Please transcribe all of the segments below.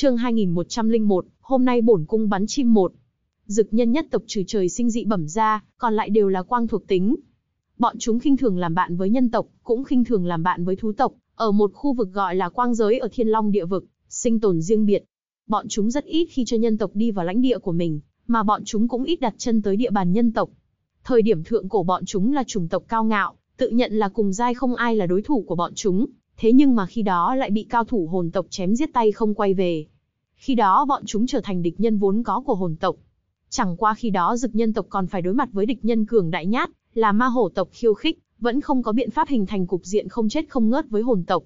chương 2101, hôm nay bổn cung bắn chim một. Dực nhân nhất tộc trừ trời sinh dị bẩm ra, còn lại đều là quang thuộc tính. Bọn chúng khinh thường làm bạn với nhân tộc, cũng khinh thường làm bạn với thú tộc, ở một khu vực gọi là quang giới ở thiên long địa vực, sinh tồn riêng biệt. Bọn chúng rất ít khi cho nhân tộc đi vào lãnh địa của mình, mà bọn chúng cũng ít đặt chân tới địa bàn nhân tộc. Thời điểm thượng cổ bọn chúng là chủng tộc cao ngạo, tự nhận là cùng giai không ai là đối thủ của bọn chúng, thế nhưng mà khi đó lại bị cao thủ hồn tộc chém giết tay không quay về. Khi đó bọn chúng trở thành địch nhân vốn có của hồn tộc. Chẳng qua khi đó dực nhân tộc còn phải đối mặt với địch nhân cường đại nhát, là ma hổ tộc khiêu khích, vẫn không có biện pháp hình thành cục diện không chết không ngớt với hồn tộc.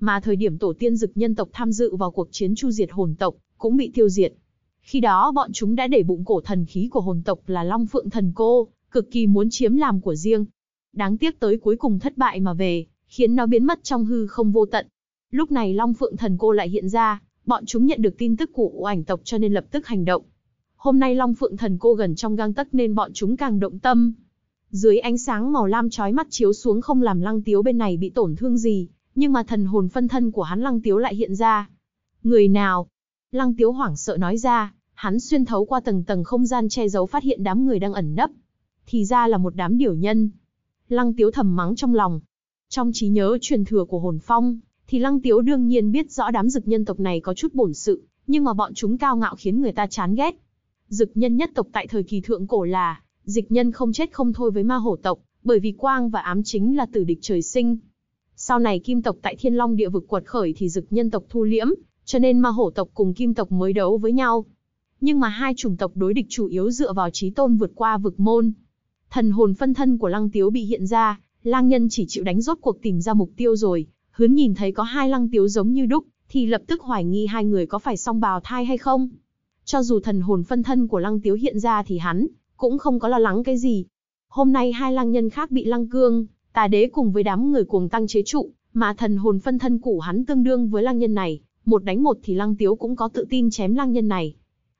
Mà thời điểm tổ tiên dực nhân tộc tham dự vào cuộc chiến chu diệt hồn tộc, cũng bị tiêu diệt. Khi đó bọn chúng đã để bụng cổ thần khí của hồn tộc là Long Phượng Thần Cô, cực kỳ muốn chiếm làm của riêng. Đáng tiếc tới cuối cùng thất bại mà về khiến nó biến mất trong hư không vô tận. Lúc này Long Phượng Thần Cô lại hiện ra, bọn chúng nhận được tin tức của ủ ảnh tộc cho nên lập tức hành động. Hôm nay Long Phượng Thần Cô gần trong gang tấc nên bọn chúng càng động tâm. Dưới ánh sáng màu lam chói mắt chiếu xuống không làm Lăng Tiếu bên này bị tổn thương gì, nhưng mà thần hồn phân thân của hắn Lăng Tiếu lại hiện ra. Người nào? Lăng Tiếu hoảng sợ nói ra, hắn xuyên thấu qua tầng tầng không gian che giấu phát hiện đám người đang ẩn nấp. Thì ra là một đám điểu nhân. Lăng Tiếu thầm mắng trong lòng, trong trí nhớ truyền thừa của hồn phong, thì Lăng Tiếu đương nhiên biết rõ đám dực nhân tộc này có chút bổn sự, nhưng mà bọn chúng cao ngạo khiến người ta chán ghét. Dực nhân nhất tộc tại thời kỳ thượng cổ là, dịch nhân không chết không thôi với ma hổ tộc, bởi vì quang và ám chính là tử địch trời sinh. Sau này kim tộc tại thiên long địa vực quật khởi thì dực nhân tộc thu liễm, cho nên ma hổ tộc cùng kim tộc mới đấu với nhau. Nhưng mà hai chủng tộc đối địch chủ yếu dựa vào trí tôn vượt qua vực môn. Thần hồn phân thân của lăng tiếu bị hiện ra, lang nhân chỉ chịu đánh rốt cuộc tìm ra mục tiêu rồi, hướng nhìn thấy có hai lăng tiếu giống như đúc, thì lập tức hoài nghi hai người có phải song bào thai hay không. Cho dù thần hồn phân thân của lăng tiếu hiện ra thì hắn, cũng không có lo lắng cái gì. Hôm nay hai lăng nhân khác bị lăng cương, tà đế cùng với đám người cuồng tăng chế trụ, mà thần hồn phân thân củ hắn tương đương với lăng nhân này, một đánh một thì lăng tiếu cũng có tự tin chém lăng nhân này.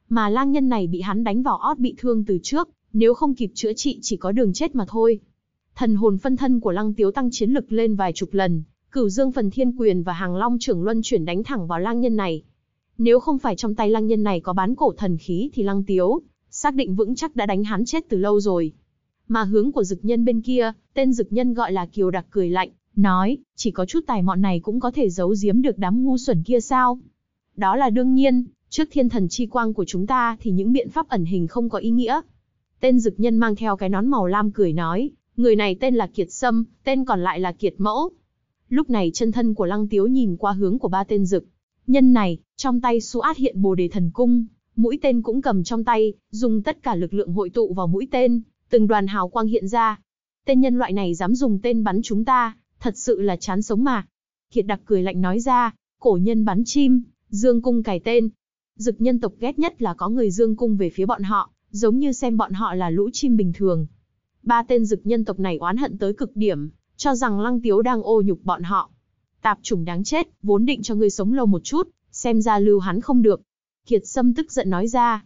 Mà lang nhân này bị hắn đánh vào ót bị thương từ trước, nếu không kịp chữa trị chỉ có đường chết mà thôi thần hồn phân thân của Lăng Tiếu tăng chiến lực lên vài chục lần, Cửu Dương Phần Thiên Quyền và Hàng Long Trưởng Luân chuyển đánh thẳng vào lang nhân này. Nếu không phải trong tay lang nhân này có bán cổ thần khí thì Lăng Tiếu xác định vững chắc đã đánh hắn chết từ lâu rồi. Mà hướng của Dực Nhân bên kia, tên Dực Nhân gọi là Kiều Đặc cười lạnh, nói, chỉ có chút tài mọn này cũng có thể giấu giếm được đám ngu xuẩn kia sao? Đó là đương nhiên, trước thiên thần chi quang của chúng ta thì những biện pháp ẩn hình không có ý nghĩa. Tên dực nhân mang theo cái nón màu lam cười nói, Người này tên là Kiệt Sâm, tên còn lại là Kiệt Mẫu. Lúc này chân thân của Lăng Tiếu nhìn qua hướng của ba tên rực. Nhân này, trong tay su át hiện bồ đề thần cung, mũi tên cũng cầm trong tay, dùng tất cả lực lượng hội tụ vào mũi tên, từng đoàn hào quang hiện ra. Tên nhân loại này dám dùng tên bắn chúng ta, thật sự là chán sống mà. Kiệt đặc cười lạnh nói ra, cổ nhân bắn chim, dương cung cải tên. Dực nhân tộc ghét nhất là có người dương cung về phía bọn họ, giống như xem bọn họ là lũ chim bình thường ba tên dực nhân tộc này oán hận tới cực điểm, cho rằng Lăng Tiếu đang ô nhục bọn họ. Tạp chủng đáng chết, vốn định cho ngươi sống lâu một chút, xem ra lưu hắn không được. Kiệt Sâm tức giận nói ra.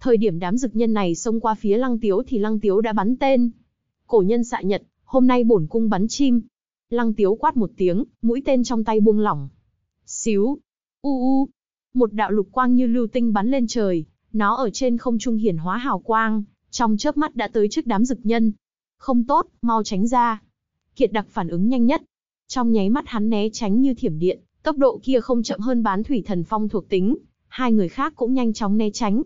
Thời điểm đám dực nhân này xông qua phía Lăng Tiếu thì Lăng Tiếu đã bắn tên. Cổ nhân xạ nhật, hôm nay bổn cung bắn chim. Lăng Tiếu quát một tiếng, mũi tên trong tay buông lỏng. Xíu. U u. Một đạo lục quang như lưu tinh bắn lên trời, nó ở trên không trung hiển hóa hào quang, trong chớp mắt đã tới trước đám dực nhân. Không tốt, mau tránh ra. Kiệt đặc phản ứng nhanh nhất. Trong nháy mắt hắn né tránh như thiểm điện, tốc độ kia không chậm hơn bán thủy thần phong thuộc tính. Hai người khác cũng nhanh chóng né tránh.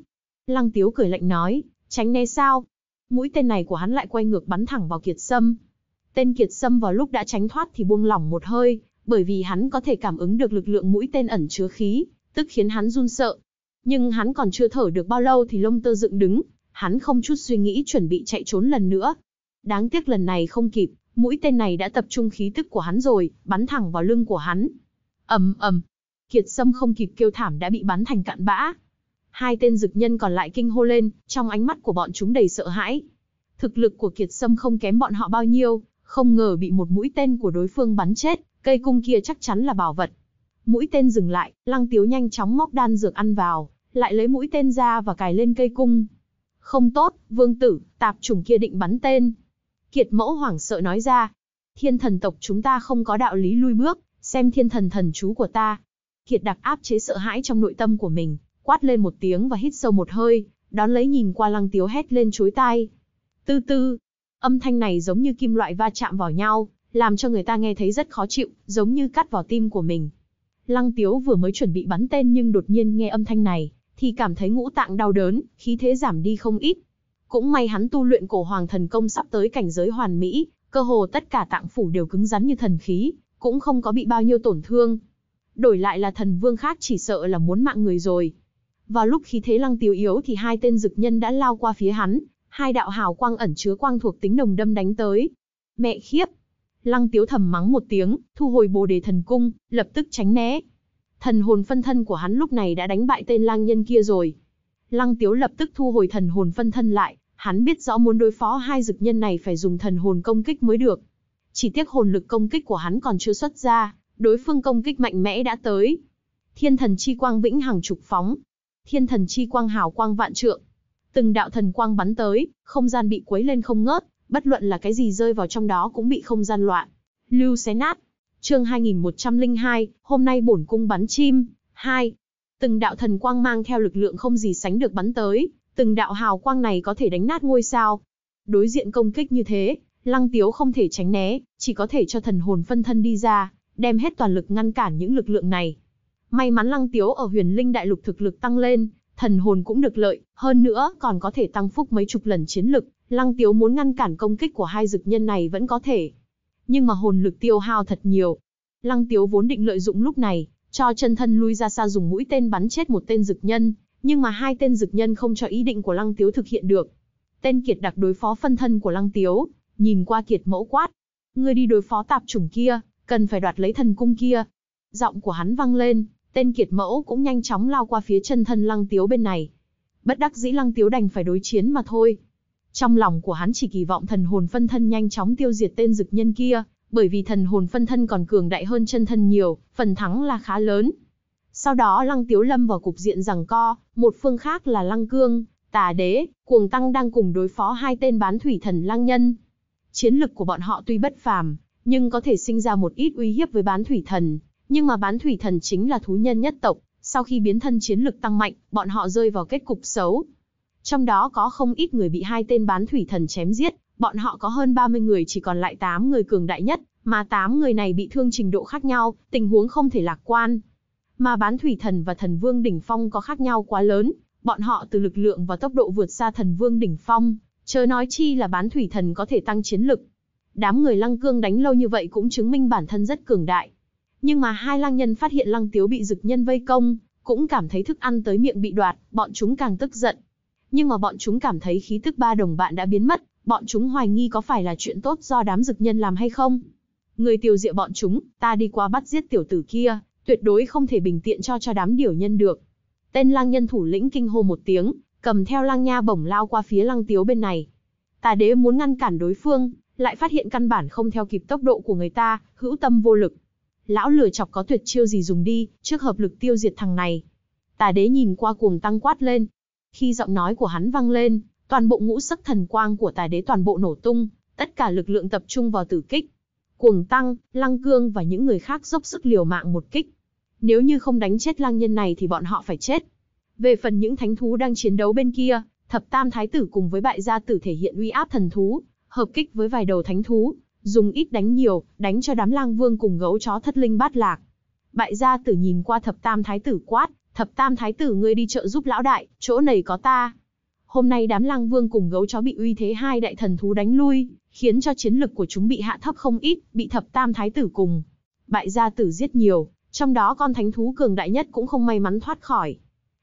Lăng tiếu cười lạnh nói, tránh né sao? Mũi tên này của hắn lại quay ngược bắn thẳng vào kiệt sâm. Tên kiệt sâm vào lúc đã tránh thoát thì buông lỏng một hơi, bởi vì hắn có thể cảm ứng được lực lượng mũi tên ẩn chứa khí, tức khiến hắn run sợ. Nhưng hắn còn chưa thở được bao lâu thì lông tơ dựng đứng, hắn không chút suy nghĩ chuẩn bị chạy trốn lần nữa. Đáng tiếc lần này không kịp, mũi tên này đã tập trung khí tức của hắn rồi, bắn thẳng vào lưng của hắn. ầm ầm, Kiệt Sâm không kịp kêu thảm đã bị bắn thành cạn bã. Hai tên dực nhân còn lại kinh hô lên, trong ánh mắt của bọn chúng đầy sợ hãi. Thực lực của Kiệt Sâm không kém bọn họ bao nhiêu, không ngờ bị một mũi tên của đối phương bắn chết, cây cung kia chắc chắn là bảo vật. Mũi tên dừng lại, Lăng Tiếu nhanh chóng móc đan dược ăn vào, lại lấy mũi tên ra và cài lên cây cung, không tốt, vương tử, tạp chủng kia định bắn tên. Kiệt mẫu hoảng sợ nói ra. Thiên thần tộc chúng ta không có đạo lý lui bước, xem thiên thần thần chú của ta. Kiệt đặc áp chế sợ hãi trong nội tâm của mình, quát lên một tiếng và hít sâu một hơi, đón lấy nhìn qua lăng tiếu hét lên chối tai. Tư tư, âm thanh này giống như kim loại va chạm vào nhau, làm cho người ta nghe thấy rất khó chịu, giống như cắt vào tim của mình. Lăng tiếu vừa mới chuẩn bị bắn tên nhưng đột nhiên nghe âm thanh này, thì cảm thấy ngũ tạng đau đớn, khí thế giảm đi không ít. Cũng may hắn tu luyện cổ hoàng thần công sắp tới cảnh giới hoàn mỹ, cơ hồ tất cả tạng phủ đều cứng rắn như thần khí, cũng không có bị bao nhiêu tổn thương. Đổi lại là thần vương khác chỉ sợ là muốn mạng người rồi. Vào lúc khí thế lăng tiêu yếu thì hai tên dực nhân đã lao qua phía hắn, hai đạo hào quang ẩn chứa quang thuộc tính nồng đâm đánh tới. Mẹ khiếp! Lăng tiếu thầm mắng một tiếng, thu hồi bồ đề thần cung, lập tức tránh né. Thần hồn phân thân của hắn lúc này đã đánh bại tên lang nhân kia rồi. Lăng Tiếu lập tức thu hồi thần hồn phân thân lại, hắn biết rõ muốn đối phó hai dực nhân này phải dùng thần hồn công kích mới được. Chỉ tiếc hồn lực công kích của hắn còn chưa xuất ra, đối phương công kích mạnh mẽ đã tới. Thiên thần chi quang vĩnh hằng trục phóng, thiên thần chi quang hào quang vạn trượng. Từng đạo thần quang bắn tới, không gian bị quấy lên không ngớt, bất luận là cái gì rơi vào trong đó cũng bị không gian loạn, lưu xé nát chương 2102, hôm nay bổn cung bắn chim, 2. Từng đạo thần quang mang theo lực lượng không gì sánh được bắn tới, từng đạo hào quang này có thể đánh nát ngôi sao. Đối diện công kích như thế, Lăng Tiếu không thể tránh né, chỉ có thể cho thần hồn phân thân đi ra, đem hết toàn lực ngăn cản những lực lượng này. May mắn Lăng Tiếu ở huyền linh đại lục thực lực tăng lên, thần hồn cũng được lợi, hơn nữa còn có thể tăng phúc mấy chục lần chiến lực, Lăng Tiếu muốn ngăn cản công kích của hai dực nhân này vẫn có thể nhưng mà hồn lực tiêu hao thật nhiều. Lăng Tiếu vốn định lợi dụng lúc này, cho chân thân lui ra xa dùng mũi tên bắn chết một tên dực nhân, nhưng mà hai tên dực nhân không cho ý định của Lăng Tiếu thực hiện được. Tên kiệt đặc đối phó phân thân của Lăng Tiếu, nhìn qua kiệt mẫu quát. Người đi đối phó tạp chủng kia, cần phải đoạt lấy thần cung kia. Giọng của hắn vang lên, tên kiệt mẫu cũng nhanh chóng lao qua phía chân thân Lăng Tiếu bên này. Bất đắc dĩ Lăng Tiếu đành phải đối chiến mà thôi, trong lòng của hắn chỉ kỳ vọng thần hồn phân thân nhanh chóng tiêu diệt tên dực nhân kia, bởi vì thần hồn phân thân còn cường đại hơn chân thân nhiều, phần thắng là khá lớn. Sau đó Lăng Tiếu Lâm vào cục diện rằng co, một phương khác là Lăng Cương, Tà Đế, Cuồng Tăng đang cùng đối phó hai tên bán thủy thần Lăng Nhân. Chiến lực của bọn họ tuy bất phàm, nhưng có thể sinh ra một ít uy hiếp với bán thủy thần, nhưng mà bán thủy thần chính là thú nhân nhất tộc, sau khi biến thân chiến lực tăng mạnh, bọn họ rơi vào kết cục xấu, trong đó có không ít người bị hai tên bán thủy thần chém giết, bọn họ có hơn 30 người chỉ còn lại 8 người cường đại nhất, mà 8 người này bị thương trình độ khác nhau, tình huống không thể lạc quan. Mà bán thủy thần và thần vương đỉnh phong có khác nhau quá lớn, bọn họ từ lực lượng và tốc độ vượt xa thần vương đỉnh phong, chớ nói chi là bán thủy thần có thể tăng chiến lực. Đám người lăng cương đánh lâu như vậy cũng chứng minh bản thân rất cường đại. Nhưng mà hai lang nhân phát hiện lăng tiếu bị dực nhân vây công, cũng cảm thấy thức ăn tới miệng bị đoạt, bọn chúng càng tức giận, nhưng mà bọn chúng cảm thấy khí tức ba đồng bạn đã biến mất, bọn chúng hoài nghi có phải là chuyện tốt do đám dực nhân làm hay không. Người tiêu diệt bọn chúng, ta đi qua bắt giết tiểu tử kia, tuyệt đối không thể bình tiện cho cho đám điểu nhân được. Tên lang nhân thủ lĩnh kinh hô một tiếng, cầm theo lang nha bổng lao qua phía lang tiếu bên này. Tà đế muốn ngăn cản đối phương, lại phát hiện căn bản không theo kịp tốc độ của người ta, hữu tâm vô lực. Lão lừa chọc có tuyệt chiêu gì dùng đi, trước hợp lực tiêu diệt thằng này. Tà đế nhìn qua cuồng tăng quát lên, khi giọng nói của hắn vang lên, toàn bộ ngũ sắc thần quang của tài đế toàn bộ nổ tung, tất cả lực lượng tập trung vào tử kích. Cuồng Tăng, Lăng Cương và những người khác dốc sức liều mạng một kích. Nếu như không đánh chết lang nhân này thì bọn họ phải chết. Về phần những thánh thú đang chiến đấu bên kia, thập tam thái tử cùng với bại gia tử thể hiện uy áp thần thú, hợp kích với vài đầu thánh thú, dùng ít đánh nhiều, đánh cho đám lang vương cùng gấu chó thất linh bát lạc. Bại gia tử nhìn qua thập tam thái tử quát, thập tam thái tử ngươi đi chợ giúp lão đại, chỗ này có ta. Hôm nay đám lang vương cùng gấu chó bị uy thế hai đại thần thú đánh lui, khiến cho chiến lực của chúng bị hạ thấp không ít, bị thập tam thái tử cùng. Bại gia tử giết nhiều, trong đó con thánh thú cường đại nhất cũng không may mắn thoát khỏi.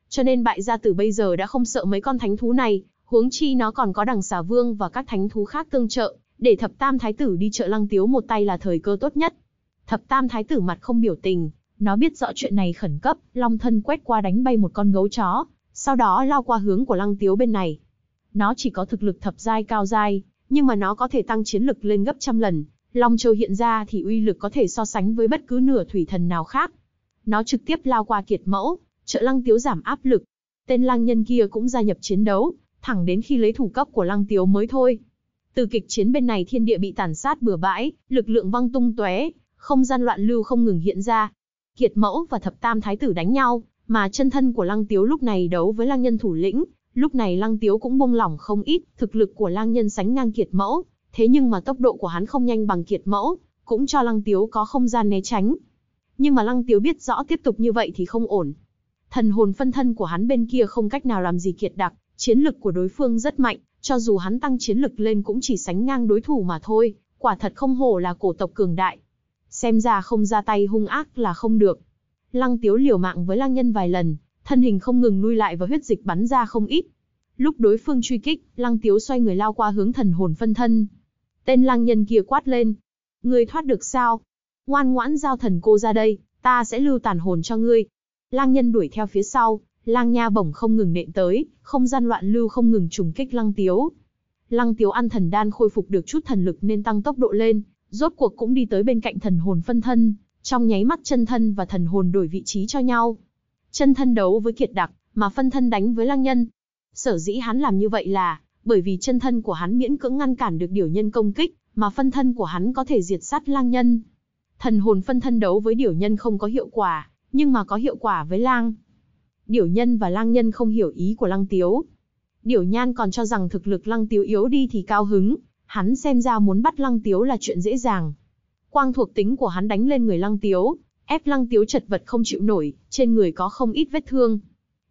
Cho nên bại gia tử bây giờ đã không sợ mấy con thánh thú này, huống chi nó còn có đằng xà vương và các thánh thú khác tương trợ, để thập tam thái tử đi chợ lăng tiếu một tay là thời cơ tốt nhất. Thập tam thái tử mặt không biểu tình, nó biết rõ chuyện này khẩn cấp, long thân quét qua đánh bay một con gấu chó, sau đó lao qua hướng của lăng tiếu bên này. Nó chỉ có thực lực thập giai cao giai, nhưng mà nó có thể tăng chiến lực lên gấp trăm lần. Long châu hiện ra thì uy lực có thể so sánh với bất cứ nửa thủy thần nào khác. Nó trực tiếp lao qua kiệt mẫu, trợ lăng tiếu giảm áp lực. Tên lăng nhân kia cũng gia nhập chiến đấu, thẳng đến khi lấy thủ cấp của lăng tiếu mới thôi. Từ kịch chiến bên này thiên địa bị tàn sát bừa bãi, lực lượng văng tung tóe, không gian loạn lưu không ngừng hiện ra, Kiệt Mẫu và Thập Tam Thái Tử đánh nhau, mà chân thân của Lăng Tiếu lúc này đấu với Lăng Nhân thủ lĩnh, lúc này Lăng Tiếu cũng buông lỏng không ít, thực lực của Lăng Nhân sánh ngang Kiệt Mẫu, thế nhưng mà tốc độ của hắn không nhanh bằng Kiệt Mẫu, cũng cho Lăng Tiếu có không gian né tránh. Nhưng mà Lăng Tiếu biết rõ tiếp tục như vậy thì không ổn. Thần hồn phân thân của hắn bên kia không cách nào làm gì Kiệt Đặc, chiến lực của đối phương rất mạnh, cho dù hắn tăng chiến lực lên cũng chỉ sánh ngang đối thủ mà thôi, quả thật không hổ là cổ tộc cường đại xem ra không ra tay hung ác là không được. Lăng Tiếu liều mạng với Lăng nhân vài lần, thân hình không ngừng lui lại và huyết dịch bắn ra không ít. Lúc đối phương truy kích, Lăng Tiếu xoay người lao qua hướng thần hồn phân thân. Tên Lăng nhân kia quát lên. Người thoát được sao? Ngoan ngoãn giao thần cô ra đây, ta sẽ lưu tàn hồn cho ngươi. Lăng nhân đuổi theo phía sau, Lăng nha bổng không ngừng nện tới, không gian loạn lưu không ngừng trùng kích Lăng Tiếu. Lăng Tiếu ăn thần đan khôi phục được chút thần lực nên tăng tốc độ lên, rốt cuộc cũng đi tới bên cạnh thần hồn phân thân, trong nháy mắt chân thân và thần hồn đổi vị trí cho nhau. Chân thân đấu với kiệt đặc, mà phân thân đánh với lăng nhân. Sở dĩ hắn làm như vậy là, bởi vì chân thân của hắn miễn cưỡng ngăn cản được điều nhân công kích, mà phân thân của hắn có thể diệt sát lang nhân. Thần hồn phân thân đấu với điều nhân không có hiệu quả, nhưng mà có hiệu quả với lang. Điều nhân và lang nhân không hiểu ý của lang tiếu. Điều nhan còn cho rằng thực lực lăng tiếu yếu đi thì cao hứng, Hắn xem ra muốn bắt Lăng Tiếu là chuyện dễ dàng. Quang thuộc tính của hắn đánh lên người Lăng Tiếu, ép Lăng Tiếu chật vật không chịu nổi, trên người có không ít vết thương.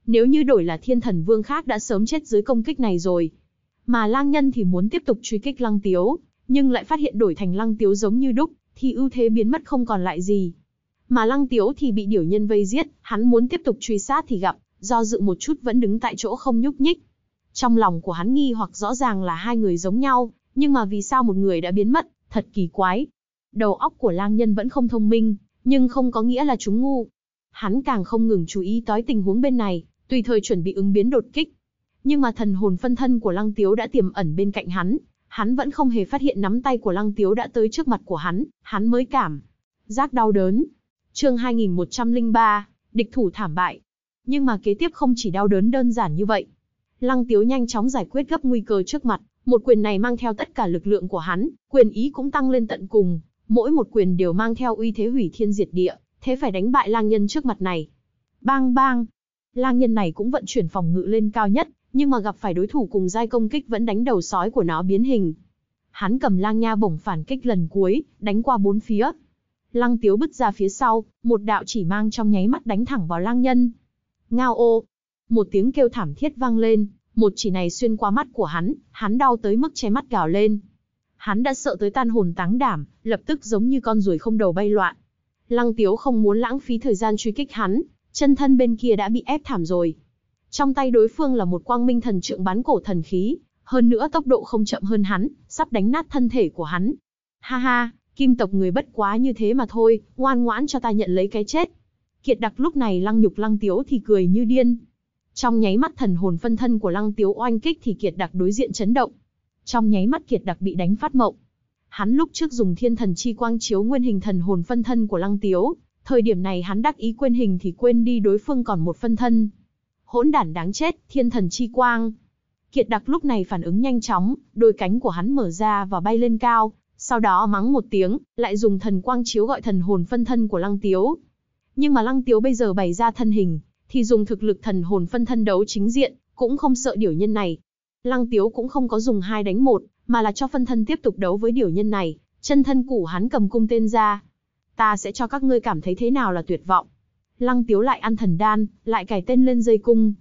Nếu như đổi là thiên thần vương khác đã sớm chết dưới công kích này rồi. Mà lang nhân thì muốn tiếp tục truy kích Lăng Tiếu, nhưng lại phát hiện đổi thành Lăng Tiếu giống như đúc, thì ưu thế biến mất không còn lại gì. Mà Lăng Tiếu thì bị điểu nhân vây giết, hắn muốn tiếp tục truy sát thì gặp, do dự một chút vẫn đứng tại chỗ không nhúc nhích. Trong lòng của hắn nghi hoặc rõ ràng là hai người giống nhau, nhưng mà vì sao một người đã biến mất, thật kỳ quái. Đầu óc của lang nhân vẫn không thông minh, nhưng không có nghĩa là chúng ngu. Hắn càng không ngừng chú ý tới tình huống bên này, tùy thời chuẩn bị ứng biến đột kích. Nhưng mà thần hồn phân thân của Lăng Tiếu đã tiềm ẩn bên cạnh hắn, hắn vẫn không hề phát hiện nắm tay của Lăng Tiếu đã tới trước mặt của hắn, hắn mới cảm giác đau đớn. Chương 2103, địch thủ thảm bại. Nhưng mà kế tiếp không chỉ đau đớn đơn giản như vậy. Lăng Tiếu nhanh chóng giải quyết gấp nguy cơ trước mặt, một quyền này mang theo tất cả lực lượng của hắn, quyền ý cũng tăng lên tận cùng, mỗi một quyền đều mang theo uy thế hủy thiên diệt địa, thế phải đánh bại lang nhân trước mặt này. Bang bang, lang nhân này cũng vận chuyển phòng ngự lên cao nhất, nhưng mà gặp phải đối thủ cùng giai công kích vẫn đánh đầu sói của nó biến hình. Hắn cầm lang nha bổng phản kích lần cuối, đánh qua bốn phía. Lăng tiếu bứt ra phía sau, một đạo chỉ mang trong nháy mắt đánh thẳng vào lang nhân. Ngao ô, một tiếng kêu thảm thiết vang lên, một chỉ này xuyên qua mắt của hắn, hắn đau tới mức che mắt gào lên. Hắn đã sợ tới tan hồn táng đảm, lập tức giống như con ruồi không đầu bay loạn. Lăng Tiếu không muốn lãng phí thời gian truy kích hắn, chân thân bên kia đã bị ép thảm rồi. Trong tay đối phương là một quang minh thần trượng bán cổ thần khí, hơn nữa tốc độ không chậm hơn hắn, sắp đánh nát thân thể của hắn. Ha ha, kim tộc người bất quá như thế mà thôi, ngoan ngoãn cho ta nhận lấy cái chết. Kiệt đặc lúc này lăng nhục lăng tiếu thì cười như điên, trong nháy mắt thần hồn phân thân của Lăng Tiếu oanh kích thì Kiệt Đặc đối diện chấn động. Trong nháy mắt Kiệt Đặc bị đánh phát mộng. Hắn lúc trước dùng thiên thần chi quang chiếu nguyên hình thần hồn phân thân của Lăng Tiếu, thời điểm này hắn đắc ý quên hình thì quên đi đối phương còn một phân thân. Hỗn đản đáng chết, thiên thần chi quang. Kiệt Đặc lúc này phản ứng nhanh chóng, đôi cánh của hắn mở ra và bay lên cao, sau đó mắng một tiếng, lại dùng thần quang chiếu gọi thần hồn phân thân của Lăng Tiếu. Nhưng mà Lăng Tiếu bây giờ bày ra thân hình, thì dùng thực lực thần hồn phân thân đấu chính diện, cũng không sợ điều nhân này. Lăng Tiếu cũng không có dùng hai đánh một, mà là cho phân thân tiếp tục đấu với điều nhân này, chân thân củ hắn cầm cung tên ra. Ta sẽ cho các ngươi cảm thấy thế nào là tuyệt vọng. Lăng Tiếu lại ăn thần đan, lại cải tên lên dây cung.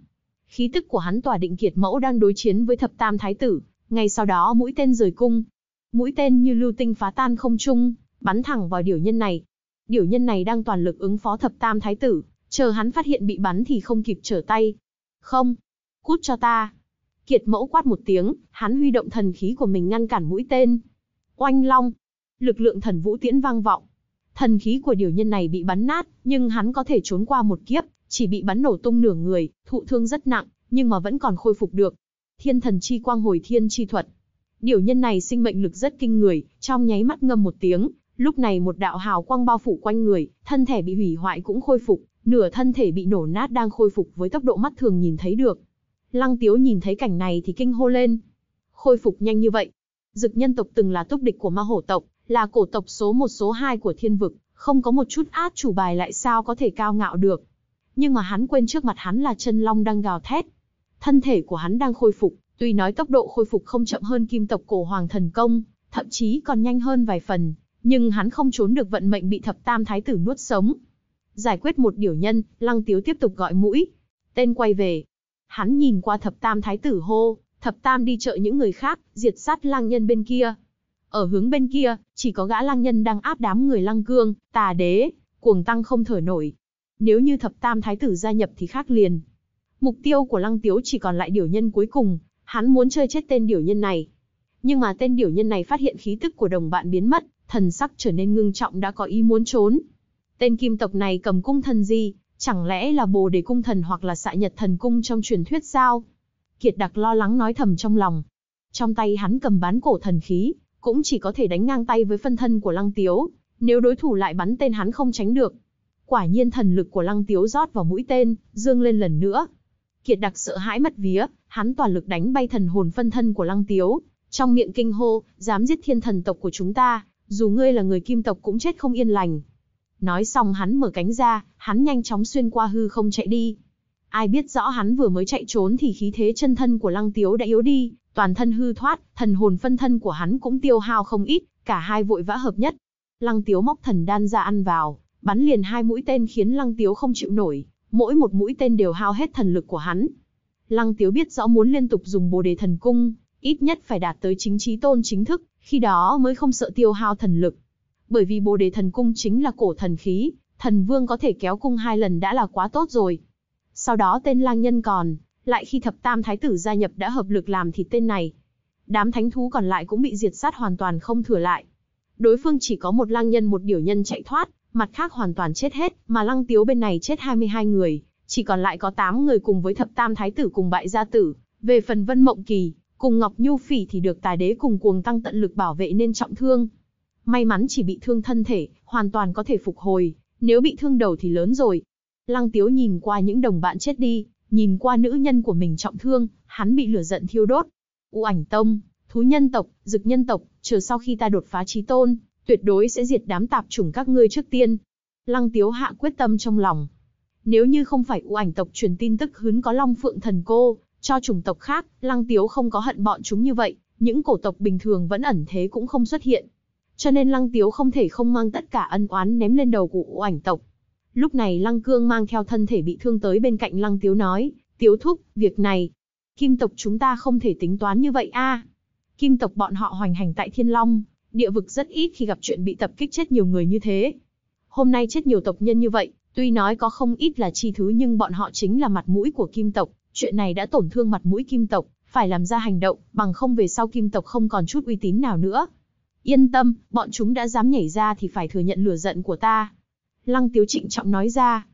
Khí tức của hắn tỏa định kiệt mẫu đang đối chiến với thập tam thái tử, ngay sau đó mũi tên rời cung. Mũi tên như lưu tinh phá tan không trung, bắn thẳng vào điều nhân này. Điều nhân này đang toàn lực ứng phó thập tam thái tử, Chờ hắn phát hiện bị bắn thì không kịp trở tay. Không, cút cho ta. Kiệt mẫu quát một tiếng, hắn huy động thần khí của mình ngăn cản mũi tên. Oanh long. Lực lượng thần vũ tiễn vang vọng. Thần khí của điều nhân này bị bắn nát, nhưng hắn có thể trốn qua một kiếp, chỉ bị bắn nổ tung nửa người, thụ thương rất nặng, nhưng mà vẫn còn khôi phục được. Thiên thần chi quang hồi thiên chi thuật. Điều nhân này sinh mệnh lực rất kinh người, trong nháy mắt ngâm một tiếng, lúc này một đạo hào quang bao phủ quanh người, thân thể bị hủy hoại cũng khôi phục, Nửa thân thể bị nổ nát đang khôi phục với tốc độ mắt thường nhìn thấy được. Lăng Tiếu nhìn thấy cảnh này thì kinh hô lên. Khôi phục nhanh như vậy. Dực nhân tộc từng là túc địch của ma hổ tộc, là cổ tộc số một số 2 của thiên vực, không có một chút át chủ bài lại sao có thể cao ngạo được. Nhưng mà hắn quên trước mặt hắn là chân long đang gào thét. Thân thể của hắn đang khôi phục, tuy nói tốc độ khôi phục không chậm hơn kim tộc cổ hoàng thần công, thậm chí còn nhanh hơn vài phần, nhưng hắn không trốn được vận mệnh bị thập tam thái tử nuốt sống. Giải quyết một điều nhân, Lăng Tiếu tiếp tục gọi mũi. Tên quay về. Hắn nhìn qua thập tam thái tử hô, thập tam đi chợ những người khác, diệt sát lang nhân bên kia. Ở hướng bên kia, chỉ có gã lang nhân đang áp đám người lăng cương, tà đế, cuồng tăng không thở nổi. Nếu như thập tam thái tử gia nhập thì khác liền. Mục tiêu của lăng tiếu chỉ còn lại điều nhân cuối cùng, hắn muốn chơi chết tên điều nhân này. Nhưng mà tên điều nhân này phát hiện khí tức của đồng bạn biến mất, thần sắc trở nên ngưng trọng đã có ý muốn trốn, Tên kim tộc này cầm cung thần gì, chẳng lẽ là bồ đề cung thần hoặc là xạ nhật thần cung trong truyền thuyết sao? Kiệt đặc lo lắng nói thầm trong lòng. Trong tay hắn cầm bán cổ thần khí, cũng chỉ có thể đánh ngang tay với phân thân của lăng tiếu, nếu đối thủ lại bắn tên hắn không tránh được. Quả nhiên thần lực của lăng tiếu rót vào mũi tên, dương lên lần nữa. Kiệt đặc sợ hãi mất vía, hắn toàn lực đánh bay thần hồn phân thân của lăng tiếu, trong miệng kinh hô, dám giết thiên thần tộc của chúng ta, dù ngươi là người kim tộc cũng chết không yên lành. Nói xong hắn mở cánh ra, hắn nhanh chóng xuyên qua hư không chạy đi. Ai biết rõ hắn vừa mới chạy trốn thì khí thế chân thân của Lăng Tiếu đã yếu đi, toàn thân hư thoát, thần hồn phân thân của hắn cũng tiêu hao không ít, cả hai vội vã hợp nhất. Lăng Tiếu móc thần đan ra ăn vào, bắn liền hai mũi tên khiến Lăng Tiếu không chịu nổi, mỗi một mũi tên đều hao hết thần lực của hắn. Lăng Tiếu biết rõ muốn liên tục dùng Bồ Đề Thần Cung, ít nhất phải đạt tới chính trí tôn chính thức, khi đó mới không sợ tiêu hao thần lực bởi vì bồ đề thần cung chính là cổ thần khí, thần vương có thể kéo cung hai lần đã là quá tốt rồi. Sau đó tên lang nhân còn, lại khi thập tam thái tử gia nhập đã hợp lực làm thì tên này. Đám thánh thú còn lại cũng bị diệt sát hoàn toàn không thừa lại. Đối phương chỉ có một lang nhân một điều nhân chạy thoát, mặt khác hoàn toàn chết hết, mà lăng tiếu bên này chết 22 người, chỉ còn lại có 8 người cùng với thập tam thái tử cùng bại gia tử. Về phần vân mộng kỳ, cùng Ngọc Nhu Phỉ thì được tài đế cùng cuồng tăng tận lực bảo vệ nên trọng thương. May mắn chỉ bị thương thân thể, hoàn toàn có thể phục hồi, nếu bị thương đầu thì lớn rồi. Lăng Tiếu nhìn qua những đồng bạn chết đi, nhìn qua nữ nhân của mình trọng thương, hắn bị lửa giận thiêu đốt. U ảnh tông, thú nhân tộc, dực nhân tộc, chờ sau khi ta đột phá trí tôn, tuyệt đối sẽ diệt đám tạp chủng các ngươi trước tiên. Lăng Tiếu hạ quyết tâm trong lòng. Nếu như không phải U ảnh tộc truyền tin tức hứng có Long Phượng thần cô, cho chủng tộc khác, Lăng Tiếu không có hận bọn chúng như vậy, những cổ tộc bình thường vẫn ẩn thế cũng không xuất hiện. Cho nên Lăng Tiếu không thể không mang tất cả ân oán ném lên đầu của oảnh tộc. Lúc này Lăng Cương mang theo thân thể bị thương tới bên cạnh Lăng Tiếu nói, Tiếu thúc, việc này, kim tộc chúng ta không thể tính toán như vậy a. Kim tộc bọn họ hoành hành tại Thiên Long, địa vực rất ít khi gặp chuyện bị tập kích chết nhiều người như thế. Hôm nay chết nhiều tộc nhân như vậy, tuy nói có không ít là chi thứ nhưng bọn họ chính là mặt mũi của kim tộc, chuyện này đã tổn thương mặt mũi kim tộc, phải làm ra hành động, bằng không về sau kim tộc không còn chút uy tín nào nữa. Yên tâm, bọn chúng đã dám nhảy ra thì phải thừa nhận lửa giận của ta. Lăng tiếu trịnh trọng nói ra.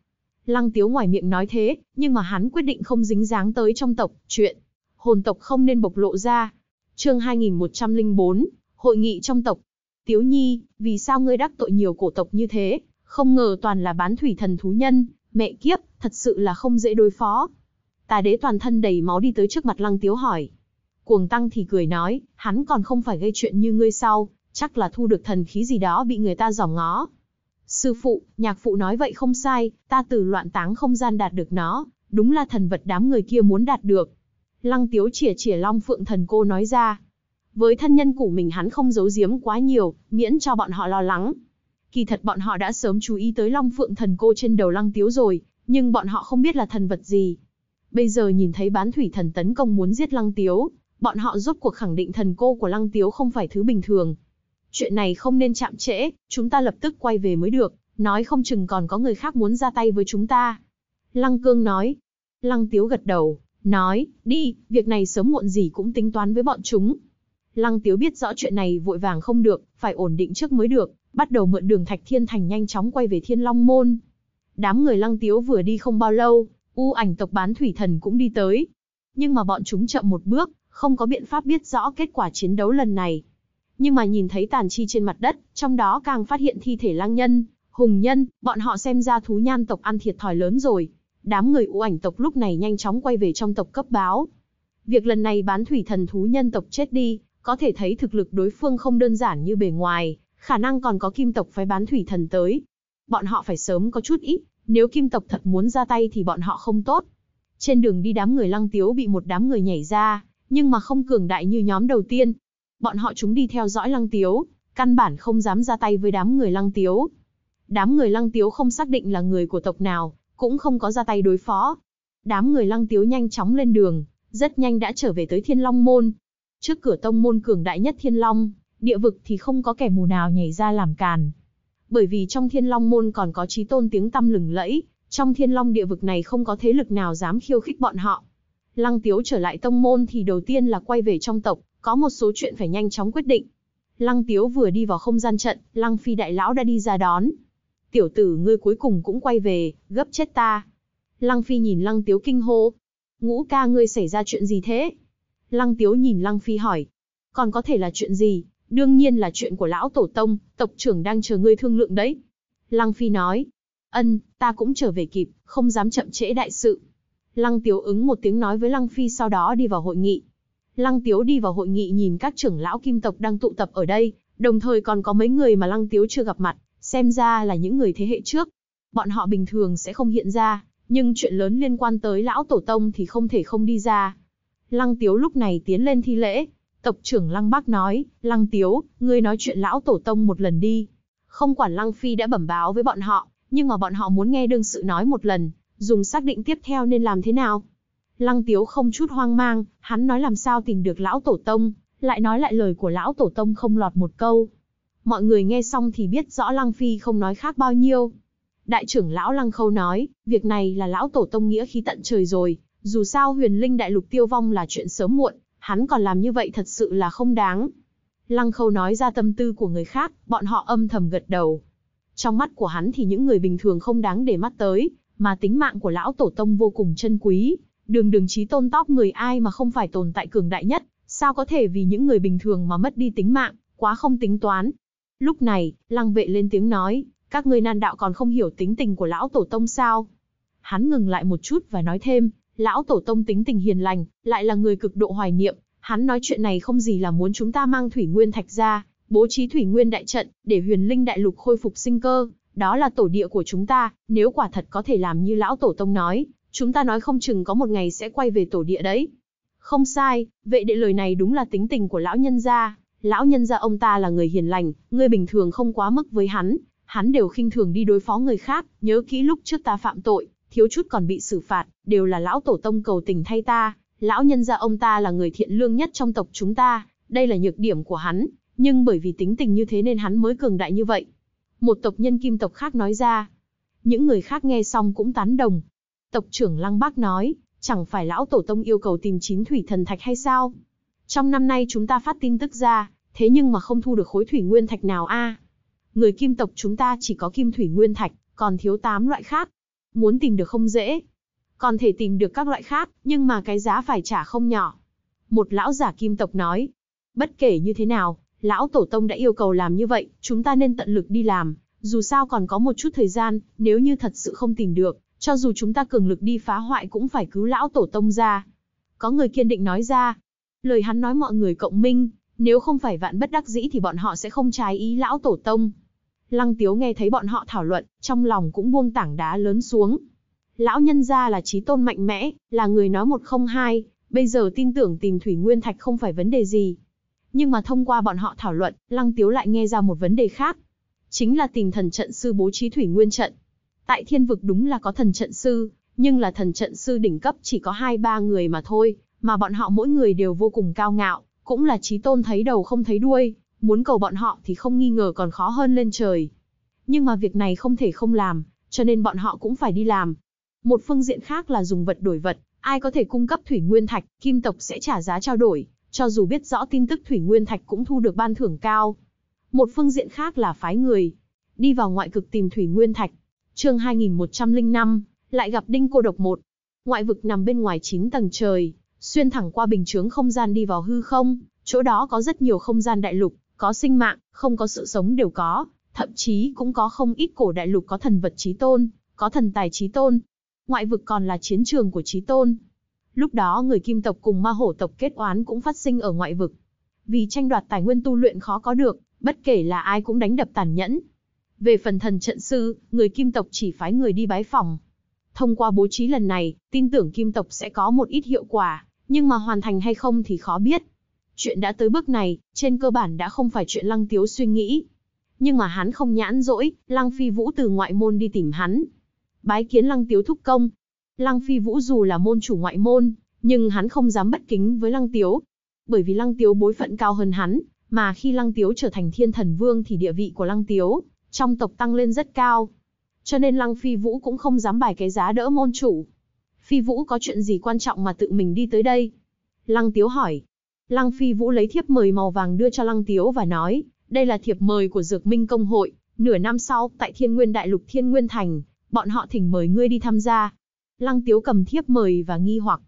Lăng tiếu ngoài miệng nói thế, nhưng mà hắn quyết định không dính dáng tới trong tộc, chuyện. Hồn tộc không nên bộc lộ ra. chương 2104, hội nghị trong tộc. Tiếu nhi, vì sao ngươi đắc tội nhiều cổ tộc như thế, không ngờ toàn là bán thủy thần thú nhân, mẹ kiếp, thật sự là không dễ đối phó. Tà đế toàn thân đầy máu đi tới trước mặt lăng tiếu hỏi. Cuồng tăng thì cười nói, hắn còn không phải gây chuyện như ngươi sau, Chắc là thu được thần khí gì đó bị người ta giỏng ngó. Sư phụ, nhạc phụ nói vậy không sai, ta từ loạn táng không gian đạt được nó, đúng là thần vật đám người kia muốn đạt được. Lăng tiếu chỉa chỉa long phượng thần cô nói ra. Với thân nhân của mình hắn không giấu giếm quá nhiều, miễn cho bọn họ lo lắng. Kỳ thật bọn họ đã sớm chú ý tới long phượng thần cô trên đầu lăng tiếu rồi, nhưng bọn họ không biết là thần vật gì. Bây giờ nhìn thấy bán thủy thần tấn công muốn giết lăng tiếu, bọn họ rốt cuộc khẳng định thần cô của lăng tiếu không phải thứ bình thường, Chuyện này không nên chạm trễ, chúng ta lập tức quay về mới được, nói không chừng còn có người khác muốn ra tay với chúng ta. Lăng Cương nói. Lăng Tiếu gật đầu, nói, đi, việc này sớm muộn gì cũng tính toán với bọn chúng. Lăng Tiếu biết rõ chuyện này vội vàng không được, phải ổn định trước mới được, bắt đầu mượn đường Thạch Thiên Thành nhanh chóng quay về Thiên Long Môn. Đám người Lăng Tiếu vừa đi không bao lâu, u ảnh tộc bán thủy thần cũng đi tới. Nhưng mà bọn chúng chậm một bước, không có biện pháp biết rõ kết quả chiến đấu lần này, nhưng mà nhìn thấy tàn chi trên mặt đất, trong đó càng phát hiện thi thể lang nhân, hùng nhân, bọn họ xem ra thú nhan tộc ăn thiệt thòi lớn rồi. Đám người u ảnh tộc lúc này nhanh chóng quay về trong tộc cấp báo. Việc lần này bán thủy thần thú nhân tộc chết đi, có thể thấy thực lực đối phương không đơn giản như bề ngoài, khả năng còn có kim tộc phái bán thủy thần tới. Bọn họ phải sớm có chút ít, nếu kim tộc thật muốn ra tay thì bọn họ không tốt. Trên đường đi đám người lăng tiếu bị một đám người nhảy ra, nhưng mà không cường đại như nhóm đầu tiên, bọn họ chúng đi theo dõi Lăng Tiếu, căn bản không dám ra tay với đám người Lăng Tiếu. Đám người Lăng Tiếu không xác định là người của tộc nào, cũng không có ra tay đối phó. Đám người Lăng Tiếu nhanh chóng lên đường, rất nhanh đã trở về tới Thiên Long Môn. Trước cửa tông môn cường đại nhất Thiên Long, địa vực thì không có kẻ mù nào nhảy ra làm càn. Bởi vì trong Thiên Long Môn còn có trí tôn tiếng tăm lừng lẫy, trong Thiên Long địa vực này không có thế lực nào dám khiêu khích bọn họ. Lăng Tiếu trở lại tông môn thì đầu tiên là quay về trong tộc, có một số chuyện phải nhanh chóng quyết định. Lăng Tiếu vừa đi vào không gian trận, Lăng Phi đại lão đã đi ra đón. Tiểu tử ngươi cuối cùng cũng quay về, gấp chết ta. Lăng Phi nhìn Lăng Tiếu kinh hô. Ngũ ca ngươi xảy ra chuyện gì thế? Lăng Tiếu nhìn Lăng Phi hỏi. Còn có thể là chuyện gì? Đương nhiên là chuyện của lão tổ tông, tộc trưởng đang chờ ngươi thương lượng đấy. Lăng Phi nói. Ân, ta cũng trở về kịp, không dám chậm trễ đại sự. Lăng Tiếu ứng một tiếng nói với Lăng Phi sau đó đi vào hội nghị. Lăng Tiếu đi vào hội nghị nhìn các trưởng lão kim tộc đang tụ tập ở đây, đồng thời còn có mấy người mà Lăng Tiếu chưa gặp mặt, xem ra là những người thế hệ trước. Bọn họ bình thường sẽ không hiện ra, nhưng chuyện lớn liên quan tới lão tổ tông thì không thể không đi ra. Lăng Tiếu lúc này tiến lên thi lễ, tộc trưởng Lăng Bác nói, Lăng Tiếu, ngươi nói chuyện lão tổ tông một lần đi. Không quản Lăng Phi đã bẩm báo với bọn họ, nhưng mà bọn họ muốn nghe đương sự nói một lần, dùng xác định tiếp theo nên làm thế nào. Lăng Tiếu không chút hoang mang, hắn nói làm sao tìm được lão tổ tông, lại nói lại lời của lão tổ tông không lọt một câu. Mọi người nghe xong thì biết rõ Lăng Phi không nói khác bao nhiêu. Đại trưởng lão Lăng Khâu nói, việc này là lão tổ tông nghĩa khí tận trời rồi, dù sao huyền linh đại lục tiêu vong là chuyện sớm muộn, hắn còn làm như vậy thật sự là không đáng. Lăng Khâu nói ra tâm tư của người khác, bọn họ âm thầm gật đầu. Trong mắt của hắn thì những người bình thường không đáng để mắt tới, mà tính mạng của lão tổ tông vô cùng chân quý, Đường đường trí tôn top người ai mà không phải tồn tại cường đại nhất, sao có thể vì những người bình thường mà mất đi tính mạng, quá không tính toán. Lúc này, lăng vệ lên tiếng nói, các ngươi nan đạo còn không hiểu tính tình của lão tổ tông sao. Hắn ngừng lại một chút và nói thêm, lão tổ tông tính tình hiền lành, lại là người cực độ hoài niệm, hắn nói chuyện này không gì là muốn chúng ta mang thủy nguyên thạch ra, bố trí thủy nguyên đại trận, để huyền linh đại lục khôi phục sinh cơ, đó là tổ địa của chúng ta, nếu quả thật có thể làm như lão tổ tông nói, Chúng ta nói không chừng có một ngày sẽ quay về tổ địa đấy. Không sai, vệ đệ lời này đúng là tính tình của lão nhân gia. Lão nhân gia ông ta là người hiền lành, người bình thường không quá mức với hắn. Hắn đều khinh thường đi đối phó người khác, nhớ kỹ lúc trước ta phạm tội, thiếu chút còn bị xử phạt, đều là lão tổ tông cầu tình thay ta. Lão nhân gia ông ta là người thiện lương nhất trong tộc chúng ta, đây là nhược điểm của hắn, nhưng bởi vì tính tình như thế nên hắn mới cường đại như vậy. Một tộc nhân kim tộc khác nói ra. Những người khác nghe xong cũng tán đồng, Tộc trưởng Lăng Bác nói, chẳng phải lão tổ tông yêu cầu tìm chín thủy thần thạch hay sao? Trong năm nay chúng ta phát tin tức ra, thế nhưng mà không thu được khối thủy nguyên thạch nào a. Người kim tộc chúng ta chỉ có kim thủy nguyên thạch, còn thiếu 8 loại khác. Muốn tìm được không dễ. Còn thể tìm được các loại khác, nhưng mà cái giá phải trả không nhỏ. Một lão giả kim tộc nói, bất kể như thế nào, lão tổ tông đã yêu cầu làm như vậy, chúng ta nên tận lực đi làm, dù sao còn có một chút thời gian, nếu như thật sự không tìm được, cho dù chúng ta cường lực đi phá hoại cũng phải cứu lão tổ tông ra. Có người kiên định nói ra. Lời hắn nói mọi người cộng minh, nếu không phải vạn bất đắc dĩ thì bọn họ sẽ không trái ý lão tổ tông. Lăng Tiếu nghe thấy bọn họ thảo luận, trong lòng cũng buông tảng đá lớn xuống. Lão nhân gia là trí tôn mạnh mẽ, là người nói một không hai, bây giờ tin tưởng tìm Thủy Nguyên Thạch không phải vấn đề gì. Nhưng mà thông qua bọn họ thảo luận, Lăng Tiếu lại nghe ra một vấn đề khác. Chính là tìm thần trận sư bố trí Thủy Nguyên Trận. Tại thiên vực đúng là có thần trận sư, nhưng là thần trận sư đỉnh cấp chỉ có hai ba người mà thôi, mà bọn họ mỗi người đều vô cùng cao ngạo, cũng là trí tôn thấy đầu không thấy đuôi, muốn cầu bọn họ thì không nghi ngờ còn khó hơn lên trời. Nhưng mà việc này không thể không làm, cho nên bọn họ cũng phải đi làm. Một phương diện khác là dùng vật đổi vật, ai có thể cung cấp thủy nguyên thạch, kim tộc sẽ trả giá trao đổi, cho dù biết rõ tin tức thủy nguyên thạch cũng thu được ban thưởng cao. Một phương diện khác là phái người, đi vào ngoại cực tìm thủy nguyên thạch, chương 2105, lại gặp đinh cô độc một. Ngoại vực nằm bên ngoài 9 tầng trời, xuyên thẳng qua bình chướng không gian đi vào hư không, chỗ đó có rất nhiều không gian đại lục, có sinh mạng, không có sự sống đều có, thậm chí cũng có không ít cổ đại lục có thần vật trí tôn, có thần tài trí tôn. Ngoại vực còn là chiến trường của trí tôn. Lúc đó người kim tộc cùng ma hổ tộc kết oán cũng phát sinh ở ngoại vực. Vì tranh đoạt tài nguyên tu luyện khó có được, bất kể là ai cũng đánh đập tàn nhẫn, về phần thần trận sư, người kim tộc chỉ phái người đi bái phòng. Thông qua bố trí lần này, tin tưởng kim tộc sẽ có một ít hiệu quả, nhưng mà hoàn thành hay không thì khó biết. Chuyện đã tới bước này, trên cơ bản đã không phải chuyện Lăng Tiếu suy nghĩ. Nhưng mà hắn không nhãn dỗi, Lăng Phi Vũ từ ngoại môn đi tìm hắn. Bái kiến Lăng Tiếu thúc công. Lăng Phi Vũ dù là môn chủ ngoại môn, nhưng hắn không dám bất kính với Lăng Tiếu. Bởi vì Lăng Tiếu bối phận cao hơn hắn, mà khi Lăng Tiếu trở thành thiên thần vương thì địa vị của Lăng Tiếu trong tộc tăng lên rất cao. Cho nên Lăng Phi Vũ cũng không dám bài cái giá đỡ môn chủ. Phi Vũ có chuyện gì quan trọng mà tự mình đi tới đây? Lăng Tiếu hỏi. Lăng Phi Vũ lấy thiếp mời màu vàng đưa cho Lăng Tiếu và nói, đây là thiệp mời của Dược Minh Công Hội, nửa năm sau, tại Thiên Nguyên Đại Lục Thiên Nguyên Thành, bọn họ thỉnh mời ngươi đi tham gia. Lăng Tiếu cầm thiếp mời và nghi hoặc.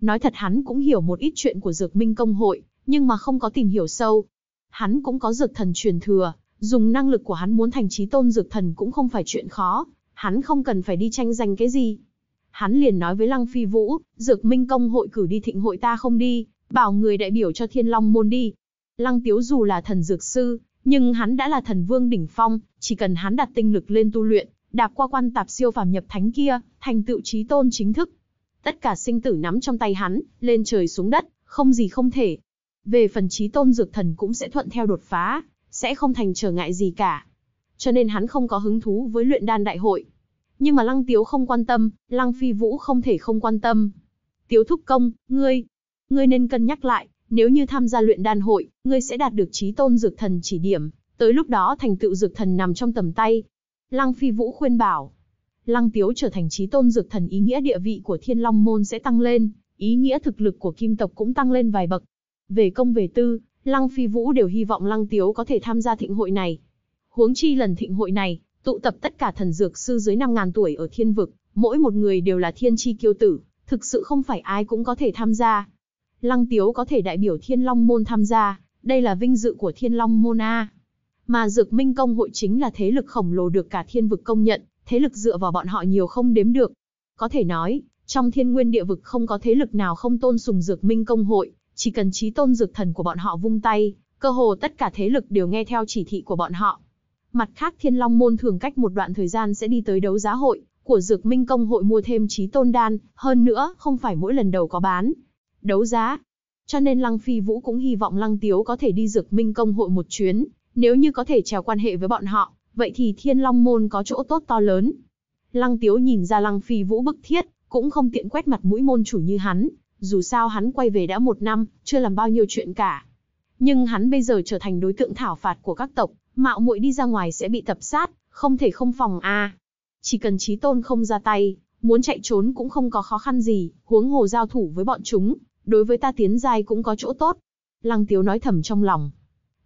Nói thật hắn cũng hiểu một ít chuyện của Dược Minh Công Hội, nhưng mà không có tìm hiểu sâu. Hắn cũng có dược thần truyền thừa, Dùng năng lực của hắn muốn thành trí tôn dược thần cũng không phải chuyện khó, hắn không cần phải đi tranh giành cái gì. Hắn liền nói với Lăng Phi Vũ, dược minh công hội cử đi thịnh hội ta không đi, bảo người đại biểu cho thiên long môn đi. Lăng Tiếu dù là thần dược sư, nhưng hắn đã là thần vương đỉnh phong, chỉ cần hắn đặt tinh lực lên tu luyện, đạp qua quan tạp siêu phàm nhập thánh kia, thành tựu trí tôn chính thức. Tất cả sinh tử nắm trong tay hắn, lên trời xuống đất, không gì không thể. Về phần trí tôn dược thần cũng sẽ thuận theo đột phá, sẽ không thành trở ngại gì cả. Cho nên hắn không có hứng thú với luyện đan đại hội. Nhưng mà Lăng Tiếu không quan tâm, Lăng Phi Vũ không thể không quan tâm. Tiếu thúc công, ngươi, ngươi nên cân nhắc lại, nếu như tham gia luyện đan hội, ngươi sẽ đạt được trí tôn dược thần chỉ điểm, tới lúc đó thành tựu dược thần nằm trong tầm tay. Lăng Phi Vũ khuyên bảo, Lăng Tiếu trở thành trí tôn dược thần ý nghĩa địa vị của Thiên Long Môn sẽ tăng lên, ý nghĩa thực lực của kim tộc cũng tăng lên vài bậc. Về công về tư, Lăng Phi Vũ đều hy vọng Lăng Tiếu có thể tham gia thịnh hội này. Huống chi lần thịnh hội này, tụ tập tất cả thần dược sư dưới 5.000 tuổi ở thiên vực, mỗi một người đều là thiên chi kiêu tử, thực sự không phải ai cũng có thể tham gia. Lăng Tiếu có thể đại biểu Thiên Long Môn tham gia, đây là vinh dự của Thiên Long Môn A. Mà Dược Minh Công hội chính là thế lực khổng lồ được cả thiên vực công nhận, thế lực dựa vào bọn họ nhiều không đếm được. Có thể nói, trong thiên nguyên địa vực không có thế lực nào không tôn sùng Dược Minh Công hội, chỉ cần trí tôn dược thần của bọn họ vung tay, cơ hồ tất cả thế lực đều nghe theo chỉ thị của bọn họ. Mặt khác Thiên Long Môn thường cách một đoạn thời gian sẽ đi tới đấu giá hội, của Dược Minh Công hội mua thêm trí tôn đan, hơn nữa không phải mỗi lần đầu có bán. Đấu giá. Cho nên Lăng Phi Vũ cũng hy vọng Lăng Tiếu có thể đi Dược Minh Công hội một chuyến, nếu như có thể trèo quan hệ với bọn họ, vậy thì Thiên Long Môn có chỗ tốt to lớn. Lăng Tiếu nhìn ra Lăng Phi Vũ bức thiết, cũng không tiện quét mặt mũi môn chủ như hắn, dù sao hắn quay về đã một năm, chưa làm bao nhiêu chuyện cả. Nhưng hắn bây giờ trở thành đối tượng thảo phạt của các tộc, mạo muội đi ra ngoài sẽ bị tập sát, không thể không phòng a. À. Chỉ cần Chí Tôn không ra tay, muốn chạy trốn cũng không có khó khăn gì, huống hồ giao thủ với bọn chúng, đối với ta tiến giai cũng có chỗ tốt. Lăng Tiếu nói thầm trong lòng.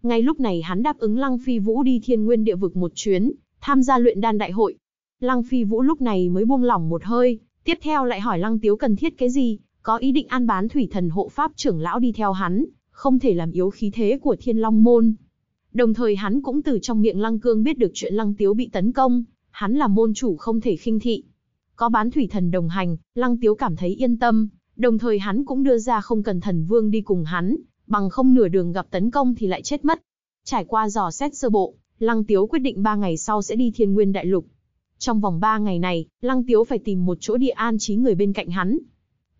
Ngay lúc này hắn đáp ứng Lăng Phi Vũ đi thiên nguyên địa vực một chuyến, tham gia luyện đan đại hội. Lăng Phi Vũ lúc này mới buông lỏng một hơi, tiếp theo lại hỏi Lăng Tiếu cần thiết cái gì, có ý định an bán thủy thần hộ pháp trưởng lão đi theo hắn, không thể làm yếu khí thế của thiên long môn. Đồng thời hắn cũng từ trong miệng lăng cương biết được chuyện lăng tiếu bị tấn công, hắn là môn chủ không thể khinh thị. Có bán thủy thần đồng hành, lăng tiếu cảm thấy yên tâm, đồng thời hắn cũng đưa ra không cần thần vương đi cùng hắn, bằng không nửa đường gặp tấn công thì lại chết mất. Trải qua dò xét sơ bộ, lăng tiếu quyết định 3 ngày sau sẽ đi thiên nguyên đại lục. Trong vòng 3 ngày này, lăng tiếu phải tìm một chỗ địa an trí người bên cạnh hắn,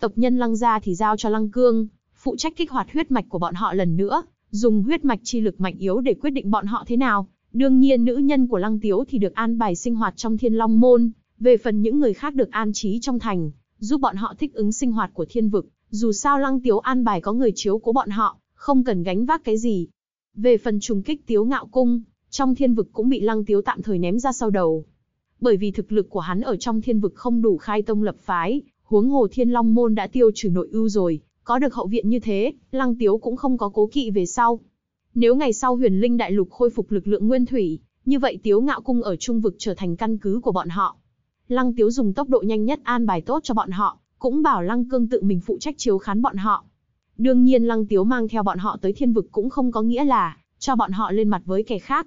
Tộc nhân Lăng gia thì giao cho Lăng Cương, phụ trách kích hoạt huyết mạch của bọn họ lần nữa, dùng huyết mạch chi lực mạnh yếu để quyết định bọn họ thế nào. Đương nhiên nữ nhân của Lăng Tiếu thì được an bài sinh hoạt trong Thiên Long môn, về phần những người khác được an trí trong thành, giúp bọn họ thích ứng sinh hoạt của thiên vực, dù sao Lăng Tiếu an bài có người chiếu cố bọn họ, không cần gánh vác cái gì. Về phần trùng kích Tiếu Ngạo cung, trong thiên vực cũng bị Lăng Tiếu tạm thời ném ra sau đầu. Bởi vì thực lực của hắn ở trong thiên vực không đủ khai tông lập phái, huống hồ thiên long môn đã tiêu trừ nội ưu rồi, có được hậu viện như thế, lăng tiếu cũng không có cố kỵ về sau. Nếu ngày sau huyền linh đại lục khôi phục lực lượng nguyên thủy, như vậy tiếu ngạo cung ở trung vực trở thành căn cứ của bọn họ. Lăng tiếu dùng tốc độ nhanh nhất an bài tốt cho bọn họ, cũng bảo lăng cương tự mình phụ trách chiếu khán bọn họ. Đương nhiên lăng tiếu mang theo bọn họ tới thiên vực cũng không có nghĩa là, cho bọn họ lên mặt với kẻ khác.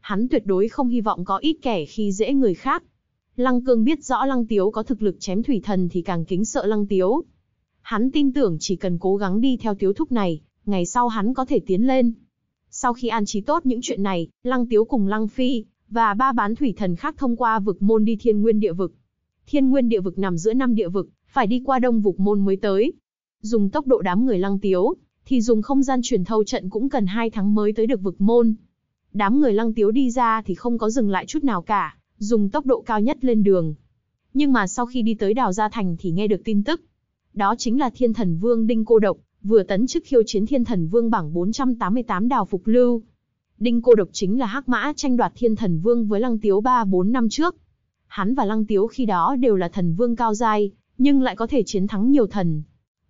Hắn tuyệt đối không hy vọng có ít kẻ khi dễ người khác, Lăng Cương biết rõ Lăng Tiếu có thực lực chém thủy thần thì càng kính sợ Lăng Tiếu. Hắn tin tưởng chỉ cần cố gắng đi theo Tiếu Thúc này, ngày sau hắn có thể tiến lên. Sau khi an trí tốt những chuyện này, Lăng Tiếu cùng Lăng Phi và ba bán thủy thần khác thông qua vực môn đi Thiên Nguyên địa vực. Thiên Nguyên địa vực nằm giữa năm địa vực, phải đi qua Đông vực môn mới tới. Dùng tốc độ đám người Lăng Tiếu, thì dùng không gian truyền thâu trận cũng cần 2 tháng mới tới được vực môn. Đám người Lăng Tiếu đi ra thì không có dừng lại chút nào cả, dùng tốc độ cao nhất lên đường. Nhưng mà sau khi đi tới đào gia thành thì nghe được tin tức. Đó chính là thiên thần vương Đinh Cô Độc, vừa tấn chức khiêu chiến thiên thần vương bảng 488 đào phục lưu. Đinh Cô Độc chính là hắc mã tranh đoạt thiên thần vương với Lăng Tiếu 3-4 năm trước. Hắn và Lăng Tiếu khi đó đều là thần vương cao giai, nhưng lại có thể chiến thắng nhiều thần.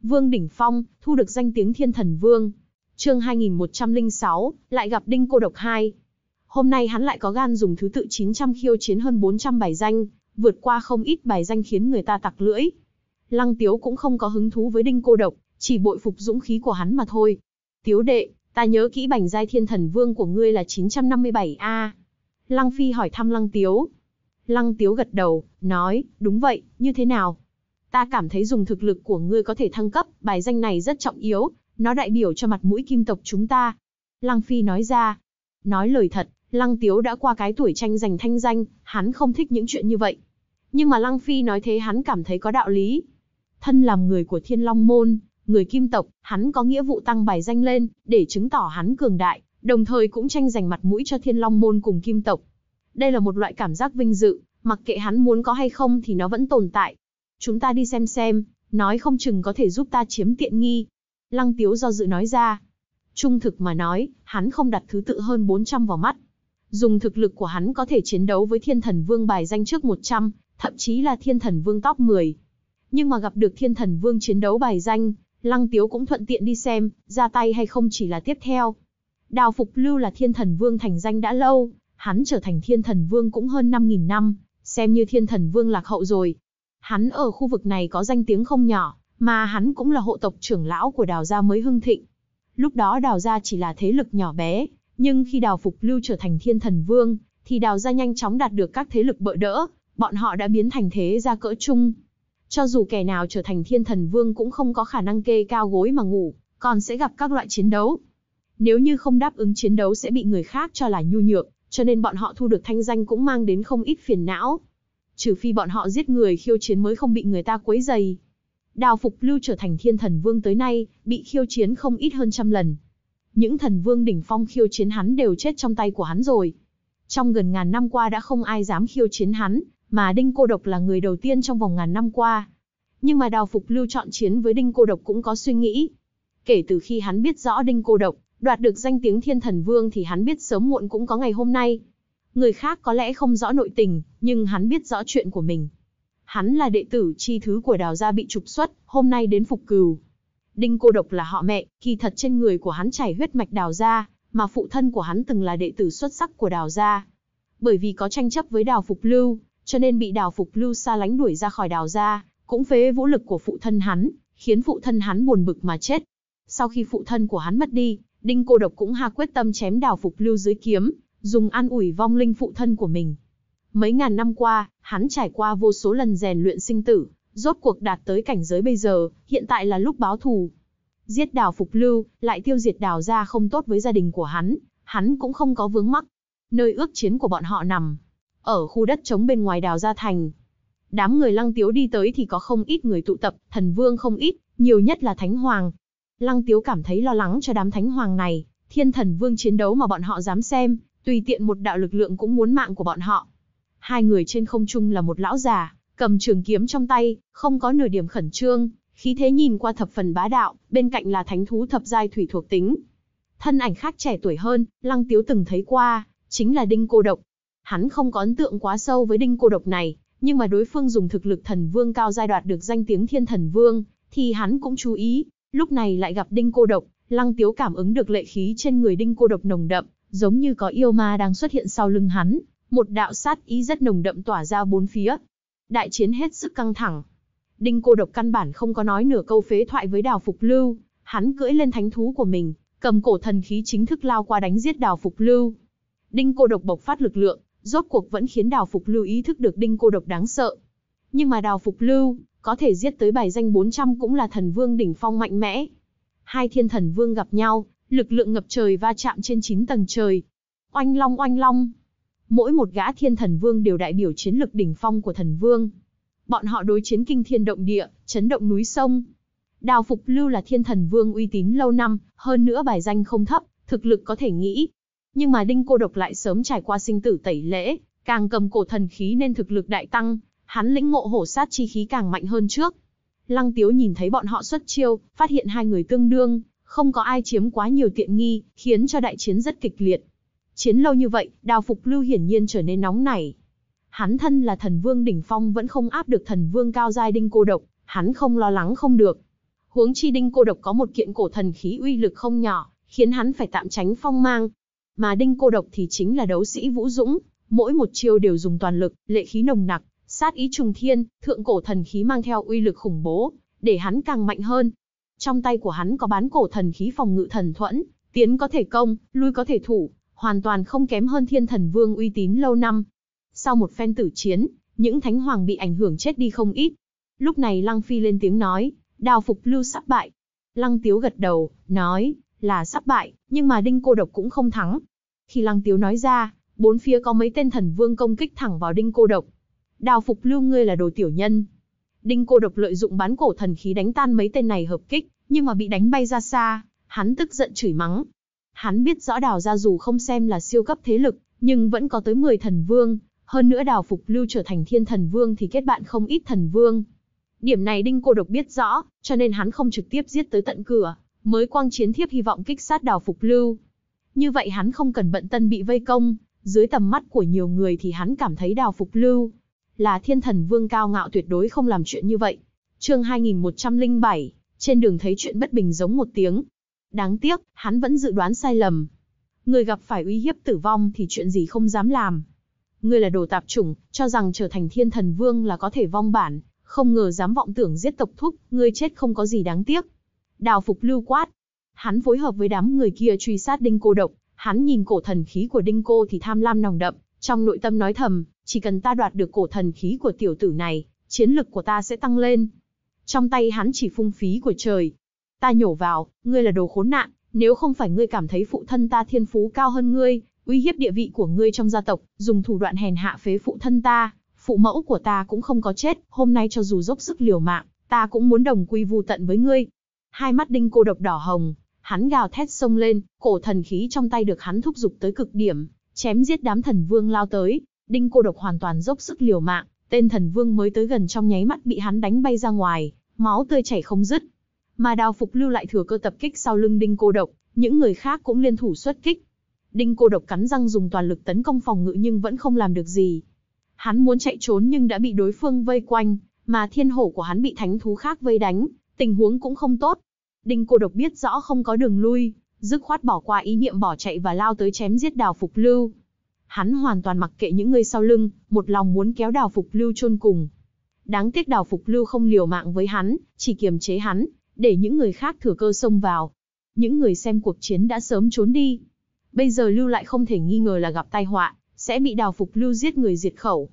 Vương Đỉnh Phong, thu được danh tiếng thiên thần vương. chương 2106, lại gặp Đinh Cô Độc 2. Hôm nay hắn lại có gan dùng thứ tự 900 khiêu chiến hơn 400 bài danh, vượt qua không ít bài danh khiến người ta tặc lưỡi. Lăng Tiếu cũng không có hứng thú với Đinh Cô Độc, chỉ bội phục dũng khí của hắn mà thôi. Tiếu đệ, ta nhớ kỹ bành giai thiên thần vương của ngươi là 957A. Lăng Phi hỏi thăm Lăng Tiếu. Lăng Tiếu gật đầu, nói, đúng vậy, như thế nào? Ta cảm thấy dùng thực lực của ngươi có thể thăng cấp, bài danh này rất trọng yếu, nó đại biểu cho mặt mũi kim tộc chúng ta. Lăng Phi nói ra, nói lời thật, Lăng Tiếu đã qua cái tuổi tranh giành thanh danh, hắn không thích những chuyện như vậy. Nhưng mà Lăng Phi nói thế hắn cảm thấy có đạo lý. Thân làm người của Thiên Long Môn, người kim tộc, hắn có nghĩa vụ tăng bài danh lên, để chứng tỏ hắn cường đại, đồng thời cũng tranh giành mặt mũi cho Thiên Long Môn cùng kim tộc. Đây là một loại cảm giác vinh dự, mặc kệ hắn muốn có hay không thì nó vẫn tồn tại. Chúng ta đi xem xem, nói không chừng có thể giúp ta chiếm tiện nghi. Lăng Tiếu do dự nói ra. Trung thực mà nói, hắn không đặt thứ tự hơn 400 vào mắt Dùng thực lực của hắn có thể chiến đấu với thiên thần vương bài danh trước 100, thậm chí là thiên thần vương top 10. Nhưng mà gặp được thiên thần vương chiến đấu bài danh, Lăng Tiếu cũng thuận tiện đi xem, ra tay hay không chỉ là tiếp theo. Đào Phục Lưu là thiên thần vương thành danh đã lâu, hắn trở thành thiên thần vương cũng hơn 5.000 năm, xem như thiên thần vương lạc hậu rồi. Hắn ở khu vực này có danh tiếng không nhỏ, mà hắn cũng là hộ tộc trưởng lão của đào gia mới hưng thịnh. Lúc đó đào gia chỉ là thế lực nhỏ bé, nhưng khi Đào Phục Lưu trở thành thiên thần vương, thì Đào gia nhanh chóng đạt được các thế lực bợ đỡ, bọn họ đã biến thành thế gia cỡ chung. Cho dù kẻ nào trở thành thiên thần vương cũng không có khả năng kê cao gối mà ngủ, còn sẽ gặp các loại chiến đấu. Nếu như không đáp ứng chiến đấu sẽ bị người khác cho là nhu nhược, cho nên bọn họ thu được thanh danh cũng mang đến không ít phiền não. Trừ phi bọn họ giết người khiêu chiến mới không bị người ta quấy dày. Đào Phục Lưu trở thành thiên thần vương tới nay, bị khiêu chiến không ít hơn trăm lần những thần vương đỉnh phong khiêu chiến hắn đều chết trong tay của hắn rồi. Trong gần ngàn năm qua đã không ai dám khiêu chiến hắn, mà Đinh Cô Độc là người đầu tiên trong vòng ngàn năm qua. Nhưng mà Đào Phục Lưu chọn chiến với Đinh Cô Độc cũng có suy nghĩ. Kể từ khi hắn biết rõ Đinh Cô Độc, đoạt được danh tiếng Thiên Thần Vương thì hắn biết sớm muộn cũng có ngày hôm nay. Người khác có lẽ không rõ nội tình, nhưng hắn biết rõ chuyện của mình. Hắn là đệ tử chi thứ của Đào gia bị trục xuất, hôm nay đến phục cừu. Đinh Cô Độc là họ mẹ, kỳ thật trên người của hắn chảy huyết mạch Đào gia, mà phụ thân của hắn từng là đệ tử xuất sắc của Đào gia. Bởi vì có tranh chấp với Đào Phục Lưu, cho nên bị Đào Phục Lưu xa lánh đuổi ra khỏi Đào gia, cũng phế vũ lực của phụ thân hắn, khiến phụ thân hắn buồn bực mà chết. Sau khi phụ thân của hắn mất đi, Đinh Cô Độc cũng hà quyết tâm chém Đào Phục Lưu dưới kiếm, dùng an ủi vong linh phụ thân của mình. Mấy ngàn năm qua, hắn trải qua vô số lần rèn luyện sinh tử, rốt cuộc đạt tới cảnh giới bây giờ, hiện tại là lúc báo thù. Giết đào phục lưu, lại tiêu diệt đào ra không tốt với gia đình của hắn, hắn cũng không có vướng mắc. Nơi ước chiến của bọn họ nằm, ở khu đất trống bên ngoài đào gia thành. Đám người lăng tiếu đi tới thì có không ít người tụ tập, thần vương không ít, nhiều nhất là thánh hoàng. Lăng tiếu cảm thấy lo lắng cho đám thánh hoàng này, thiên thần vương chiến đấu mà bọn họ dám xem, tùy tiện một đạo lực lượng cũng muốn mạng của bọn họ. Hai người trên không trung là một lão già, cầm trường kiếm trong tay, không có nửa điểm khẩn trương, khí thế nhìn qua thập phần bá đạo, bên cạnh là thánh thú thập giai thủy thuộc tính. Thân ảnh khác trẻ tuổi hơn, Lăng Tiếu từng thấy qua, chính là Đinh Cô Độc. Hắn không có ấn tượng quá sâu với Đinh Cô Độc này, nhưng mà đối phương dùng thực lực thần vương cao giai đoạt được danh tiếng thiên thần vương, thì hắn cũng chú ý, lúc này lại gặp Đinh Cô Độc, Lăng Tiếu cảm ứng được lệ khí trên người Đinh Cô Độc nồng đậm, giống như có yêu ma đang xuất hiện sau lưng hắn, một đạo sát ý rất nồng đậm tỏa ra bốn phía, Đại chiến hết sức căng thẳng. Đinh Cô Độc căn bản không có nói nửa câu phế thoại với Đào Phục Lưu, hắn cưỡi lên thánh thú của mình, cầm cổ thần khí chính thức lao qua đánh giết Đào Phục Lưu. Đinh Cô Độc bộc phát lực lượng, rốt cuộc vẫn khiến Đào Phục Lưu ý thức được Đinh Cô Độc đáng sợ. Nhưng mà Đào Phục Lưu, có thể giết tới bài danh 400 cũng là thần vương đỉnh phong mạnh mẽ. Hai thiên thần vương gặp nhau, lực lượng ngập trời va chạm trên 9 tầng trời. Oanh long oanh long, Mỗi một gã thiên thần vương đều đại biểu chiến lực đỉnh phong của thần vương. Bọn họ đối chiến kinh thiên động địa, chấn động núi sông. Đào Phục Lưu là thiên thần vương uy tín lâu năm, hơn nữa bài danh không thấp, thực lực có thể nghĩ. Nhưng mà Đinh Cô Độc lại sớm trải qua sinh tử tẩy lễ, càng cầm cổ thần khí nên thực lực đại tăng, hắn lĩnh ngộ hổ sát chi khí càng mạnh hơn trước. Lăng Tiếu nhìn thấy bọn họ xuất chiêu, phát hiện hai người tương đương, không có ai chiếm quá nhiều tiện nghi, khiến cho đại chiến rất kịch liệt. Chiến lâu như vậy, đào phục lưu hiển nhiên trở nên nóng nảy. Hắn thân là thần vương đỉnh phong vẫn không áp được thần vương cao giai đinh cô độc, hắn không lo lắng không được. Huống chi đinh cô độc có một kiện cổ thần khí uy lực không nhỏ, khiến hắn phải tạm tránh phong mang. Mà đinh cô độc thì chính là đấu sĩ Vũ Dũng, mỗi một chiêu đều dùng toàn lực, lệ khí nồng nặc, sát ý trùng thiên, thượng cổ thần khí mang theo uy lực khủng bố, để hắn càng mạnh hơn. Trong tay của hắn có bán cổ thần khí phòng ngự thần thuẫn, tiến có thể công, lui có thể thủ, hoàn toàn không kém hơn thiên thần vương uy tín lâu năm. Sau một phen tử chiến, những thánh hoàng bị ảnh hưởng chết đi không ít. Lúc này Lăng Phi lên tiếng nói, đào phục lưu sắp bại. Lăng Tiếu gật đầu, nói, là sắp bại, nhưng mà đinh cô độc cũng không thắng. Khi Lăng Tiếu nói ra, bốn phía có mấy tên thần vương công kích thẳng vào đinh cô độc. Đào phục lưu ngươi là đồ tiểu nhân. Đinh cô độc lợi dụng bán cổ thần khí đánh tan mấy tên này hợp kích, nhưng mà bị đánh bay ra xa, hắn tức giận chửi mắng, Hắn biết rõ đào gia dù không xem là siêu cấp thế lực, nhưng vẫn có tới 10 thần vương, hơn nữa đào phục lưu trở thành thiên thần vương thì kết bạn không ít thần vương. Điểm này Đinh Cô Độc biết rõ, cho nên hắn không trực tiếp giết tới tận cửa, mới quang chiến thiếp hy vọng kích sát đào phục lưu. Như vậy hắn không cần bận tân bị vây công, dưới tầm mắt của nhiều người thì hắn cảm thấy đào phục lưu. Là thiên thần vương cao ngạo tuyệt đối không làm chuyện như vậy. chương 2107, trên đường thấy chuyện bất bình giống một tiếng, Đáng tiếc, hắn vẫn dự đoán sai lầm. Người gặp phải uy hiếp tử vong thì chuyện gì không dám làm. Ngươi là đồ tạp chủng, cho rằng trở thành thiên thần vương là có thể vong bản, không ngờ dám vọng tưởng giết tộc thúc, ngươi chết không có gì đáng tiếc. Đào phục lưu quát. Hắn phối hợp với đám người kia truy sát đinh cô độc, hắn nhìn cổ thần khí của đinh cô thì tham lam nồng đậm, trong nội tâm nói thầm, chỉ cần ta đoạt được cổ thần khí của tiểu tử này, chiến lực của ta sẽ tăng lên. Trong tay hắn chỉ phung phí của trời, Ta nhổ vào, ngươi là đồ khốn nạn, nếu không phải ngươi cảm thấy phụ thân ta thiên phú cao hơn ngươi, uy hiếp địa vị của ngươi trong gia tộc, dùng thủ đoạn hèn hạ phế phụ thân ta, phụ mẫu của ta cũng không có chết, hôm nay cho dù dốc sức liều mạng, ta cũng muốn đồng quy vu tận với ngươi. Hai mắt đinh cô độc đỏ hồng, hắn gào thét sông lên, cổ thần khí trong tay được hắn thúc giục tới cực điểm, chém giết đám thần vương lao tới, đinh cô độc hoàn toàn dốc sức liều mạng, tên thần vương mới tới gần trong nháy mắt bị hắn đánh bay ra ngoài, máu tươi chảy không dứt, mà đào phục lưu lại thừa cơ tập kích sau lưng đinh cô độc, những người khác cũng liên thủ xuất kích. Đinh cô độc cắn răng dùng toàn lực tấn công phòng ngự nhưng vẫn không làm được gì. Hắn muốn chạy trốn nhưng đã bị đối phương vây quanh, mà thiên hổ của hắn bị thánh thú khác vây đánh, tình huống cũng không tốt. Đinh cô độc biết rõ không có đường lui, dứt khoát bỏ qua ý niệm bỏ chạy và lao tới chém giết đào phục lưu. Hắn hoàn toàn mặc kệ những người sau lưng, một lòng muốn kéo đào phục lưu chôn cùng. Đáng tiếc đào phục lưu không liều mạng với hắn, chỉ kiềm chế hắn, để những người khác thừa cơ xông vào. Những người xem cuộc chiến đã sớm trốn đi. Bây giờ Lưu lại không thể nghi ngờ là gặp tai họa, sẽ bị đào phục Lưu giết người diệt khẩu.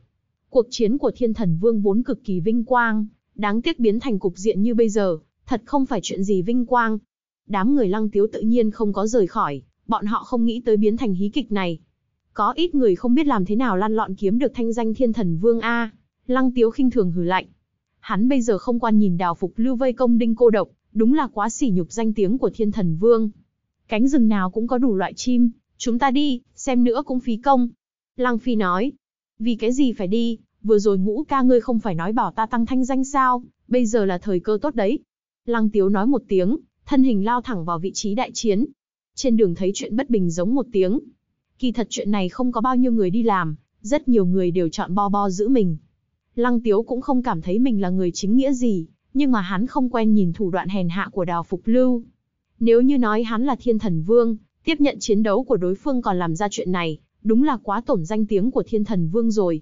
Cuộc chiến của Thiên Thần Vương vốn cực kỳ vinh quang, đáng tiếc biến thành cục diện như bây giờ, thật không phải chuyện gì vinh quang. Đám người lăng tiếu tự nhiên không có rời khỏi, bọn họ không nghĩ tới biến thành hí kịch này. Có ít người không biết làm thế nào lan lọn kiếm được thanh danh Thiên Thần Vương A. Lăng tiếu khinh thường hừ lạnh, hắn bây giờ không quan nhìn đào phục lưu vây công đinh cô độc, đúng là quá sỉ nhục danh tiếng của thiên thần vương. Cánh rừng nào cũng có đủ loại chim, chúng ta đi, xem nữa cũng phí công. Lăng Phi nói, vì cái gì phải đi, vừa rồi ngũ ca ngươi không phải nói bảo ta tăng thanh danh sao, bây giờ là thời cơ tốt đấy. Lăng Tiếu nói một tiếng, thân hình lao thẳng vào vị trí đại chiến. Trên đường thấy chuyện bất bình giống một tiếng. Kỳ thật chuyện này không có bao nhiêu người đi làm, rất nhiều người đều chọn bo bo giữ mình, Lăng Tiếu cũng không cảm thấy mình là người chính nghĩa gì, nhưng mà hắn không quen nhìn thủ đoạn hèn hạ của Đào Phục Lưu. Nếu như nói hắn là thiên thần vương, tiếp nhận chiến đấu của đối phương còn làm ra chuyện này, đúng là quá tổn danh tiếng của thiên thần vương rồi.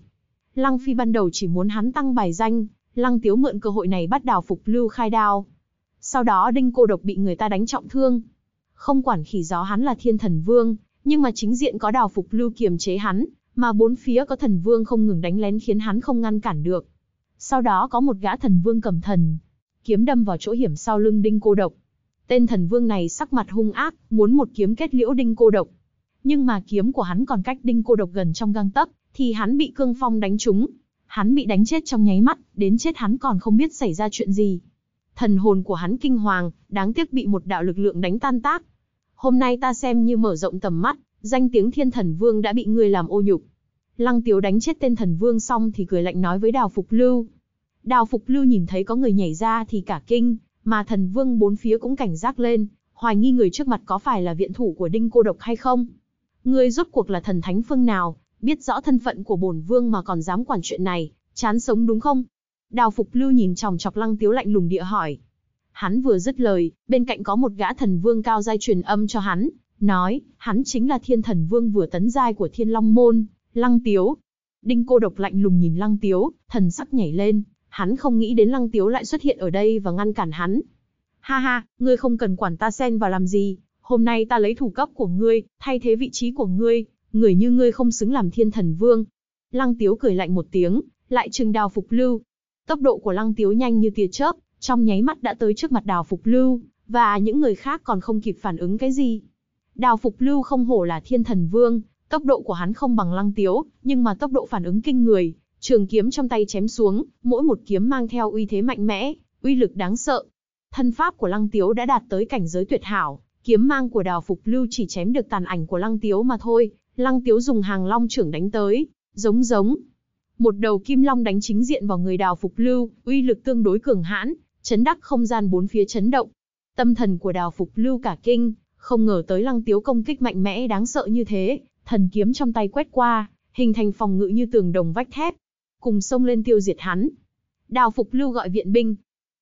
Lăng Phi ban đầu chỉ muốn hắn tăng bài danh, Lăng Tiếu mượn cơ hội này bắt Đào Phục Lưu khai đao. Sau đó Đinh Cô Độc bị người ta đánh trọng thương. Không quản khỉ gió hắn là thiên thần vương, nhưng mà chính diện có Đào Phục Lưu kiềm chế hắn, mà bốn phía có thần vương không ngừng đánh lén khiến hắn không ngăn cản được. Sau đó có một gã thần vương cầm thần, kiếm đâm vào chỗ hiểm sau lưng đinh cô độc. Tên thần vương này sắc mặt hung ác, muốn một kiếm kết liễu đinh cô độc. Nhưng mà kiếm của hắn còn cách đinh cô độc gần trong gang tấc, thì hắn bị cương phong đánh trúng. Hắn bị đánh chết trong nháy mắt, đến chết hắn còn không biết xảy ra chuyện gì. Thần hồn của hắn kinh hoàng, đáng tiếc bị một đạo lực lượng đánh tan tác. Hôm nay ta xem như mở rộng tầm mắt, danh tiếng thiên thần vương đã bị ngươi làm ô nhục. Lăng tiếu đánh chết tên thần vương xong thì cười lạnh nói với đào phục lưu. Đào phục lưu nhìn thấy có người nhảy ra thì cả kinh, mà thần vương bốn phía cũng cảnh giác lên, hoài nghi người trước mặt có phải là viện thủ của đinh cô độc hay không. Ngươi rốt cuộc là thần thánh phương nào, biết rõ thân phận của bổn vương mà còn dám quản chuyện này, chán sống đúng không? Đào Phục Lưu nhìn chòng chọc Lăng Tiếu lạnh lùng địa hỏi. Hắn vừa dứt lời, bên cạnh có một gã thần vương cao giai truyền âm cho hắn, nói, hắn chính là thiên thần vương vừa tấn giai của thiên long môn, lăng tiếu. Đinh cô độc lạnh lùng nhìn lăng tiếu, thần sắc nhảy lên, hắn không nghĩ đến lăng tiếu lại xuất hiện ở đây và ngăn cản hắn. Ha ha, ngươi không cần quản ta xen vào làm gì, hôm nay ta lấy thủ cấp của ngươi, thay thế vị trí của ngươi, người như ngươi không xứng làm thiên thần vương. Lăng tiếu cười lạnh một tiếng, lại trừng đào phục lưu. Tốc độ của lăng tiếu nhanh như tia chớp, trong nháy mắt đã tới trước mặt đào phục lưu, và những người khác còn không kịp phản ứng cái gì. Đào Phục Lưu không hổ là thiên thần vương, tốc độ của hắn không bằng Lăng Tiếu, nhưng mà tốc độ phản ứng kinh người, trường kiếm trong tay chém xuống, mỗi một kiếm mang theo uy thế mạnh mẽ, uy lực đáng sợ. Thân pháp của Lăng Tiếu đã đạt tới cảnh giới tuyệt hảo, kiếm mang của Đào Phục Lưu chỉ chém được tàn ảnh của Lăng Tiếu mà thôi, Lăng Tiếu dùng hàng long trưởng đánh tới, giống giống. Một đầu kim long đánh chính diện vào người Đào Phục Lưu, uy lực tương đối cường hãn, chấn đắc không gian bốn phía chấn động. Tâm thần của Đào Phục Lưu cả kinh, không ngờ tới lăng tiếu công kích mạnh mẽ đáng sợ như thế, thần kiếm trong tay quét qua, hình thành phòng ngự như tường đồng vách thép. Cùng xông lên tiêu diệt hắn. Đào Phục Lưu gọi viện binh.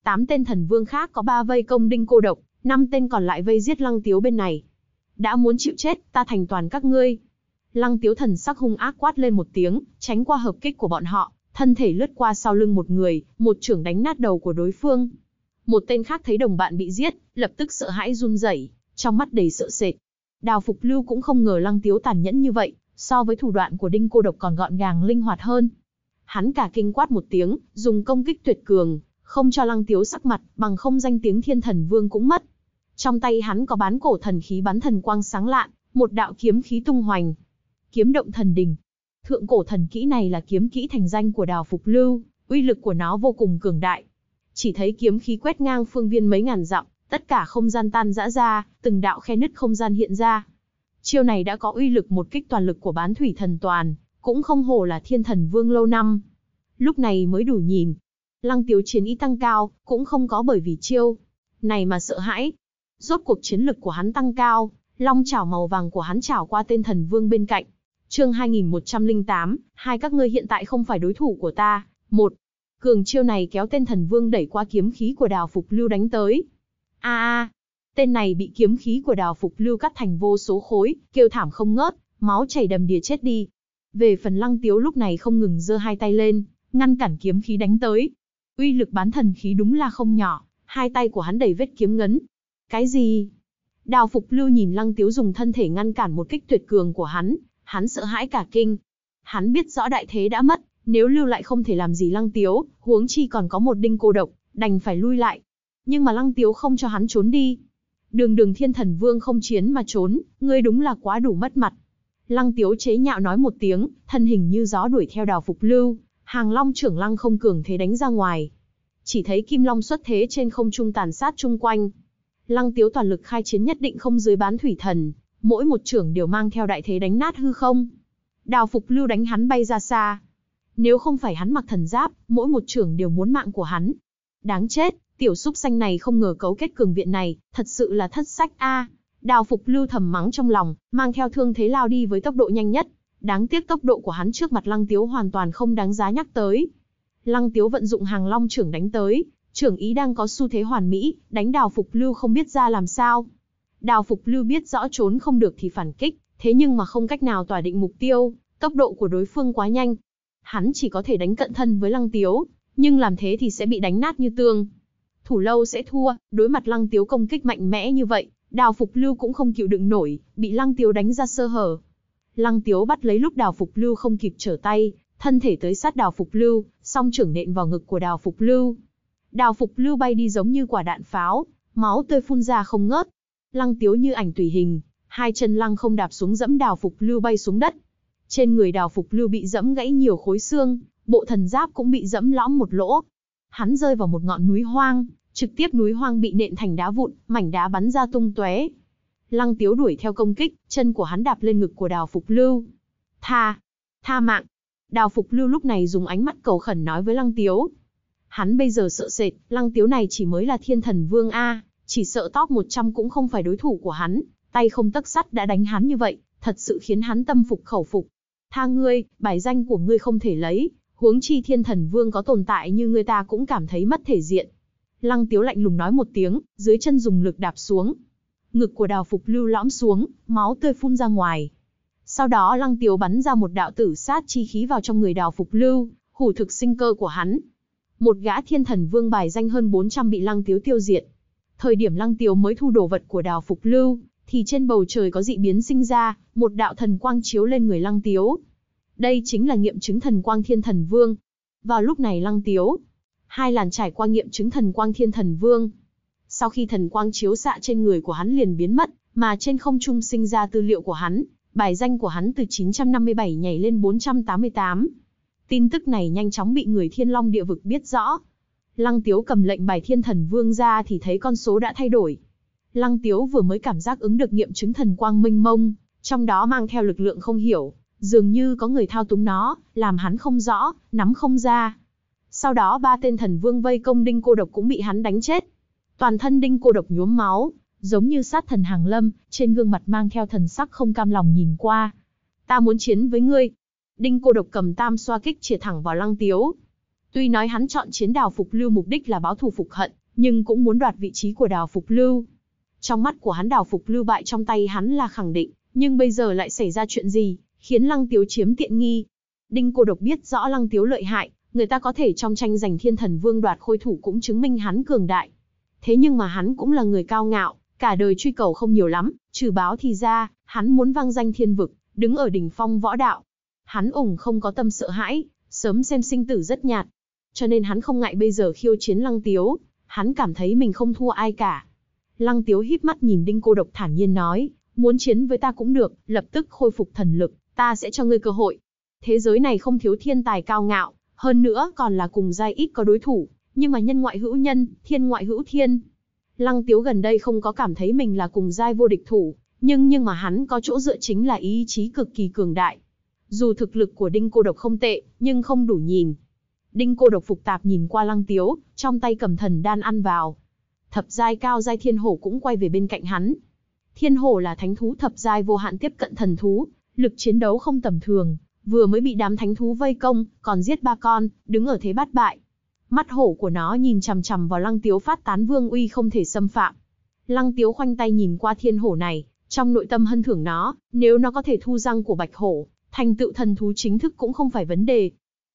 Tám tên thần vương khác có ba vây công đinh cô độc, năm tên còn lại vây giết lăng tiếu bên này. Đã muốn chịu chết, ta thành toàn các ngươi. Lăng tiếu thần sắc hung ác quát lên một tiếng, tránh qua hợp kích của bọn họ, thân thể lướt qua sau lưng một người, một trưởng đánh nát đầu của đối phương. Một tên khác thấy đồng bạn bị giết, lập tức sợ hãi run rẩy, trong mắt đầy sợ sệt. Đào Phục Lưu cũng không ngờ Lăng Tiếu tàn nhẫn như vậy, so với thủ đoạn của Đinh Cô Độc còn gọn gàng linh hoạt hơn. Hắn cả kinh quát một tiếng, dùng công kích tuyệt cường, không cho Lăng Tiếu sắc mặt, bằng không danh tiếng Thiên Thần Vương cũng mất. Trong tay hắn có bán cổ thần khí bắn thần quang sáng lạn, một đạo kiếm khí tung hoành. Kiếm động thần đình. Thượng cổ thần kỹ này là kiếm kỹ thành danh của Đào Phục Lưu, uy lực của nó vô cùng cường đại. Chỉ thấy kiếm khí quét ngang phương viên mấy ngàn dặm, Tất cả không gian tan rã ra, từng đạo khe nứt không gian hiện ra. Chiêu này đã có uy lực một kích toàn lực của bán thủy thần toàn, cũng không hổ là thiên thần vương lâu năm. Lúc này mới đủ nhìn. Lăng tiếu chiến ý tăng cao, cũng không có bởi vì chiêu. Này mà sợ hãi. Rốt cuộc chiến lực của hắn tăng cao, long chảo màu vàng của hắn chảo qua tên thần vương bên cạnh. chương 2108, hai các ngươi hiện tại không phải đối thủ của ta. Một, cường chiêu này kéo tên thần vương đẩy qua kiếm khí của đào phục lưu đánh tới a a tên này bị kiếm khí của đào phục lưu cắt thành vô số khối kêu thảm không ngớt máu chảy đầm đìa chết đi về phần lăng tiếu lúc này không ngừng giơ hai tay lên ngăn cản kiếm khí đánh tới uy lực bán thần khí đúng là không nhỏ hai tay của hắn đầy vết kiếm ngấn cái gì đào phục lưu nhìn lăng tiếu dùng thân thể ngăn cản một kích tuyệt cường của hắn hắn sợ hãi cả kinh hắn biết rõ đại thế đã mất nếu lưu lại không thể làm gì lăng tiếu huống chi còn có một đinh cô độc đành phải lui lại nhưng mà Lăng Tiếu không cho hắn trốn đi. Đường đường thiên thần vương không chiến mà trốn, ngươi đúng là quá đủ mất mặt. Lăng Tiếu chế nhạo nói một tiếng, thân hình như gió đuổi theo đào phục lưu, hàng long trưởng lăng không cường thế đánh ra ngoài. Chỉ thấy kim long xuất thế trên không trung tàn sát chung quanh. Lăng Tiếu toàn lực khai chiến nhất định không dưới bán thủy thần, mỗi một trưởng đều mang theo đại thế đánh nát hư không. Đào phục lưu đánh hắn bay ra xa. Nếu không phải hắn mặc thần giáp, mỗi một trưởng đều muốn mạng của hắn. Đáng chết, Tiểu súc xanh này không ngờ cấu kết cường viện này, thật sự là thất sách a. À, đào phục lưu thầm mắng trong lòng, mang theo thương thế lao đi với tốc độ nhanh nhất. Đáng tiếc tốc độ của hắn trước mặt lăng tiếu hoàn toàn không đáng giá nhắc tới. Lăng tiếu vận dụng hàng long trưởng đánh tới, trưởng ý đang có xu thế hoàn mỹ, đánh đào phục lưu không biết ra làm sao. Đào phục lưu biết rõ trốn không được thì phản kích, thế nhưng mà không cách nào tỏa định mục tiêu, tốc độ của đối phương quá nhanh. Hắn chỉ có thể đánh cận thân với lăng tiếu, nhưng làm thế thì sẽ bị đánh nát như tương thủ lâu sẽ thua, đối mặt Lăng Tiếu công kích mạnh mẽ như vậy, Đào Phục Lưu cũng không chịu đựng nổi, bị Lăng Tiếu đánh ra sơ hở. Lăng Tiếu bắt lấy lúc Đào Phục Lưu không kịp trở tay, thân thể tới sát Đào Phục Lưu, song trưởng nện vào ngực của Đào Phục Lưu. Đào Phục Lưu bay đi giống như quả đạn pháo, máu tươi phun ra không ngớt. Lăng Tiếu như ảnh tùy hình, hai chân lăng không đạp xuống dẫm Đào Phục Lưu bay xuống đất. Trên người Đào Phục Lưu bị dẫm gãy nhiều khối xương, bộ thần giáp cũng bị dẫm lõm một lỗ, hắn rơi vào một ngọn núi hoang, trực tiếp núi hoang bị nện thành đá vụn, mảnh đá bắn ra tung tóe. Lăng Tiếu đuổi theo công kích, chân của hắn đạp lên ngực của Đào Phục Lưu. "Tha, tha mạng." Đào Phục Lưu lúc này dùng ánh mắt cầu khẩn nói với Lăng Tiếu. Hắn bây giờ sợ sệt, Lăng Tiếu này chỉ mới là Thiên Thần Vương a, chỉ sợ top 100 cũng không phải đối thủ của hắn, tay không tấc sắt đã đánh hắn như vậy, thật sự khiến hắn tâm phục khẩu phục. "Tha ngươi, bài danh của ngươi không thể lấy, huống chi thiên thần vương có tồn tại như người ta cũng cảm thấy mất thể diện. Lăng tiếu lạnh lùng nói một tiếng, dưới chân dùng lực đạp xuống. Ngực của đào phục lưu lõm xuống, máu tươi phun ra ngoài. Sau đó lăng tiếu bắn ra một đạo tử sát chi khí vào trong người đào phục lưu, hủ thực sinh cơ của hắn. Một gã thiên thần vương bài danh hơn 400 bị lăng tiếu tiêu diệt. Thời điểm lăng tiếu mới thu đồ vật của đào phục lưu, thì trên bầu trời có dị biến sinh ra, một đạo thần quang chiếu lên người lăng tiếu. Đây chính là nghiệm chứng thần quang thiên thần vương. Vào lúc này lăng tiếu, hai làn trải qua nghiệm chứng thần quang thiên thần vương. Sau khi thần quang chiếu xạ trên người của hắn liền biến mất, mà trên không trung sinh ra tư liệu của hắn, bài danh của hắn từ 957 nhảy lên 488. Tin tức này nhanh chóng bị người thiên long địa vực biết rõ. Lăng Tiếu cầm lệnh bài thiên thần vương ra thì thấy con số đã thay đổi. Lăng Tiếu vừa mới cảm giác ứng được nghiệm chứng thần quang minh mông, trong đó mang theo lực lượng không hiểu, Dường như có người thao túng nó, làm hắn không rõ, nắm không ra. Sau đó ba tên thần vương vây công đinh cô độc cũng bị hắn đánh chết. Toàn thân đinh cô độc nhuốm máu, giống như sát thần hàng lâm, trên gương mặt mang theo thần sắc không cam lòng nhìn qua. Ta muốn chiến với ngươi. Đinh cô độc cầm tam xoa kích chĩa thẳng vào lăng tiếu. Tuy nói hắn chọn chiến đào phục lưu mục đích là báo thù phục hận, nhưng cũng muốn đoạt vị trí của đào phục lưu. Trong mắt của hắn đào phục lưu bại trong tay hắn là khẳng định, nhưng bây giờ lại xảy ra chuyện gì? khiến Lăng Tiếu chiếm tiện nghi. Đinh Cô Độc biết rõ Lăng Tiếu lợi hại, người ta có thể trong tranh giành thiên thần vương đoạt khôi thủ cũng chứng minh hắn cường đại. Thế nhưng mà hắn cũng là người cao ngạo, cả đời truy cầu không nhiều lắm, trừ báo thì ra, hắn muốn vang danh thiên vực, đứng ở đỉnh phong võ đạo. Hắn ủng không có tâm sợ hãi, sớm xem sinh tử rất nhạt. Cho nên hắn không ngại bây giờ khiêu chiến Lăng Tiếu, hắn cảm thấy mình không thua ai cả. Lăng Tiếu híp mắt nhìn Đinh Cô Độc thản nhiên nói, muốn chiến với ta cũng được, lập tức khôi phục thần lực, ta sẽ cho ngươi cơ hội. Thế giới này không thiếu thiên tài cao ngạo, hơn nữa còn là cùng giai ít có đối thủ, nhưng mà nhân ngoại hữu nhân, thiên ngoại hữu thiên. Lăng Tiếu gần đây không có cảm thấy mình là cùng giai vô địch thủ, nhưng nhưng mà hắn có chỗ dựa chính là ý chí cực kỳ cường đại. Dù thực lực của Đinh Cô Độc không tệ, nhưng không đủ nhìn. Đinh Cô Độc phục tạp nhìn qua Lăng Tiếu, trong tay cầm thần đan ăn vào. Thập giai cao giai thiên hổ cũng quay về bên cạnh hắn. Thiên hổ là thánh thú thập giai vô hạn tiếp cận thần thú, lực chiến đấu không tầm thường, vừa mới bị đám thánh thú vây công, còn giết ba con, đứng ở thế bát bại. Mắt hổ của nó nhìn chằm chằm vào lăng tiếu phát tán vương uy không thể xâm phạm. Lăng tiếu khoanh tay nhìn qua thiên hổ này, trong nội tâm hân thưởng nó, nếu nó có thể thu răng của bạch hổ, thành tựu thần thú chính thức cũng không phải vấn đề.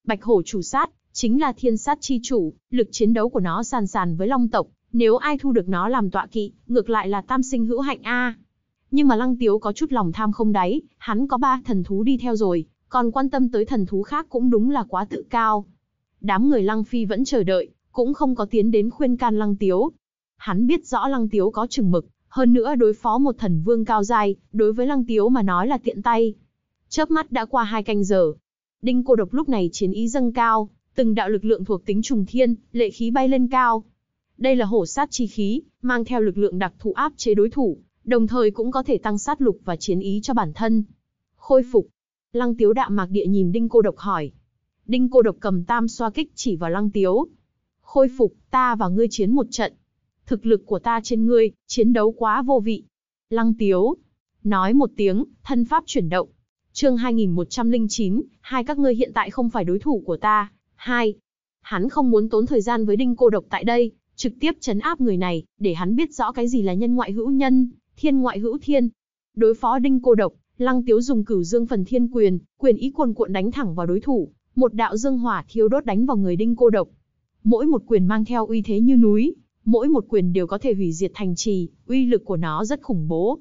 Bạch hổ chủ sát, chính là thiên sát chi chủ, lực chiến đấu của nó sàn sàn với long tộc, nếu ai thu được nó làm tọa kỵ, ngược lại là tam sinh hữu hạnh A. Nhưng mà Lăng Tiếu có chút lòng tham không đáy, hắn có ba thần thú đi theo rồi, còn quan tâm tới thần thú khác cũng đúng là quá tự cao. Đám người Lăng Phi vẫn chờ đợi, cũng không có tiến đến khuyên can Lăng Tiếu. Hắn biết rõ Lăng Tiếu có chừng mực, hơn nữa đối phó một thần vương cao dài, đối với Lăng Tiếu mà nói là tiện tay. Chớp mắt đã qua hai canh giờ. Đinh cô độc lúc này chiến ý dâng cao, từng đạo lực lượng thuộc tính trùng thiên, lệ khí bay lên cao. Đây là hổ sát chi khí, mang theo lực lượng đặc thù áp chế đối thủ, đồng thời cũng có thể tăng sát lục và chiến ý cho bản thân. Khôi phục. Lăng Tiếu đạm mạc địa nhìn Đinh Cô Độc hỏi. Đinh Cô Độc cầm tam xoa kích chỉ vào Lăng Tiếu. Khôi phục, ta và ngươi chiến một trận. Thực lực của ta trên ngươi, chiến đấu quá vô vị. Lăng Tiếu. Nói một tiếng, thân pháp chuyển động. Chương 2109, hai các ngươi hiện tại không phải đối thủ của ta. Hai. Hắn không muốn tốn thời gian với Đinh Cô Độc tại đây, trực tiếp chấn áp người này, để hắn biết rõ cái gì là nhân ngoại hữu nhân, thiên ngoại hữu thiên. Đối phó đinh cô độc, Lăng Tiếu dùng cửu dương phần thiên quyền, quyền ý cuồn cuộn đánh thẳng vào đối thủ, một đạo dương hỏa thiêu đốt đánh vào người đinh cô độc. Mỗi một quyền mang theo uy thế như núi, mỗi một quyền đều có thể hủy diệt thành trì, uy lực của nó rất khủng bố.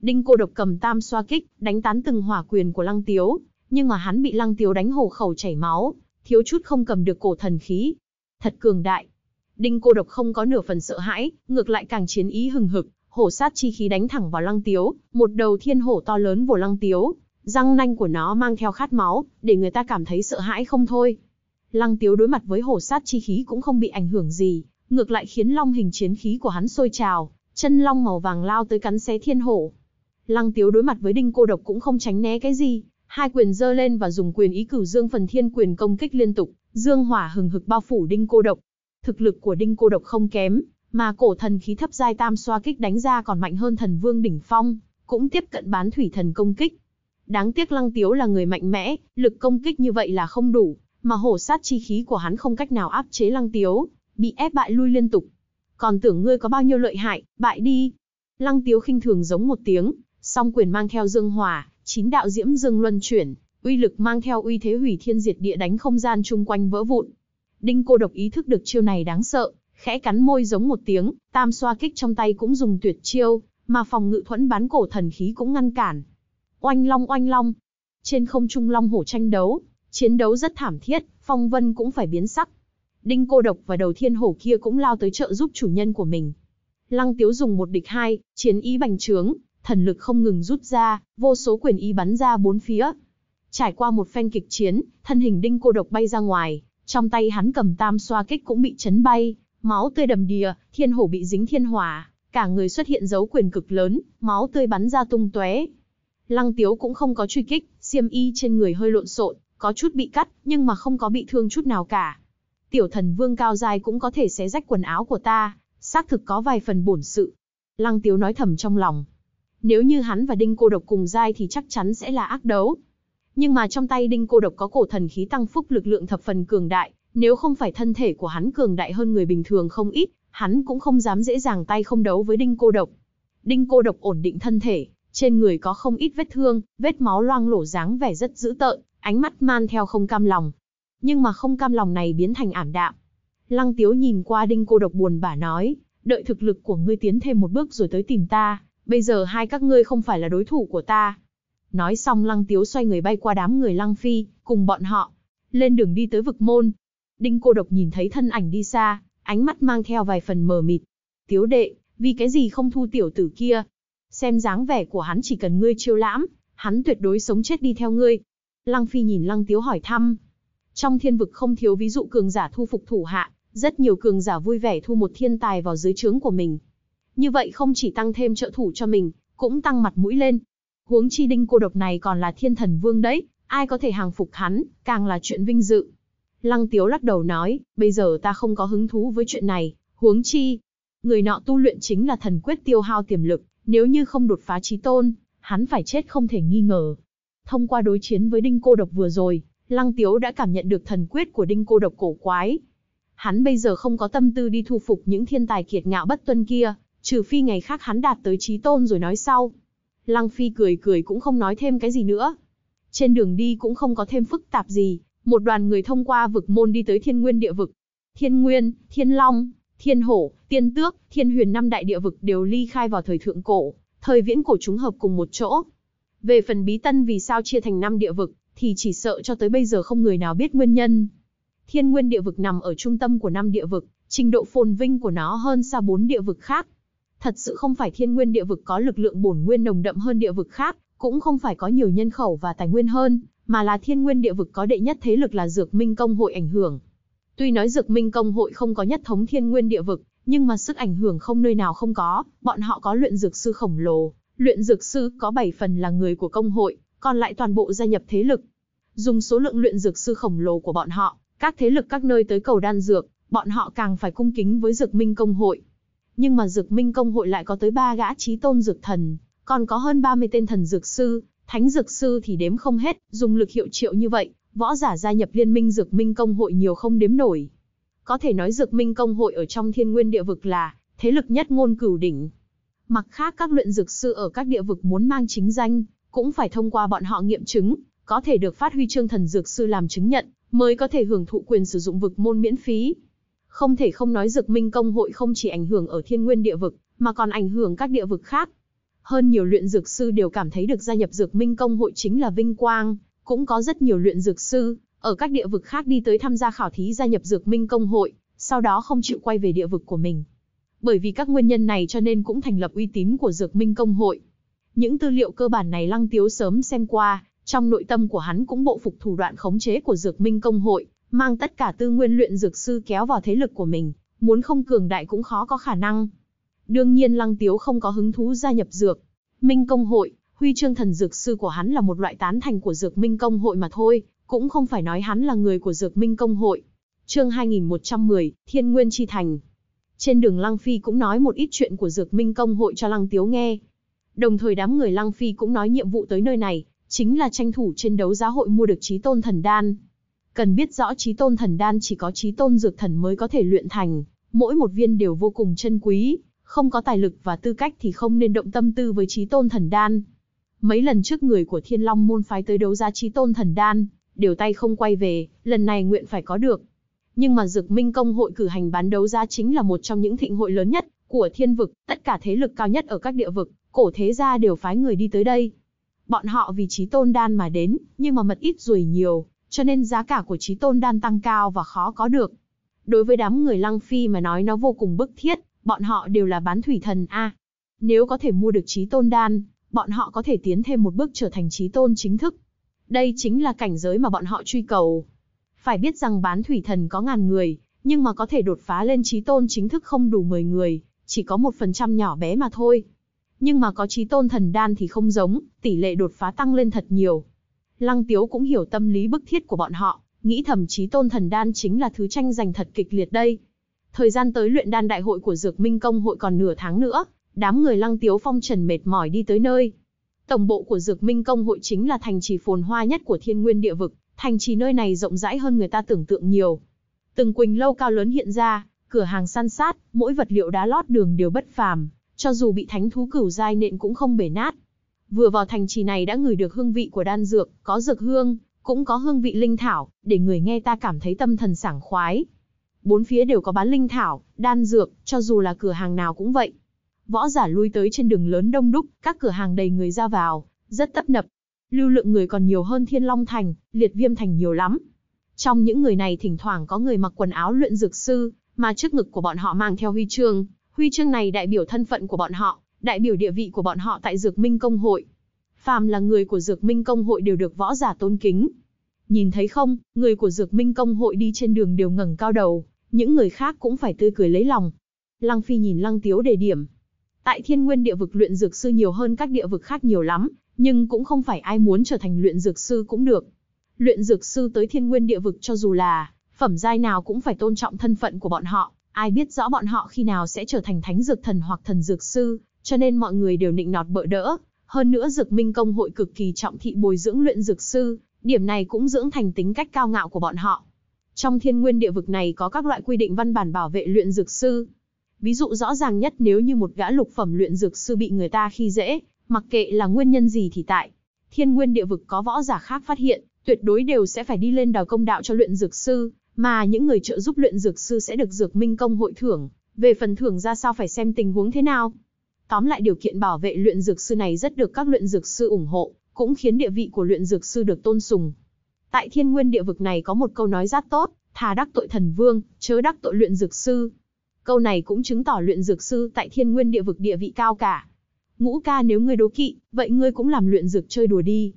Đinh cô độc cầm tam xoa kích, đánh tán từng hỏa quyền của Lăng Tiếu, nhưng mà hắn bị Lăng Tiếu đánh hổ khẩu chảy máu, thiếu chút không cầm được cổ thần khí. Thật cường đại. Đinh cô độc không có nửa phần sợ hãi, ngược lại càng chiến ý hừng hực, hổ sát chi khí đánh thẳng vào lăng tiếu, một đầu thiên hổ to lớn vồ lăng tiếu, răng nanh của nó mang theo khát máu, để người ta cảm thấy sợ hãi không thôi. Lăng tiếu đối mặt với hổ sát chi khí cũng không bị ảnh hưởng gì, ngược lại khiến long hình chiến khí của hắn sôi trào, chân long màu vàng lao tới cắn xé thiên hổ. Lăng tiếu đối mặt với đinh cô độc cũng không tránh né cái gì, hai quyền giơ lên và dùng quyền ý cửu dương phần thiên quyền công kích liên tục, dương hỏa hừng hực bao phủ đinh cô độc. Thực lực của đinh cô độc không kém, mà cổ thần khí thấp giai tam xoa kích đánh ra còn mạnh hơn thần vương đỉnh phong, cũng tiếp cận bán thủy thần công kích. Đáng tiếc Lăng Tiếu là người mạnh mẽ, lực công kích như vậy là không đủ, mà hổ sát chi khí của hắn không cách nào áp chế Lăng Tiếu, bị ép bại lui liên tục. Còn tưởng ngươi có bao nhiêu lợi hại, bại đi. Lăng Tiếu khinh thường giống một tiếng, song quyền mang theo dương hòa, chín đạo diễm dương luân chuyển, uy lực mang theo uy thế hủy thiên diệt địa đánh không gian chung quanh vỡ vụn. Đinh cô độc ý thức được chiêu này đáng sợ, khẽ cắn môi giống một tiếng, tam xoa kích trong tay cũng dùng tuyệt chiêu, mà phòng ngự thuẫn bán cổ thần khí cũng ngăn cản. Oanh long oanh long, trên không trung long hổ tranh đấu, chiến đấu rất thảm thiết, phong vân cũng phải biến sắc. Đinh cô độc và đầu thiên hổ kia cũng lao tới trợ giúp chủ nhân của mình. Lăng tiếu dùng một địch hai, chiến ý bành trướng, thần lực không ngừng rút ra, vô số quyền ý bắn ra bốn phía. Trải qua một phen kịch chiến, thân hình đinh cô độc bay ra ngoài, trong tay hắn cầm tam xoa kích cũng bị chấn bay, máu tươi đầm đìa, thiên hổ bị dính thiên hỏa, cả người xuất hiện dấu quyền cực lớn, máu tươi bắn ra tung tóe. Lăng Tiếu cũng không có truy kích, xiêm y trên người hơi lộn xộn, có chút bị cắt, nhưng mà không có bị thương chút nào cả. Tiểu thần vương cao dài cũng có thể xé rách quần áo của ta, xác thực có vài phần bổn sự. Lăng Tiếu nói thầm trong lòng. Nếu như hắn và Đinh Cô Độc cùng giai thì chắc chắn sẽ là ác đấu. Nhưng mà trong tay Đinh Cô Độc có cổ thần khí tăng phúc lực lượng thập phần cường đại, nếu không phải thân thể của hắn cường đại hơn người bình thường không ít, hắn cũng không dám dễ dàng tay không đấu với đinh cô độc. Đinh cô độc ổn định thân thể, trên người có không ít vết thương, vết máu loang lổ dáng vẻ rất dữ tợn, ánh mắt man theo không cam lòng. Nhưng mà không cam lòng này biến thành ảm đạm. Lăng Tiếu nhìn qua đinh cô độc buồn bã nói, đợi thực lực của ngươi tiến thêm một bước rồi tới tìm ta, bây giờ hai các ngươi không phải là đối thủ của ta. Nói xong Lăng Tiếu xoay người bay qua đám người Lăng Phi, cùng bọn họ, lên đường đi tới vực môn, Đinh Cô Độc nhìn thấy thân ảnh đi xa, ánh mắt mang theo vài phần mờ mịt. Tiếu đệ, vì cái gì không thu tiểu tử kia? Xem dáng vẻ của hắn chỉ cần ngươi chiêu lãm, hắn tuyệt đối sống chết đi theo ngươi. Lăng Phi nhìn Lăng Tiếu hỏi thăm. Trong thiên vực không thiếu ví dụ cường giả thu phục thủ hạ, rất nhiều cường giả vui vẻ thu một thiên tài vào dưới trướng của mình. Như vậy không chỉ tăng thêm trợ thủ cho mình, cũng tăng mặt mũi lên. Huống chi đinh cô độc này còn là thiên thần vương đấy, ai có thể hàng phục hắn, càng là chuyện vinh dự. Lăng Tiếu lắc đầu nói, bây giờ ta không có hứng thú với chuyện này, huống chi. Người nọ tu luyện chính là thần quyết tiêu hao tiềm lực, nếu như không đột phá trí tôn, hắn phải chết không thể nghi ngờ. Thông qua đối chiến với Đinh Cô Độc vừa rồi, Lăng Tiếu đã cảm nhận được thần quyết của Đinh Cô Độc cổ quái. Hắn bây giờ không có tâm tư đi thu phục những thiên tài kiệt ngạo bất tuân kia, trừ phi ngày khác hắn đạt tới trí tôn rồi nói sau. Lăng Phi cười cười cũng không nói thêm cái gì nữa. Trên đường đi cũng không có thêm phức tạp gì, một đoàn người thông qua vực môn đi tới thiên nguyên địa vực. Thiên nguyên, thiên long, thiên hổ, tiên tước, thiên huyền năm đại địa vực đều ly khai vào thời thượng cổ, thời viễn cổ chúng hợp cùng một chỗ. Về phần bí tân vì sao chia thành năm địa vực, thì chỉ sợ cho tới bây giờ không người nào biết nguyên nhân. Thiên nguyên địa vực nằm ở trung tâm của năm địa vực, trình độ phồn vinh của nó hơn xa bốn địa vực khác. Thật sự không phải thiên nguyên địa vực có lực lượng bổn nguyên nồng đậm hơn địa vực khác, cũng không phải có nhiều nhân khẩu và tài nguyên hơn, mà là thiên nguyên địa vực có đệ nhất thế lực là Dược Minh Công Hội ảnh hưởng. Tuy nói Dược Minh Công Hội không có nhất thống thiên nguyên địa vực, nhưng mà sức ảnh hưởng không nơi nào không có, bọn họ có luyện dược sư khổng lồ, luyện dược sư có 7 phần là người của công hội, còn lại toàn bộ gia nhập thế lực. Dùng số lượng luyện dược sư khổng lồ của bọn họ, các thế lực các nơi tới cầu đan dược, bọn họ càng phải cung kính với Dược Minh Công Hội. Nhưng mà Dược Minh Công Hội lại có tới 3 gã trí tôn dược thần, còn có hơn 30 tên thần dược sư, Thánh dược sư thì đếm không hết, dùng lực hiệu triệu như vậy, võ giả gia nhập liên minh dược minh công hội nhiều không đếm nổi. Có thể nói dược minh công hội ở trong thiên nguyên địa vực là thế lực nhất ngôn cửu đỉnh. Mặt khác các luyện dược sư ở các địa vực muốn mang chính danh, cũng phải thông qua bọn họ nghiệm chứng, có thể được phát huy chương thần dược sư làm chứng nhận, mới có thể hưởng thụ quyền sử dụng vực môn miễn phí. Không thể không nói dược minh công hội không chỉ ảnh hưởng ở thiên nguyên địa vực, mà còn ảnh hưởng các địa vực khác. Hơn nhiều luyện dược sư đều cảm thấy được gia nhập dược minh công hội chính là vinh quang, cũng có rất nhiều luyện dược sư ở các địa vực khác đi tới tham gia khảo thí gia nhập dược minh công hội, sau đó không chịu quay về địa vực của mình. Bởi vì các nguyên nhân này cho nên cũng thành lập uy tín của dược minh công hội. Những tư liệu cơ bản này Lăng Tiếu sớm xem qua, trong nội tâm của hắn cũng bộ phục thủ đoạn khống chế của dược minh công hội, mang tất cả tư nguyên luyện dược sư kéo vào thế lực của mình, muốn không cường đại cũng khó có khả năng. Đương nhiên Lăng Tiếu không có hứng thú gia nhập dược. Minh công hội, huy chương thần dược sư của hắn là một loại tán thành của dược minh công hội mà thôi, cũng không phải nói hắn là người của dược minh công hội. Chương 2110, Thiên Nguyên Chi Thành. Trên đường Lăng Phi cũng nói một ít chuyện của dược minh công hội cho Lăng Tiếu nghe. Đồng thời đám người Lăng Phi cũng nói nhiệm vụ tới nơi này, chính là tranh thủ trên đấu giá hội mua được trí tôn thần đan. Cần biết rõ trí tôn thần đan chỉ có trí tôn dược thần mới có thể luyện thành, mỗi một viên đều vô cùng chân quý, không có tài lực và tư cách thì không nên động tâm tư với trí tôn thần đan. Mấy lần trước người của Thiên Long môn phái tới đấu giá trí tôn thần đan, đều tay không quay về, lần này nguyện phải có được. Nhưng mà Dược Minh công hội cử hành bán đấu giá chính là một trong những thịnh hội lớn nhất của thiên vực, tất cả thế lực cao nhất ở các địa vực, cổ thế gia đều phái người đi tới đây. Bọn họ vì trí tôn đan mà đến, nhưng mà mật ít rủi nhiều, cho nên giá cả của trí tôn đan tăng cao và khó có được. Đối với đám người Lăng Phi mà nói nó vô cùng bức thiết, bọn họ đều là bán thủy thần a. Nếu có thể mua được trí tôn đan, bọn họ có thể tiến thêm một bước trở thành trí tôn chính thức. Đây chính là cảnh giới mà bọn họ truy cầu. Phải biết rằng bán thủy thần có ngàn người, nhưng mà có thể đột phá lên trí tôn chính thức không đủ 10 người, chỉ có một phần trăm nhỏ bé mà thôi. Nhưng mà có trí tôn thần đan thì không giống, tỷ lệ đột phá tăng lên thật nhiều. Lăng Tiếu cũng hiểu tâm lý bức thiết của bọn họ, nghĩ thầm trí tôn thần đan chính là thứ tranh giành thật kịch liệt đây. Thời gian tới luyện đan đại hội của Dược Minh Công hội còn nửa tháng nữa, đám người Lăng Tiếu Phong trần mệt mỏi đi tới nơi. Tổng bộ của Dược Minh Công hội chính là thành trì phồn hoa nhất của thiên nguyên địa vực, thành trì nơi này rộng rãi hơn người ta tưởng tượng nhiều. Từng quỳnh lâu cao lớn hiện ra, cửa hàng san sát, mỗi vật liệu đá lót đường đều bất phàm, cho dù bị thánh thú cửu giai nện cũng không bể nát. Vừa vào thành trì này đã ngửi được hương vị của đan dược, có dược hương, cũng có hương vị linh thảo, để người nghe ta cảm thấy tâm thần sảng khoái, bốn phía đều có bán linh thảo, đan dược, cho dù là cửa hàng nào cũng vậy. Võ giả lui tới trên đường lớn đông đúc, các cửa hàng đầy người ra vào, rất tấp nập. Lưu lượng người còn nhiều hơn Thiên Long Thành, Liệt Viêm Thành nhiều lắm. Trong những người này thỉnh thoảng có người mặc quần áo luyện dược sư, mà trước ngực của bọn họ mang theo huy chương. Huy chương này đại biểu thân phận của bọn họ, đại biểu địa vị của bọn họ tại Dược Minh Công Hội. Phàm là người của Dược Minh Công Hội đều được võ giả tôn kính. Nhìn thấy không, người của Dược Minh Công Hội đi trên đường đều ngẩng cao đầu, những người khác cũng phải tươi cười lấy lòng. Lăng Phi nhìn Lăng Tiếu đề điểm. Tại thiên nguyên địa vực luyện dược sư nhiều hơn các địa vực khác nhiều lắm, nhưng cũng không phải ai muốn trở thành luyện dược sư cũng được. Luyện dược sư tới thiên nguyên địa vực cho dù là phẩm giai nào cũng phải tôn trọng thân phận của bọn họ, ai biết rõ bọn họ khi nào sẽ trở thành thánh dược thần hoặc thần dược sư, cho nên mọi người đều nịnh nọt bợ đỡ. Hơn nữa dược minh công hội cực kỳ trọng thị bồi dưỡng luyện dược sư, điểm này cũng dưỡng thành tính cách cao ngạo của bọn họ. Trong thiên nguyên địa vực này có các loại quy định văn bản bảo vệ luyện dược sư. Ví dụ rõ ràng nhất nếu như một gã lục phẩm luyện dược sư bị người ta khi dễ, mặc kệ là nguyên nhân gì thì tại. Thiên nguyên địa vực có võ giả khác phát hiện, tuyệt đối đều sẽ phải đi lên đòi công đạo cho luyện dược sư, mà những người trợ giúp luyện dược sư sẽ được dược minh công hội thưởng, về phần thưởng ra sao phải xem tình huống thế nào. Tóm lại điều kiện bảo vệ luyện dược sư này rất được các luyện dược sư ủng hộ, cũng khiến địa vị của luyện dược sư được tôn sùng. Tại thiên nguyên địa vực này có một câu nói rất tốt, thà đắc tội thần vương, chớ đắc tội luyện dược sư. Câu này cũng chứng tỏ luyện dược sư tại thiên nguyên địa vực địa vị cao cả. Ngũ ca nếu ngươi đố kỵ, vậy ngươi cũng làm luyện dược chơi đùa đi.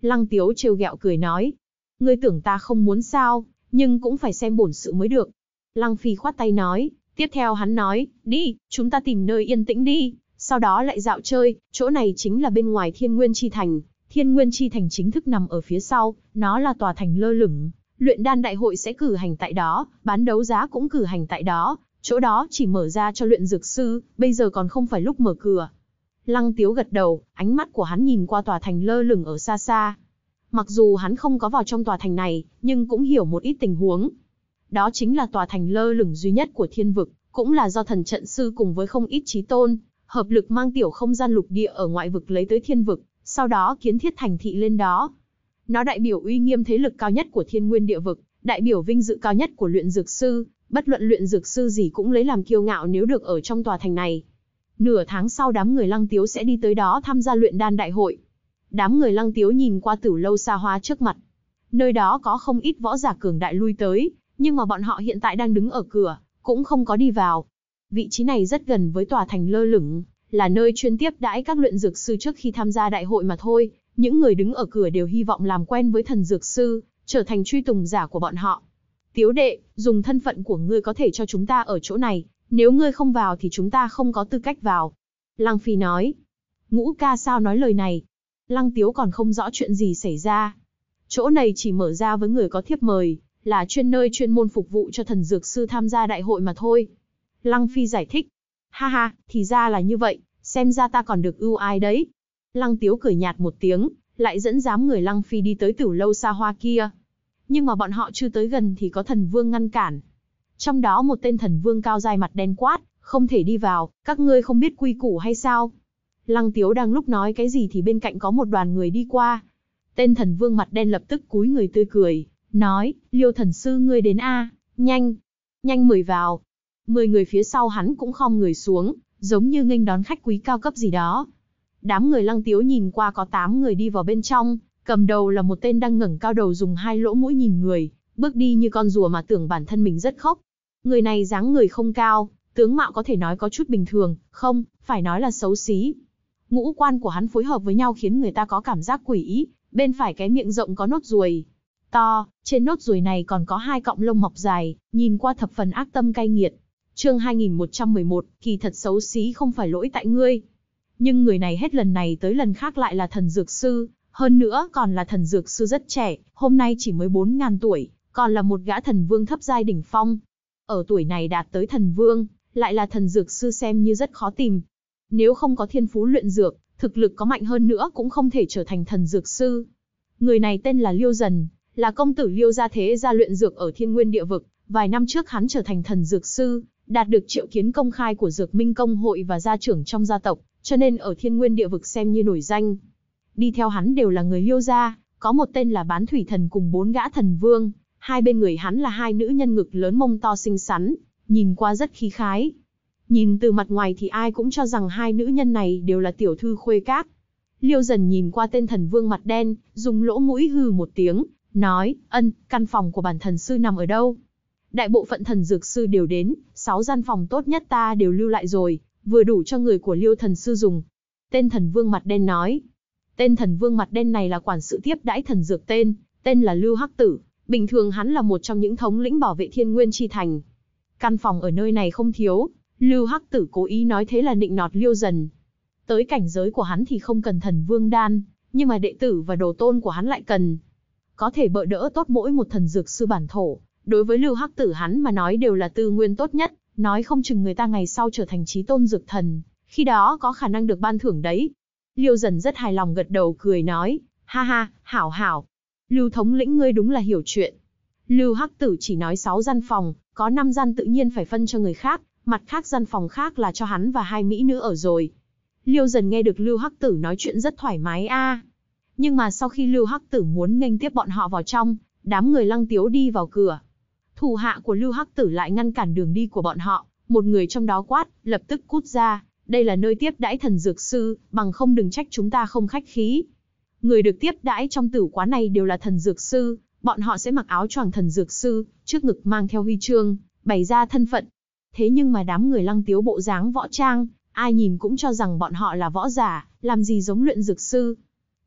Lăng tiếu trêu ghẹo cười nói. Ngươi tưởng ta không muốn sao, nhưng cũng phải xem bổn sự mới được. Lăng phi khoát tay nói, tiếp theo hắn nói, đi, chúng ta tìm nơi yên tĩnh đi, sau đó lại dạo chơi, chỗ này chính là bên ngoài thiên nguyên chi thành, Thiên Nguyên Chi Thành chính thức nằm ở phía sau, nó là tòa thành lơ lửng. Luyện đan đại hội sẽ cử hành tại đó, bán đấu giá cũng cử hành tại đó, chỗ đó chỉ mở ra cho luyện dược sư, bây giờ còn không phải lúc mở cửa. Lăng Tiếu gật đầu, ánh mắt của hắn nhìn qua tòa thành lơ lửng ở xa xa. Mặc dù hắn không có vào trong tòa thành này, nhưng cũng hiểu một ít tình huống. Đó chính là tòa thành lơ lửng duy nhất của thiên vực, cũng là do thần trận sư cùng với không ít trí tôn, hợp lực mang tiểu không gian lục địa ở ngoại vực lấy tới thiên vực, sau đó kiến thiết thành thị lên đó. Nó đại biểu uy nghiêm thế lực cao nhất của thiên nguyên địa vực, đại biểu vinh dự cao nhất của luyện dược sư, bất luận luyện dược sư gì cũng lấy làm kiêu ngạo nếu được ở trong tòa thành này. Nửa tháng sau đám người lăng tiếu sẽ đi tới đó tham gia luyện đan đại hội. Đám người lăng tiếu nhìn qua tử lâu xa hoa trước mặt. Nơi đó có không ít võ giả cường đại lui tới, nhưng mà bọn họ hiện tại đang đứng ở cửa, cũng không có đi vào. Vị trí này rất gần với tòa thành lơ lửng, là nơi chuyên tiếp đãi các luyện dược sư trước khi tham gia đại hội mà thôi. Những người đứng ở cửa đều hy vọng làm quen với thần dược sư, trở thành truy tùng giả của bọn họ. Tiếu đệ, dùng thân phận của ngươi có thể cho chúng ta ở chỗ này, nếu ngươi không vào thì chúng ta không có tư cách vào. Lăng Phi nói. Ngũ ca sao nói lời này? Lăng Tiếu còn không rõ chuyện gì xảy ra. Chỗ này chỉ mở ra với người có thiếp mời, là chuyên nơi chuyên môn phục vụ cho thần dược sư tham gia đại hội mà thôi. Lăng Phi giải thích, Ha ha, thì ra là như vậy, xem ra ta còn được ưu ái đấy. Lăng tiếu cười nhạt một tiếng, lại dẫn dám người lăng phi đi tới tiểu lâu xa hoa kia. Nhưng mà bọn họ chưa tới gần thì có thần vương ngăn cản. Trong đó một tên thần vương cao dài mặt đen quát, không thể đi vào, các ngươi không biết quy củ hay sao. Lăng tiếu đang lúc nói cái gì thì bên cạnh có một đoàn người đi qua. Tên thần vương mặt đen lập tức cúi người tươi cười, nói, liêu thần sư ngươi đến a nhanh, nhanh mời vào. Mười người phía sau hắn cũng khom người xuống, giống như nghênh đón khách quý cao cấp gì đó. Đám người lăng tiếu nhìn qua có tám người đi vào bên trong, cầm đầu là một tên đang ngẩng cao đầu dùng hai lỗ mũi nhìn người, bước đi như con rùa mà tưởng bản thân mình rất khốc. Người này dáng người không cao, tướng mạo có thể nói có chút bình thường, không, phải nói là xấu xí. Ngũ quan của hắn phối hợp với nhau khiến người ta có cảm giác quỷ ý, bên phải cái miệng rộng có nốt ruồi. To, trên nốt ruồi này còn có hai cọng lông mọc dài, nhìn qua thập phần ác tâm cay nghiệt. Chương 2111, kỳ thật xấu xí không phải lỗi tại ngươi. Nhưng người này hết lần này tới lần khác lại là thần dược sư, hơn nữa còn là thần dược sư rất trẻ, hôm nay chỉ mới 4.000 tuổi, còn là một gã thần vương thấp giai đỉnh phong. Ở tuổi này đạt tới thần vương, lại là thần dược sư xem như rất khó tìm. Nếu không có thiên phú luyện dược, thực lực có mạnh hơn nữa cũng không thể trở thành thần dược sư. Người này tên là Liêu Dần, là công tử Liêu gia thế gia luyện dược ở thiên nguyên địa vực, vài năm trước hắn trở thành thần dược sư, đạt được triệu kiến công khai của Dược Minh Công hội và gia trưởng trong gia tộc, cho nên ở thiên nguyên địa vực xem như nổi danh. Đi theo hắn đều là người liêu gia, có một tên là bán thủy thần cùng bốn gã thần vương, hai bên người hắn là hai nữ nhân ngực lớn mông to xinh xắn, nhìn qua rất khí khái. Nhìn từ mặt ngoài thì ai cũng cho rằng hai nữ nhân này đều là tiểu thư khuê các. Liêu dần nhìn qua tên thần vương mặt đen, dùng lỗ mũi hừ một tiếng, nói, ân, căn phòng của bản thần sư nằm ở đâu? đại bộ phận thần dược sư đều đến, sáu gian phòng tốt nhất ta đều lưu lại rồi, vừa đủ cho người của Liêu thần sư dùng. Tên thần vương mặt đen nói. Tên thần vương mặt đen này là quản sự tiếp đãi thần dược tên, tên là Lưu Hắc Tử, bình thường hắn là một trong những thống lĩnh bảo vệ Thiên Nguyên chi thành. Căn phòng ở nơi này không thiếu, Lưu Hắc Tử cố ý nói thế là định nọt Liêu dần. Tới cảnh giới của hắn thì không cần thần vương đan, nhưng mà đệ tử và đồ tôn của hắn lại cần. Có thể bợ đỡ tốt mỗi một thần dược sư bản thổ, đối với Lưu Hắc Tử hắn mà nói đều là tư nguyên tốt nhất, nói không chừng người ta ngày sau trở thành trí tôn dược thần, khi đó có khả năng được ban thưởng đấy. Liêu dần rất hài lòng gật đầu cười nói, ha ha, hảo hảo. Lưu thống lĩnh ngươi đúng là hiểu chuyện. Lưu Hắc Tử chỉ nói sáu gian phòng, có năm gian tự nhiên phải phân cho người khác, mặt khác gian phòng khác là cho hắn và hai mỹ nữ ở rồi. Liêu dần nghe được Lưu Hắc Tử nói chuyện rất thoải mái a. Nhưng mà sau khi Lưu Hắc Tử muốn nghênh tiếp bọn họ vào trong, đám người lăng tiếu đi vào cửa, Thủ hạ của Lưu Hắc Tử lại ngăn cản đường đi của bọn họ, một người trong đó quát, lập tức cút ra, đây là nơi tiếp đãi thần dược sư, bằng không đừng trách chúng ta không khách khí. Người được tiếp đãi trong tử quán này đều là thần dược sư, bọn họ sẽ mặc áo choàng thần dược sư, trước ngực mang theo huy chương, bày ra thân phận. Thế nhưng mà đám người lăng tiếu bộ dáng võ trang, ai nhìn cũng cho rằng bọn họ là võ giả, làm gì giống luyện dược sư.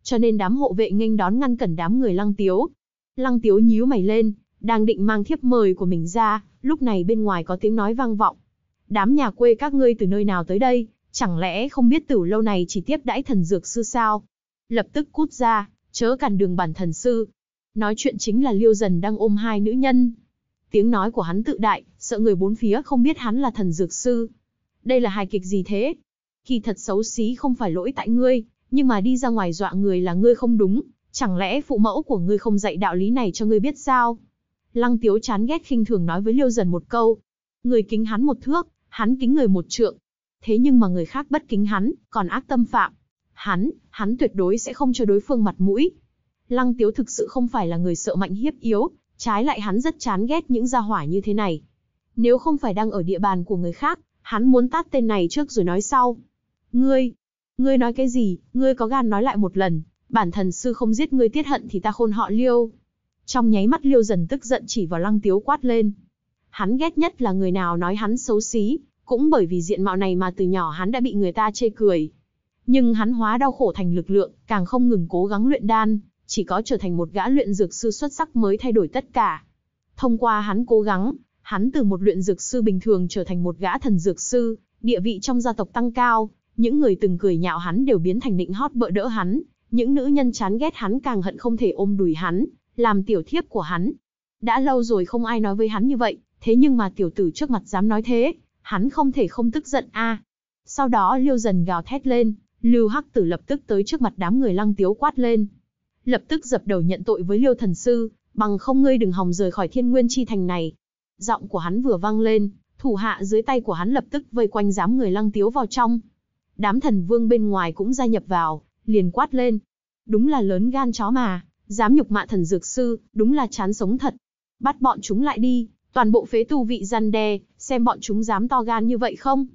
Cho nên đám hộ vệ nghênh đón ngăn cẩn đám người lăng tiếu. Lăng tiếu nhíu mày lên, đang định mang thiếp mời của mình ra, lúc này bên ngoài có tiếng nói vang vọng. Đám nhà quê các ngươi từ nơi nào tới đây, chẳng lẽ không biết tử lâu này chỉ tiếp đãi thần dược sư sao? Lập tức cút ra, chớ cản đường bản thần sư. Nói chuyện chính là Liêu Dần đang ôm hai nữ nhân. Tiếng nói của hắn tự đại, sợ người bốn phía không biết hắn là thần dược sư. Đây là hài kịch gì thế? Kỳ thật xấu xí không phải lỗi tại ngươi, nhưng mà đi ra ngoài dọa người là ngươi không đúng, chẳng lẽ phụ mẫu của ngươi không dạy đạo lý này cho ngươi biết sao? Lăng Tiếu chán ghét khinh thường nói với Liêu Dần một câu. Người kính hắn một thước, hắn kính người một trượng. Thế nhưng mà người khác bất kính hắn, còn ác tâm phạm. Hắn, hắn tuyệt đối sẽ không cho đối phương mặt mũi. Lăng Tiếu thực sự không phải là người sợ mạnh hiếp yếu, trái lại hắn rất chán ghét những gia hỏa như thế này. Nếu không phải đang ở địa bàn của người khác, hắn muốn tát tên này trước rồi nói sau. Ngươi, ngươi nói cái gì, ngươi có gan nói lại một lần, bản thần sư không giết ngươi tiết hận thì ta khôn họ liêu. Trong nháy mắt Liêu Dần tức giận chỉ vào Lăng Tiếu quát lên. Hắn ghét nhất là người nào nói hắn xấu xí, cũng bởi vì diện mạo này mà từ nhỏ hắn đã bị người ta chê cười. Nhưng hắn hóa đau khổ thành lực lượng, càng không ngừng cố gắng luyện đan, chỉ có trở thành một gã luyện dược sư xuất sắc mới thay đổi tất cả. Thông qua hắn cố gắng, hắn từ một luyện dược sư bình thường trở thành một gã thần dược sư, địa vị trong gia tộc tăng cao, những người từng cười nhạo hắn đều biến thành định hót bỡ đỡ hắn, những nữ nhân chán ghét hắn càng hận không thể ôm đùi hắn, làm tiểu thiếp của hắn. Đã lâu rồi không ai nói với hắn như vậy, thế nhưng mà tiểu tử trước mặt dám nói thế, hắn không thể không tức giận a. Sau đó liêu dần gào thét lên, lưu hắc tử lập tức tới trước mặt đám người lăng tiếu quát lên. Lập tức dập đầu nhận tội với liêu thần sư, bằng không ngươi đừng hòng rời khỏi thiên nguyên chi thành này. Giọng của hắn vừa vang lên, thủ hạ dưới tay của hắn lập tức vây quanh đám người lăng tiếu vào trong. Đám thần vương bên ngoài cũng gia nhập vào, liền quát lên. Đúng là lớn gan chó mà, dám nhục mạ thần dược sư, đúng là chán sống thật. Bắt bọn chúng lại đi, toàn bộ phế tu vị răn đe, xem bọn chúng dám to gan như vậy không.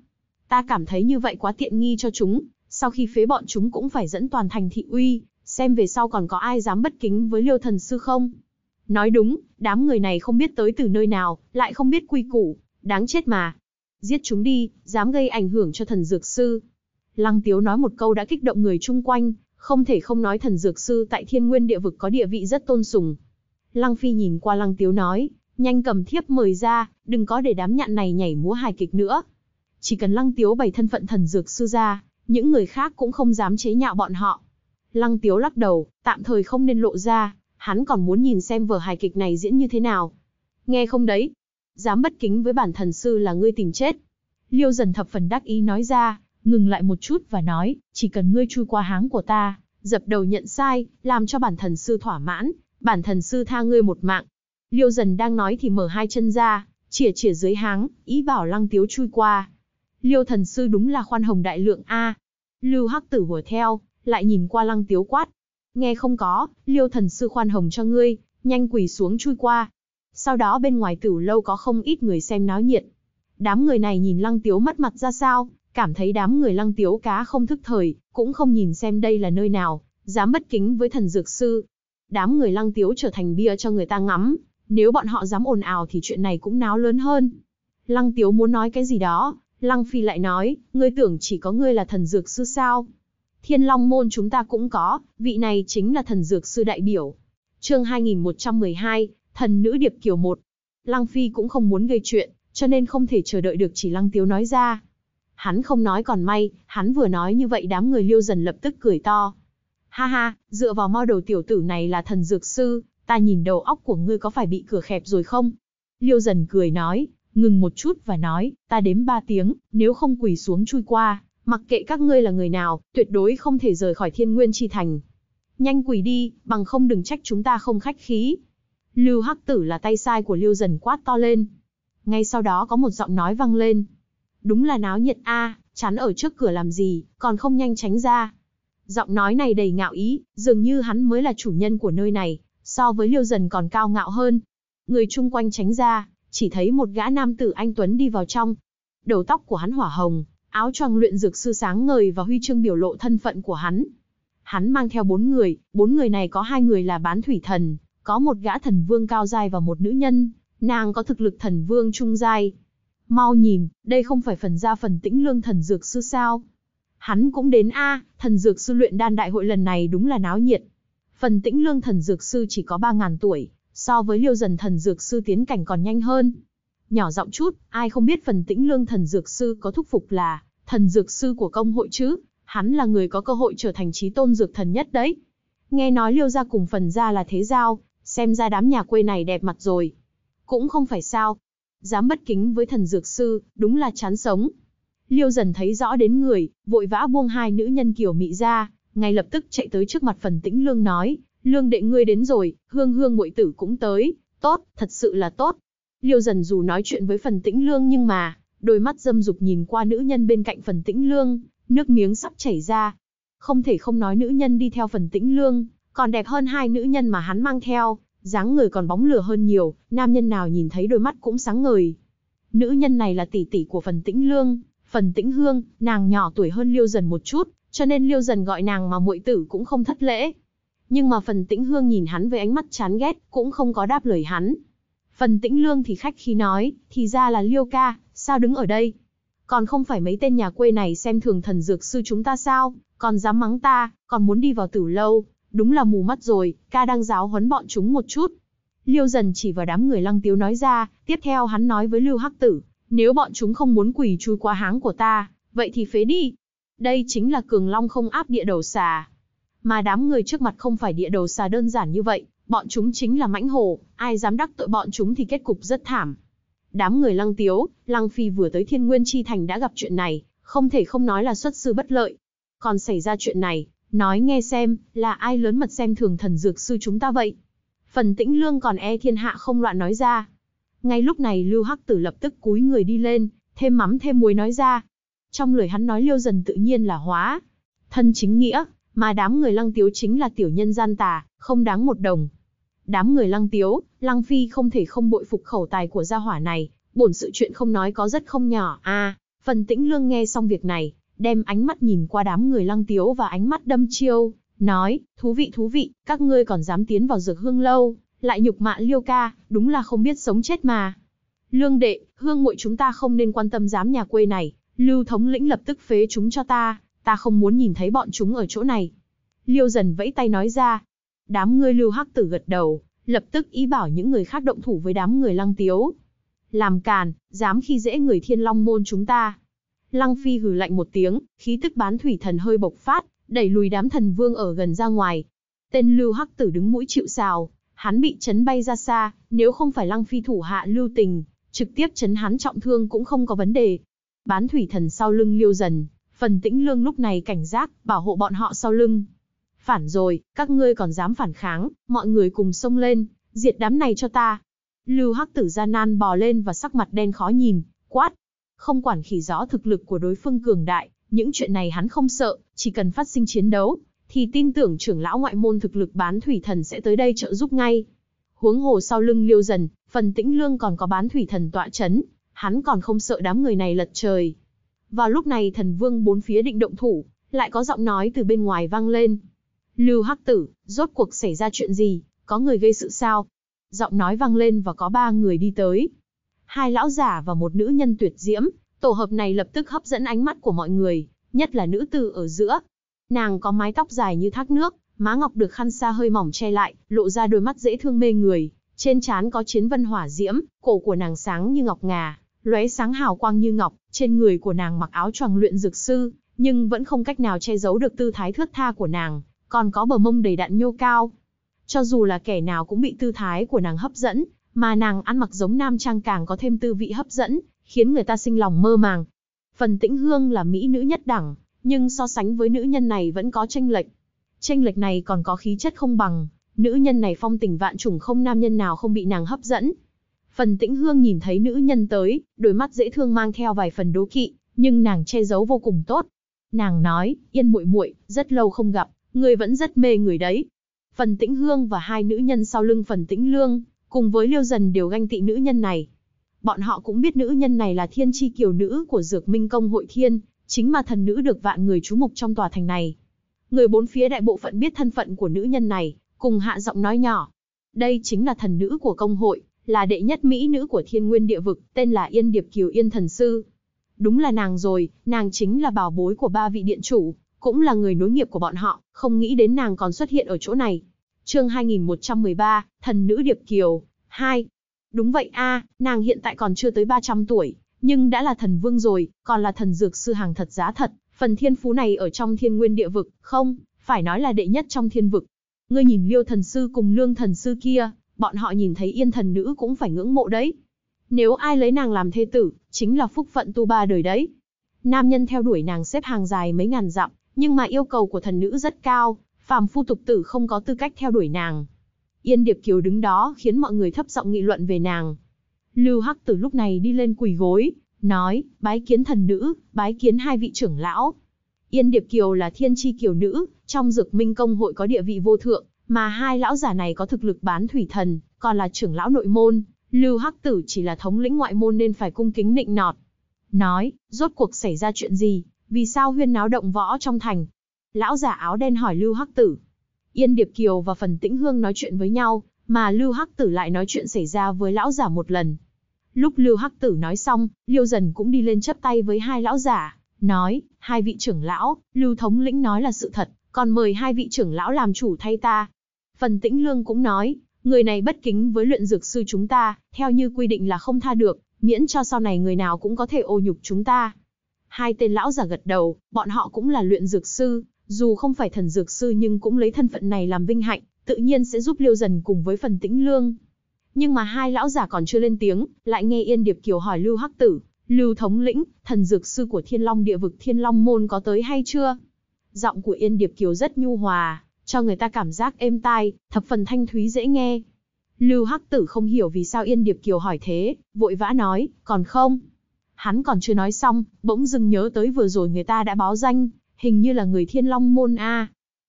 Ta cảm thấy như vậy quá tiện nghi cho chúng, sau khi phế bọn chúng cũng phải dẫn toàn thành thị uy, xem về sau còn có ai dám bất kính với liêu thần sư không. Nói đúng, đám người này không biết tới từ nơi nào, lại không biết quy củ, đáng chết mà. Giết chúng đi, dám gây ảnh hưởng cho thần dược sư. Lăng Tiếu nói một câu đã kích động người chung quanh, không thể không nói thần dược sư tại thiên nguyên địa vực có địa vị rất tôn sùng. Lăng Phi nhìn qua Lăng Tiếu nói, nhanh cầm thiếp mời ra, đừng có để đám nhạn này nhảy múa hài kịch nữa. Chỉ cần Lăng Tiếu bày thân phận thần dược sư ra, những người khác cũng không dám chế nhạo bọn họ. Lăng Tiếu lắc đầu, tạm thời không nên lộ ra, hắn còn muốn nhìn xem vở hài kịch này diễn như thế nào. Nghe không đấy? Dám bất kính với bản thần sư là ngươi tìm chết. Liêu dần thập phần đắc ý nói ra, ngừng lại một chút và nói, chỉ cần ngươi chui qua háng của ta, dập đầu nhận sai, làm cho bản thần sư thỏa mãn, bản thần sư tha ngươi một mạng. Liêu dần đang nói thì mở hai chân ra, chỉa chỉa dưới háng, ý bảo lăng tiếu chui qua. Liêu thần sư đúng là khoan hồng đại lượng A. Lưu hắc tử vừa theo, lại nhìn qua lăng tiếu quát. Nghe không có, liêu thần sư khoan hồng cho ngươi, nhanh quỳ xuống chui qua. Sau đó bên ngoài tử lâu có không ít người xem náo nhiệt. Đám người này nhìn lăng tiếu mất mặt ra sao, cảm thấy đám người lăng tiếu cá không thức thời, cũng không nhìn xem đây là nơi nào, dám bất kính với thần dược sư. Đám người lăng tiếu trở thành bia cho người ta ngắm, nếu bọn họ dám ồn ào thì chuyện này cũng náo lớn hơn. Lăng tiếu muốn nói cái gì đó, lăng phi lại nói, ngươi tưởng chỉ có ngươi là thần dược sư sao? Thiên Long Môn chúng ta cũng có, vị này chính là thần dược sư đại biểu. chương 2112, thần nữ điệp kiểu 1. Lăng Phi cũng không muốn gây chuyện, cho nên không thể chờ đợi được chỉ Lăng Tiếu nói ra. Hắn không nói còn may, hắn vừa nói như vậy đám người liêu dần lập tức cười to. Ha ha, dựa vào mo đầu tiểu tử này là thần dược sư, ta nhìn đầu óc của ngươi có phải bị cửa khẹp rồi không? Liêu dần cười nói, ngừng một chút và nói, ta đếm ba tiếng, nếu không quỳ xuống chui qua, mặc kệ các ngươi là người nào, tuyệt đối không thể rời khỏi thiên nguyên chi thành. Nhanh quỳ đi, bằng không đừng trách chúng ta không khách khí. Lưu Hắc Tử là tay sai của Liêu Dần quát to lên. Ngay sau đó có một giọng nói vang lên, Đúng là náo nhiệt a, chắn ở trước cửa làm gì, còn không nhanh tránh ra. Giọng nói này đầy ngạo ý, dường như hắn mới là chủ nhân của nơi này, so với Liêu Dần còn cao ngạo hơn. Người chung quanh tránh ra, chỉ thấy một gã nam tử anh tuấn đi vào trong. Đầu tóc của hắn hỏa hồng, áo choàng luyện dược sư sáng ngời và huy chương biểu lộ thân phận của hắn. Hắn mang theo bốn người, bốn người này có hai người là bán thủy thần, có một gã thần vương cao giai và một nữ nhân, nàng có thực lực thần vương trung giai. Mau nhìn, đây không phải phần gia phần tĩnh lương thần dược sư sao? Hắn cũng đến A, thần dược sư luyện đan đại hội lần này đúng là náo nhiệt. Phần tĩnh lương thần dược sư chỉ có 3.000 tuổi, so với liêu dần thần dược sư tiến cảnh còn nhanh hơn. Nhỏ giọng chút, ai không biết phần tĩnh lương thần dược sư có thúc phục là thần dược sư của công hội chứ, hắn là người có cơ hội trở thành trí tôn dược thần nhất đấy. Nghe nói liêu ra cùng phần ra là thế giao, xem ra đám nhà quê này đẹp mặt rồi. Cũng không phải sao, dám bất kính với thần dược sư, đúng là chán sống. Liêu dần thấy rõ đến người, vội vã buông hai nữ nhân kiểu mị ra, ngay lập tức chạy tới trước mặt phần tĩnh lương nói, lương đệ ngươi đến rồi, hương hương muội tử cũng tới, tốt, thật sự là tốt. Liêu dần dù nói chuyện với phần tĩnh lương nhưng mà, đôi mắt dâm dục nhìn qua nữ nhân bên cạnh phần tĩnh lương, nước miếng sắp chảy ra. Không thể không nói nữ nhân đi theo phần tĩnh lương, còn đẹp hơn hai nữ nhân mà hắn mang theo, dáng người còn bóng lửa hơn nhiều, nam nhân nào nhìn thấy đôi mắt cũng sáng ngời. Nữ nhân này là tỷ tỷ của Phần Tĩnh Lương, Phần Tĩnh Hương, nàng nhỏ tuổi hơn Liêu Dần một chút, cho nên Liêu Dần gọi nàng mà muội tử cũng không thất lễ. Nhưng mà Phần Tĩnh Hương nhìn hắn với ánh mắt chán ghét, cũng không có đáp lời hắn. Phần Tĩnh Lương thì khách khí nói, thì ra là Liêu ca, sao đứng ở đây? Còn không phải mấy tên nhà quê này xem thường thần dược sư chúng ta sao, còn dám mắng ta, còn muốn đi vào tử lâu, đúng là mù mắt rồi, ca đang giáo huấn bọn chúng một chút. Liêu dần chỉ vào đám người lăng tiếu nói ra, tiếp theo hắn nói với Lưu Hắc Tử, nếu bọn chúng không muốn quỳ chui qua háng của ta, vậy thì phế đi. Đây chính là cường long không áp địa đầu xà. Mà đám người trước mặt không phải địa đầu xà đơn giản như vậy, bọn chúng chính là mãnh hổ, ai dám đắc tội bọn chúng thì kết cục rất thảm. Đám người lăng tiếu, lăng phi vừa tới thiên nguyên chi thành đã gặp chuyện này, không thể không nói là xuất sư bất lợi. Còn xảy ra chuyện này, Nói nghe xem, là ai lớn mật xem thường thần dược sư chúng ta vậy? Phần tĩnh lương còn e thiên hạ không loạn nói ra. Ngay lúc này Lưu Hắc Tử lập tức cúi người đi lên, thêm mắm thêm muối nói ra. Trong lời hắn nói Liêu Dần tự nhiên là hóa. Thân chính nghĩa, mà đám người lăng tiếu chính là tiểu nhân gian tà, không đáng một đồng. Đám người lăng tiếu, lăng phi không thể không bội phục khẩu tài của gia hỏa này, bổn sự chuyện không nói có rất không nhỏ a à, phần tĩnh lương nghe xong việc này đem ánh mắt nhìn qua đám người lăng tiếu và ánh mắt đâm chiêu, nói, thú vị thú vị, các ngươi còn dám tiến vào dược hương lâu, lại nhục mạ liêu ca, đúng là không biết sống chết mà. Lương đệ, hương muội chúng ta không nên quan tâm dám nhà quê này, lưu thống lĩnh lập tức phế chúng cho ta, ta không muốn nhìn thấy bọn chúng ở chỗ này. Liêu dần vẫy tay nói ra, đám ngươi lưu hắc tử gật đầu, lập tức ý bảo những người khác động thủ với đám người lăng tiếu. Làm càn, dám khi dễ người thiên long môn chúng ta, Lăng Phi hừ lạnh một tiếng, khí tức bán thủy thần hơi bộc phát, đẩy lùi đám thần vương ở gần ra ngoài. Tên Lưu Hắc Tử đứng mũi chịu sào, hắn bị chấn bay ra xa, nếu không phải Lăng Phi thủ hạ Lưu Tình, trực tiếp chấn hắn trọng thương cũng không có vấn đề. Bán thủy thần sau lưng Liêu Dần, Phần Tĩnh Lương lúc này cảnh giác, bảo hộ bọn họ sau lưng. Phản rồi, các ngươi còn dám phản kháng, mọi người cùng xông lên, diệt đám này cho ta. Lưu Hắc Tử ra nan bò lên và sắc mặt đen khó nhìn, quát, không quản khỉ rõ thực lực của đối phương cường đại, những chuyện này hắn không sợ, chỉ cần phát sinh chiến đấu, thì tin tưởng trưởng lão ngoại môn thực lực bán thủy thần sẽ tới đây trợ giúp ngay. Huống hồ sau lưng liêu dần, phần tĩnh lương còn có bán thủy thần tọa chấn, hắn còn không sợ đám người này lật trời. Vào lúc này thần vương bốn phía định động thủ, lại có giọng nói từ bên ngoài vang lên. Lưu Hắc Tử, rốt cuộc xảy ra chuyện gì, có người gây sự sao? Giọng nói vang lên và có ba người đi tới, hai lão giả và một nữ nhân tuyệt diễm, tổ hợp này lập tức hấp dẫn ánh mắt của mọi người, nhất là nữ tử ở giữa. Nàng có mái tóc dài như thác nước, má ngọc được khăn sa hơi mỏng che lại, lộ ra đôi mắt dễ thương mê người, trên trán có chiến vân hỏa diễm, cổ của nàng sáng như ngọc ngà, lóe sáng hào quang như ngọc, trên người của nàng mặc áo choàng luyện dược sư, nhưng vẫn không cách nào che giấu được tư thái thướt tha của nàng, còn có bờ mông đầy đặn nhô cao. Cho dù là kẻ nào cũng bị tư thái của nàng hấp dẫn, mà nàng ăn mặc giống nam trang càng có thêm tư vị hấp dẫn, khiến người ta sinh lòng mơ màng. Phần tĩnh hương là mỹ nữ nhất đẳng, nhưng so sánh với nữ nhân này vẫn có tranh lệch. Tranh lệch này còn có khí chất không bằng, nữ nhân này phong tình vạn trùng không nam nhân nào không bị nàng hấp dẫn. Phần tĩnh hương nhìn thấy nữ nhân tới, đôi mắt dễ thương mang theo vài phần đố kỵ, nhưng nàng che giấu vô cùng tốt. Nàng nói, yên muội muội, rất lâu không gặp, người vẫn rất mê người đấy. Phần tĩnh hương và hai nữ nhân sau lưng phần tĩnh lương, cùng với Liêu Dần đều ganh tị nữ nhân này. Bọn họ cũng biết nữ nhân này là thiên chi kiều nữ của Dược Minh Công Hội Thiên, chính mà thần nữ được vạn người chú mục trong tòa thành này. Người bốn phía đại bộ phận biết thân phận của nữ nhân này, cùng hạ giọng nói nhỏ. Đây chính là thần nữ của công hội, là đệ nhất mỹ nữ của thiên nguyên địa vực, tên là Yên Điệp Kiều Yên Thần Sư. Đúng là nàng rồi, nàng chính là bảo bối của ba vị điện chủ, cũng là người nối nghiệp của bọn họ, không nghĩ đến nàng còn xuất hiện ở chỗ này. Chương 2113, thần nữ Điệp Kiều, 2. Đúng vậy a, nàng hiện tại còn chưa tới 300 tuổi, nhưng đã là thần vương rồi, còn là thần dược sư hàng thật giá thật, phần thiên phú này ở trong thiên nguyên địa vực, không, phải nói là đệ nhất trong thiên vực. Ngươi nhìn Liêu thần sư cùng Lương thần sư kia, bọn họ nhìn thấy Yên thần nữ cũng phải ngưỡng mộ đấy. Nếu ai lấy nàng làm thê tử, chính là phúc phận tu ba đời đấy. Nam nhân theo đuổi nàng xếp hàng dài mấy ngàn dặm, nhưng mà yêu cầu của thần nữ rất cao, phàm phu tục tử không có tư cách theo đuổi nàng. Yên Điệp Kiều đứng đó khiến mọi người thấp giọng nghị luận về nàng. Lưu Hắc Tử lúc này đi lên quỳ gối, nói, bái kiến thần nữ, bái kiến hai vị trưởng lão. Yên Điệp Kiều là thiên chi kiều nữ, trong dược minh công hội có địa vị vô thượng, mà hai lão giả này có thực lực bán thủy thần, còn là trưởng lão nội môn, Lưu Hắc Tử chỉ là thống lĩnh ngoại môn nên phải cung kính nịnh nọt. Nói, rốt cuộc xảy ra chuyện gì, vì sao huyên náo động võ trong thành, lão giả áo đen hỏi Lưu Hắc Tử. Yên Điệp Kiều và Phần Tĩnh Hương nói chuyện với nhau, mà Lưu Hắc Tử lại nói chuyện xảy ra với lão giả một lần. Lúc Lưu Hắc Tử nói xong, Liêu Dần cũng đi lên chấp tay với hai lão giả, nói, hai vị trưởng lão, Lưu Thống Lĩnh nói là sự thật, còn mời hai vị trưởng lão làm chủ thay ta. Phần Tĩnh Lương cũng nói, người này bất kính với luyện dược sư chúng ta, theo như quy định là không tha được, miễn cho sau này người nào cũng có thể ô nhục chúng ta. Hai tên lão giả gật đầu, bọn họ cũng là luyện dược sư, dù không phải thần dược sư nhưng cũng lấy thân phận này làm vinh hạnh, tự nhiên sẽ giúp Liêu Dần cùng với phần tĩnh lương. Nhưng mà hai lão giả còn chưa lên tiếng, lại nghe Yên Điệp Kiều hỏi Lưu Hắc Tử, Lưu Thống Lĩnh, thần dược sư của Thiên Long địa vực Thiên Long Môn có tới hay chưa? Giọng của Yên Điệp Kiều rất nhu hòa, cho người ta cảm giác êm tai, thập phần thanh thúy dễ nghe. Lưu Hắc Tử không hiểu vì sao Yên Điệp Kiều hỏi thế, vội vã nói, còn không. Hắn còn chưa nói xong, bỗng dừng nhớ tới vừa rồi người ta đã báo danh, hình như là người thiên long môn a.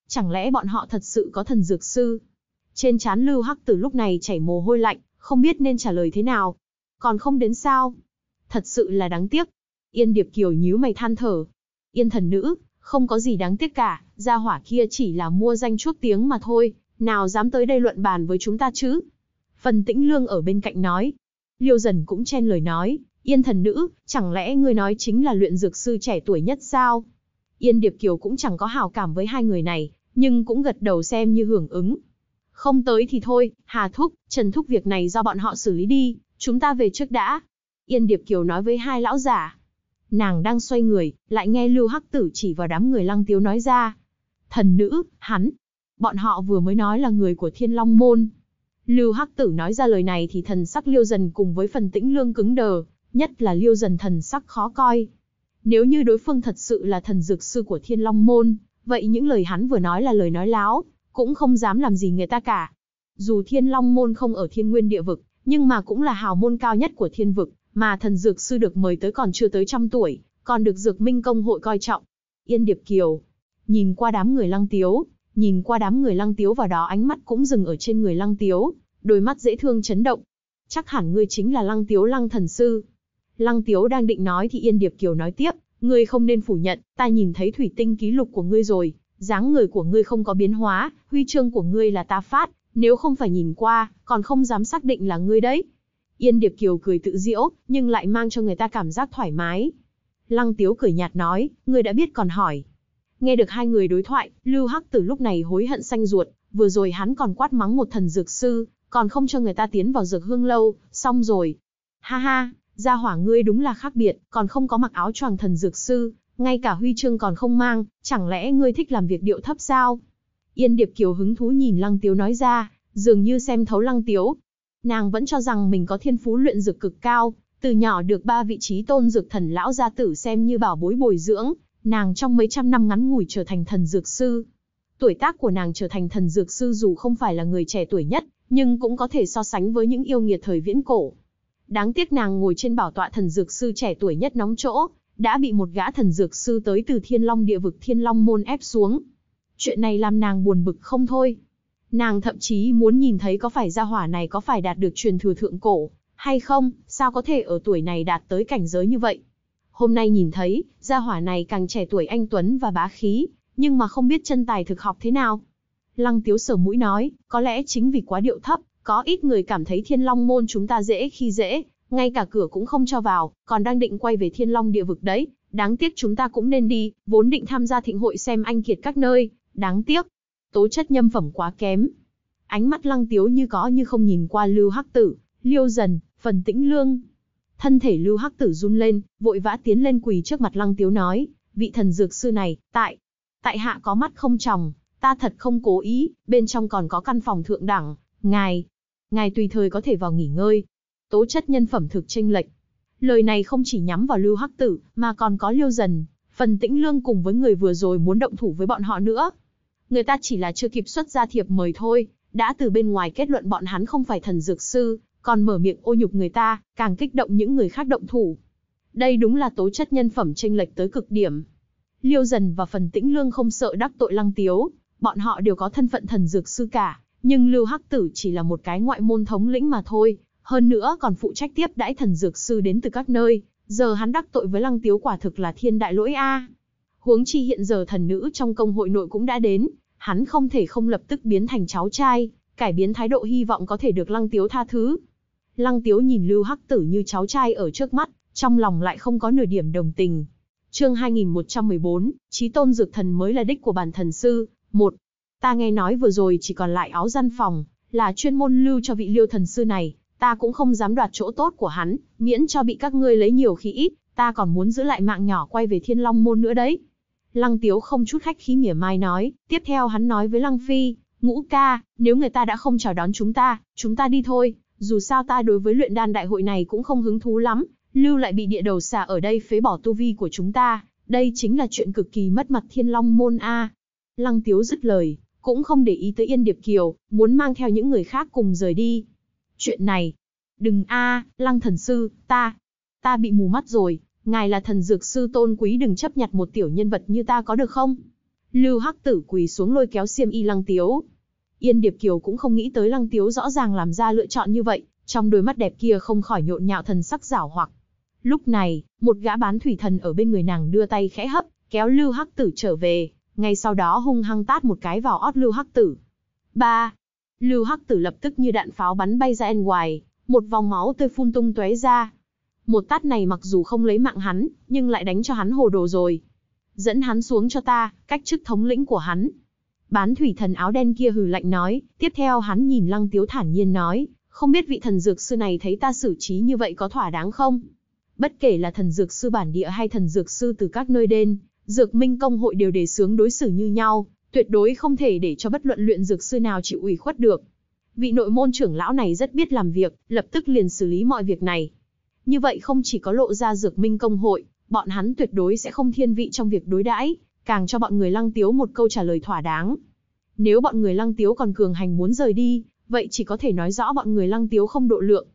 Chẳng lẽ bọn họ thật sự có thần dược sư? Trên trán Lưu Hắc từ lúc này chảy mồ hôi lạnh, không biết nên trả lời thế nào. Còn không đến sao? Thật sự là đáng tiếc. Yên Điệp Kiều nhíu mày than thở. Yên thần nữ, không có gì đáng tiếc cả, gia hỏa kia chỉ là mua danh chuốc tiếng mà thôi, nào dám tới đây luận bàn với chúng ta chứ? Phần tĩnh lương ở bên cạnh nói. Liêu dần cũng chen lời nói, yên thần nữ, chẳng lẽ ngươi nói chính là luyện dược sư trẻ tuổi nhất sao? Yên Điệp Kiều cũng chẳng có hào cảm với hai người này, nhưng cũng gật đầu xem như hưởng ứng. Không tới thì thôi, Hà Thúc, Trần Thúc việc này do bọn họ xử lý đi, chúng ta về trước đã. Yên Điệp Kiều nói với hai lão giả. Nàng đang xoay người, lại nghe Lưu Hắc Tử chỉ vào đám người lăng tiếu nói ra. Thần nữ, hắn. Bọn họ vừa mới nói là người của Thiên Long Môn. Lưu Hắc Tử nói ra lời này thì thần sắc Liêu Dần cùng với phần tĩnh lương cứng đờ, nhất là Liêu Dần thần sắc khó coi, nếu như đối phương thật sự là thần dược sư của Thiên Long Môn, vậy những lời hắn vừa nói là lời nói láo, cũng không dám làm gì người ta cả. Dù Thiên Long Môn không ở thiên nguyên địa vực, nhưng mà cũng là hào môn cao nhất của thiên vực, mà thần dược sư được mời tới còn chưa tới trăm tuổi, còn được dược minh công hội coi trọng. Yên Điệp Kiều, nhìn qua đám người lăng tiếu, nhìn qua đám người lăng tiếu vào đó ánh mắt cũng dừng ở trên người lăng tiếu, đôi mắt dễ thương chấn động. Chắc hẳn ngươi chính là lăng tiếu lăng thần sư. Lăng Tiếu đang định nói thì Yên Điệp Kiều nói tiếp, ngươi không nên phủ nhận, ta nhìn thấy thủy tinh ký lục của ngươi rồi, dáng người của ngươi không có biến hóa, huy chương của ngươi là ta phát, nếu không phải nhìn qua, còn không dám xác định là ngươi đấy. Yên Điệp Kiều cười tự diễu, nhưng lại mang cho người ta cảm giác thoải mái. Lăng Tiếu cười nhạt nói, ngươi đã biết còn hỏi. Nghe được hai người đối thoại, Lưu Hắc từ lúc này hối hận xanh ruột, vừa rồi hắn còn quát mắng một thần dược sư, còn không cho người ta tiến vào dược hương lâu, xong rồi. Ha ha, Gia hỏa ngươi đúng là khác biệt, còn không có mặc áo choàng thần dược sư, ngay cả huy chương còn không mang, chẳng lẽ ngươi thích làm việc điệu thấp sao? Yên Điệp Kiều hứng thú nhìn Lăng Tiếu nói ra, dường như xem thấu Lăng Tiếu. Nàng vẫn cho rằng mình có thiên phú luyện dược cực cao, từ nhỏ được ba vị trí tôn dược thần lão gia tử xem như bảo bối bồi dưỡng, nàng trong mấy trăm năm ngắn ngủi trở thành thần dược sư. Tuổi tác của nàng trở thành thần dược sư dù không phải là người trẻ tuổi nhất, nhưng cũng có thể so sánh với những yêu nghiệt thời viễn cổ. Đáng tiếc nàng ngồi trên bảo tọa thần dược sư trẻ tuổi nhất nóng chỗ, đã bị một gã thần dược sư tới từ Thiên Long địa vực Thiên Long môn ép xuống. Chuyện này làm nàng buồn bực không thôi. Nàng thậm chí muốn nhìn thấy có phải gia hỏa này có phải đạt được truyền thừa thượng cổ, hay không, sao có thể ở tuổi này đạt tới cảnh giới như vậy. Hôm nay nhìn thấy, gia hỏa này càng trẻ tuổi anh Tuấn và bá khí, nhưng mà không biết chân tài thực học thế nào. Lăng tiếu sở mũi nói, có lẽ chính vì quá điệu thấp, có ít người cảm thấy thiên long môn chúng ta dễ khi dễ, ngay cả cửa cũng không cho vào, còn đang định quay về thiên long địa vực đấy. Đáng tiếc chúng ta cũng nên đi, vốn định tham gia thịnh hội xem anh kiệt các nơi, đáng tiếc. Tố chất nhâm phẩm quá kém. Ánh mắt lăng tiếu như có như không nhìn qua lưu hắc tử, liêu dần, phần tĩnh lương. Thân thể lưu hắc tử run lên, vội vã tiến lên quỳ trước mặt lăng tiếu nói, vị thần dược sư này, tại, tại hạ có mắt không tròng, ta thật không cố ý, bên trong còn có căn phòng thượng đẳng, ngài, Ngài tùy thời có thể vào nghỉ ngơi. Tố chất nhân phẩm thực tranh lệch. Lời này không chỉ nhắm vào Lưu Hắc Tử, mà còn có Lưu Dần, Phần Tĩnh Lương cùng với người vừa rồi muốn động thủ với bọn họ nữa. Người ta chỉ là chưa kịp xuất ra thiệp mời thôi, đã từ bên ngoài kết luận bọn hắn không phải thần dược sư, còn mở miệng ô nhục người ta, càng kích động những người khác động thủ. Đây đúng là tố chất nhân phẩm tranh lệch tới cực điểm. Liêu Dần và Phần Tĩnh Lương không sợ đắc tội Lăng Tiếu, bọn họ đều có thân phận thần dược sư cả, nhưng Lưu Hắc Tử chỉ là một cái ngoại môn thống lĩnh mà thôi, hơn nữa còn phụ trách tiếp đãi thần dược sư đến từ các nơi, giờ hắn đắc tội với Lăng Tiếu quả thực là thiên đại lỗi a. Huống chi hiện giờ thần nữ trong công hội nội cũng đã đến, hắn không thể không lập tức biến thành cháu trai, cải biến thái độ hy vọng có thể được Lăng Tiếu tha thứ. Lăng Tiếu nhìn Lưu Hắc Tử như cháu trai ở trước mắt, trong lòng lại không có nửa điểm đồng tình. Chương 2114, Chí Tôn Dược Thần mới là đích của bản thần sư, 1 Ta nghe nói vừa rồi chỉ còn lại áo gian phòng, là chuyên môn lưu cho vị liêu thần sư này, ta cũng không dám đoạt chỗ tốt của hắn, miễn cho bị các ngươi lấy nhiều khi ít, ta còn muốn giữ lại mạng nhỏ quay về thiên long môn nữa đấy. Lăng Tiếu không chút khách khí mỉa mai nói, tiếp theo hắn nói với Lăng Phi, ngũ ca, nếu người ta đã không chào đón chúng ta, chúng ta đi thôi, dù sao ta đối với luyện đan đại hội này cũng không hứng thú lắm, lưu lại bị địa đầu xà ở đây phế bỏ tu vi của chúng ta, đây chính là chuyện cực kỳ mất mặt thiên long môn a. Lăng Tiếu dứt lời, cũng không để ý tới Yên Điệp Kiều, muốn mang theo những người khác cùng rời đi. Chuyện này, đừng a, Lăng thần sư, ta, ta bị mù mắt rồi, ngài là thần dược sư tôn quý đừng chấp nhặt một tiểu nhân vật như ta có được không? Lưu Hắc Tử quỳ xuống lôi kéo xiêm y Lăng Tiếu. Yên Điệp Kiều cũng không nghĩ tới Lăng Tiếu rõ ràng làm ra lựa chọn như vậy, trong đôi mắt đẹp kia không khỏi nhộn nhạo thần sắc giảo hoặc. Lúc này, một gã bán thủy thần ở bên người nàng đưa tay khẽ hấp, kéo Lưu Hắc Tử trở về ngay sau đó hung hăng tát một cái vào ót Lưu Hắc Tử. Ba, Lưu Hắc Tử lập tức như đạn pháo bắn bay ra ngoài, một vòng máu tươi phun tung tóe ra. Một tát này mặc dù không lấy mạng hắn, nhưng lại đánh cho hắn hồ đồ rồi. Dẫn hắn xuống cho ta, cách chức thống lĩnh của hắn. Bán thủy thần áo đen kia hừ lạnh nói, tiếp theo hắn nhìn Lăng Tiếu thản nhiên nói, không biết vị thần dược sư này thấy ta xử trí như vậy có thỏa đáng không? Bất kể là thần dược sư bản địa hay thần dược sư từ các nơi đến, dược minh công hội đều đề xướng đối xử như nhau, tuyệt đối không thể để cho bất luận luyện dược sư nào chịu ủy khuất được. Vị nội môn trưởng lão này rất biết làm việc, lập tức liền xử lý mọi việc này. Như vậy không chỉ có lộ ra dược minh công hội, bọn hắn tuyệt đối sẽ không thiên vị trong việc đối đãi, càng cho bọn người lăng tiếu một câu trả lời thỏa đáng. Nếu bọn người lăng tiếu còn cường hành muốn rời đi, vậy chỉ có thể nói rõ bọn người lăng tiếu không độ lượng.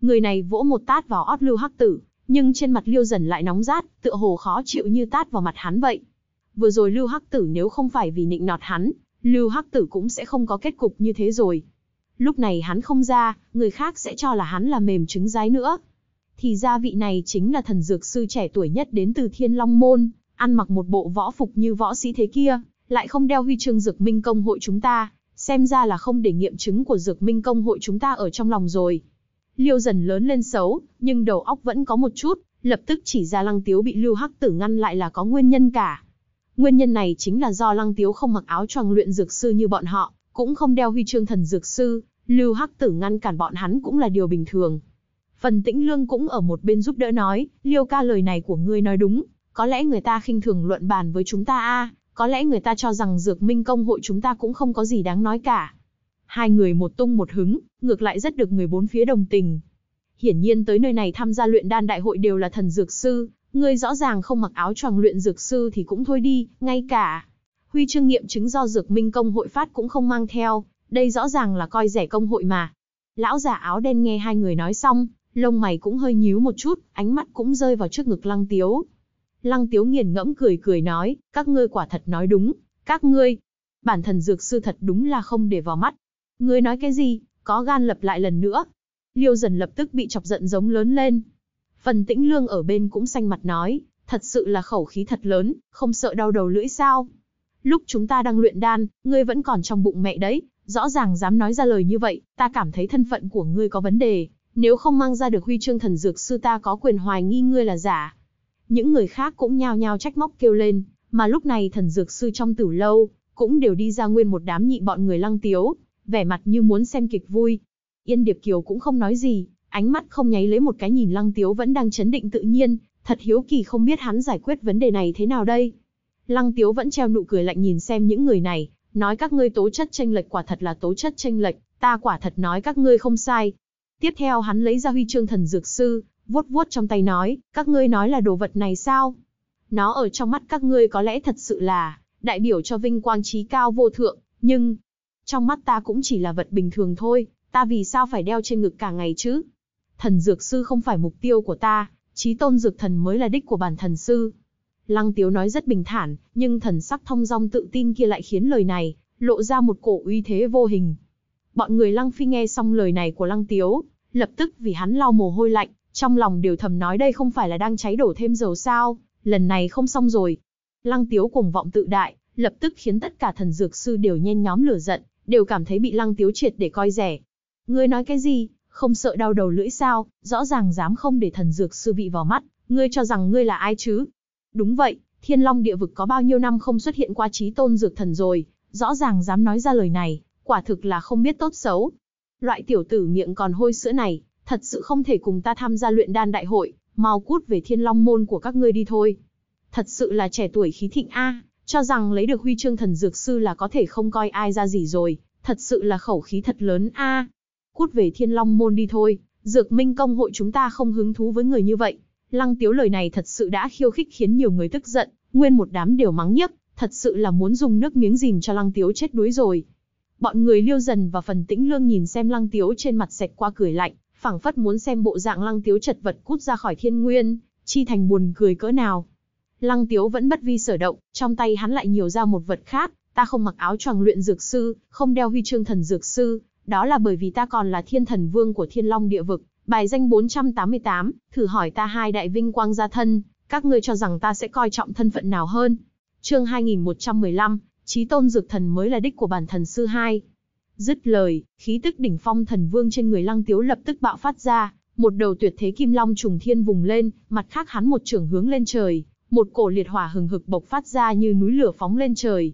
Người này vỗ một tát vào ót lưu hắc tử, nhưng trên mặt Liêu Dần lại nóng rát, tựa hồ khó chịu như tát vào mặt hắn vậy. Vừa rồi Lưu Hắc Tử nếu không phải vì nịnh nọt hắn, Lưu Hắc Tử cũng sẽ không có kết cục như thế rồi. Lúc này hắn không ra, người khác sẽ cho là hắn là mềm trứng rái nữa. Thì ra vị này chính là thần dược sư trẻ tuổi nhất đến từ Thiên Long Môn, ăn mặc một bộ võ phục như võ sĩ thế kia, lại không đeo huy chương dược minh công hội chúng ta, xem ra là không để nghiệm chứng của dược minh công hội chúng ta ở trong lòng rồi. Liêu dần lớn lên xấu, nhưng đầu óc vẫn có một chút, lập tức chỉ ra Lăng Tiếu bị Lưu Hắc Tử ngăn lại là có nguyên nhân cả. Nguyên nhân này chính là do Lăng Tiếu không mặc áo choàng luyện dược sư như bọn họ, cũng không đeo huy chương thần dược sư, Lưu Hắc Tử ngăn cản bọn hắn cũng là điều bình thường. Phần Tĩnh Lương cũng ở một bên giúp đỡ nói, Liêu ca lời này của ngươi nói đúng, có lẽ người ta khinh thường luận bàn với chúng ta a, có lẽ người ta cho rằng dược minh công hội chúng ta cũng không có gì đáng nói cả. Hai người một tung một hứng, ngược lại rất được người bốn phía đồng tình. Hiển nhiên tới nơi này tham gia luyện đan đại hội đều là thần dược sư, ngươi rõ ràng không mặc áo choàng luyện dược sư thì cũng thôi đi, ngay cả huy chương nghiệm chứng do dược minh công hội phát cũng không mang theo, đây rõ ràng là coi rẻ công hội mà. Lão giả áo đen nghe hai người nói xong, lông mày cũng hơi nhíu một chút, ánh mắt cũng rơi vào trước ngực Lăng Tiếu. Lăng Tiếu nghiền ngẫm cười cười nói, các ngươi quả thật nói đúng, các ngươi, bản thần dược sư thật đúng là không để vào mắt, Ngươi nói cái gì, có gan lập lại lần nữa. Liêu dần lập tức bị chọc giận giống lớn lên. Phần tĩnh lương ở bên cũng xanh mặt nói, thật sự là khẩu khí thật lớn, không sợ đau đầu lưỡi sao. Lúc chúng ta đang luyện đan, ngươi vẫn còn trong bụng mẹ đấy, rõ ràng dám nói ra lời như vậy, ta cảm thấy thân phận của ngươi có vấn đề, nếu không mang ra được huy chương thần dược sư ta có quyền hoài nghi ngươi là giả. Những người khác cũng nhao nhao trách móc kêu lên, mà lúc này thần dược sư trong tử lâu, cũng đều đi ra nguyên một đám nhị bọn người lăng tiếu, vẻ mặt như muốn xem kịch vui. Yên Điệp Kiều cũng không nói gì, ánh mắt không nháy lấy một cái nhìn Lăng Tiếu vẫn đang chấn định tự nhiên, thật hiếu kỳ không biết hắn giải quyết vấn đề này thế nào đây. Lăng Tiếu vẫn treo nụ cười lạnh nhìn xem những người này, nói các ngươi tố chất tranh lệch quả thật là tố chất tranh lệch, ta quả thật nói các ngươi không sai. Tiếp theo hắn lấy ra huy chương thần dược sư, vuốt vuốt trong tay nói, các ngươi nói là đồ vật này sao? Nó ở trong mắt các ngươi có lẽ thật sự là, đại biểu cho vinh quang trí cao vô thượng, nhưng, trong mắt ta cũng chỉ là vật bình thường thôi, ta vì sao phải đeo trên ngực cả ngày chứ? Thần dược sư không phải mục tiêu của ta, trí tôn dược thần mới là đích của bản thần sư. Lăng Tiếu nói rất bình thản, nhưng thần sắc thông dong tự tin kia lại khiến lời này, lộ ra một cổ uy thế vô hình. Bọn người Lăng Phi nghe xong lời này của Lăng Tiếu, lập tức vì hắn lau mồ hôi lạnh, trong lòng đều thầm nói đây không phải là đang cháy đổ thêm dầu sao, lần này không xong rồi. Lăng Tiếu cuồng vọng tự đại, lập tức khiến tất cả thần dược sư đều nhen nhóm lửa giận, đều cảm thấy bị lăng tiếu triệt để coi rẻ. Ngươi nói cái gì, không sợ đau đầu lưỡi sao, rõ ràng dám không để thần dược sư vị vào mắt, ngươi cho rằng ngươi là ai chứ? Đúng vậy, thiên long địa vực có bao nhiêu năm không xuất hiện qua trí tôn dược thần rồi, rõ ràng dám nói ra lời này, quả thực là không biết tốt xấu. Loại tiểu tử miệng còn hôi sữa này, thật sự không thể cùng ta tham gia luyện đan đại hội, mau cút về thiên long môn của các ngươi đi thôi. Thật sự là trẻ tuổi khí thịnh A, à. Cho rằng lấy được huy chương thần dược sư là có thể không coi ai ra gì rồi, thật sự là khẩu khí thật lớn a. cút về thiên long môn đi thôi, dược minh công hội chúng ta không hứng thú với người như vậy. Lăng tiếu lời này thật sự đã khiêu khích khiến nhiều người tức giận, nguyên một đám đều mắng nhiếc, thật sự là muốn dùng nước miếng dìm cho lăng tiếu chết đuối rồi. Bọn người liêu dần và phần tĩnh lương nhìn xem lăng tiếu trên mặt sệt qua cười lạnh, phảng phất muốn xem bộ dạng lăng tiếu chật vật cút ra khỏi thiên nguyên, chi thành buồn cười cỡ nào. Lăng Tiếu vẫn bất vi sở động, trong tay hắn lại nhiều ra một vật khác, ta không mặc áo choàng luyện dược sư, không đeo huy chương thần dược sư, đó là bởi vì ta còn là thiên thần vương của thiên long địa vực, bài danh 488, thử hỏi ta hai đại vinh quang gia thân, các ngươi cho rằng ta sẽ coi trọng thân phận nào hơn. chương 2115, trí tôn dược thần mới là đích của bản thần sư hai. Dứt lời, khí tức đỉnh phong thần vương trên người lăng tiếu lập tức bạo phát ra, một đầu tuyệt thế kim long trùng thiên vùng lên, mặt khác hắn một trường hướng lên trời, một cổ liệt hỏa hừng hực bộc phát ra như núi lửa phóng lên trời.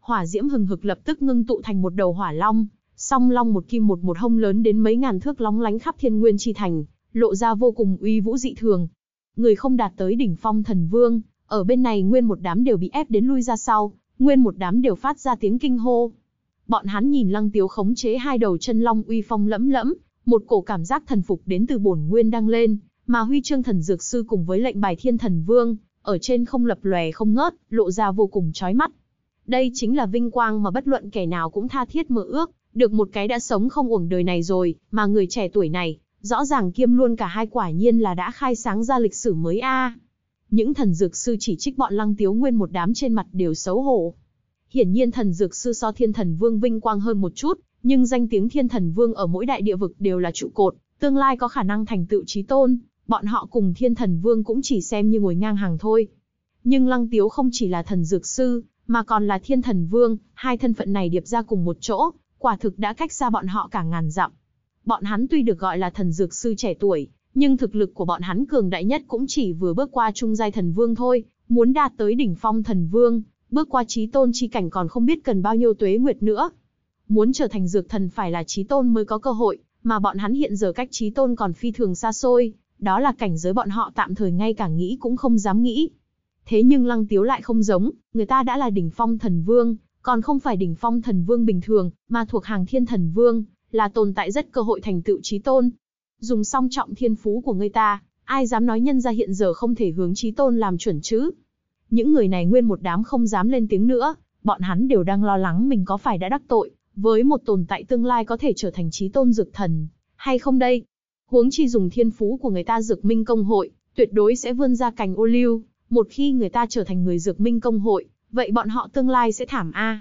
Hỏa diễm hừng hực lập tức ngưng tụ thành một đầu hỏa long, song long một kim một một hông lớn đến mấy ngàn thước lóng lánh khắp thiên nguyên chi thành, lộ ra vô cùng uy vũ dị thường. Người không đạt tới đỉnh phong thần vương, ở bên này nguyên một đám đều bị ép đến lui ra sau, nguyên một đám đều phát ra tiếng kinh hô. Bọn hắn nhìn Lăng Tiếu khống chế hai đầu chân long uy phong lẫm lẫm, một cổ cảm giác thần phục đến từ bổn nguyên đang lên, mà huy chương thần dược sư cùng với lệnh bài thiên thần vương, ở trên không lập lòe không ngớt, lộ ra vô cùng chói mắt. Đây chính là vinh quang mà bất luận kẻ nào cũng tha thiết mơ ước, được một cái đã sống không uổng đời này rồi, mà người trẻ tuổi này, rõ ràng kiêm luôn cả hai quả nhiên là đã khai sáng ra lịch sử mới a. Những thần dược sư chỉ trích bọn Lăng Tiếu Nguyên một đám trên mặt đều xấu hổ. Hiển nhiên thần dược sư so Thiên Thần Vương vinh quang hơn một chút, nhưng danh tiếng Thiên Thần Vương ở mỗi đại địa vực đều là trụ cột, tương lai có khả năng thành tựu trí tôn, bọn họ cùng thiên thần vương cũng chỉ xem như ngồi ngang hàng thôi. Nhưng lăng tiếu không chỉ là thần dược sư, mà còn là thiên thần vương, hai thân phận này điệp ra cùng một chỗ, quả thực đã cách xa bọn họ cả ngàn dặm. Bọn hắn tuy được gọi là thần dược sư trẻ tuổi, nhưng thực lực của bọn hắn cường đại nhất cũng chỉ vừa bước qua trung giai thần vương thôi, muốn đạt tới đỉnh phong thần vương, bước qua trí tôn chi cảnh còn không biết cần bao nhiêu tuế nguyệt nữa. Muốn trở thành dược thần phải là trí tôn mới có cơ hội, mà bọn hắn hiện giờ cách trí tôn còn phi thường xa xôi, đó là cảnh giới bọn họ tạm thời ngay cả nghĩ cũng không dám nghĩ. Thế nhưng Lăng Tiếu lại không giống, người ta đã là đỉnh phong thần vương, còn không phải đỉnh phong thần vương bình thường, mà thuộc hàng thiên thần vương, là tồn tại rất cơ hội thành tựu trí tôn. Dùng song trọng thiên phú của người ta, ai dám nói nhân ra hiện giờ không thể hướng trí tôn làm chuẩn chứ. Những người này nguyên một đám không dám lên tiếng nữa, bọn hắn đều đang lo lắng mình có phải đã đắc tội, với một tồn tại tương lai có thể trở thành trí tôn dược thần, hay không đây. Huống chi dùng thiên phú của người ta dược minh công hội, tuyệt đối sẽ vươn ra cành ô liu, một khi người ta trở thành người dược minh công hội, vậy bọn họ tương lai sẽ thảm a.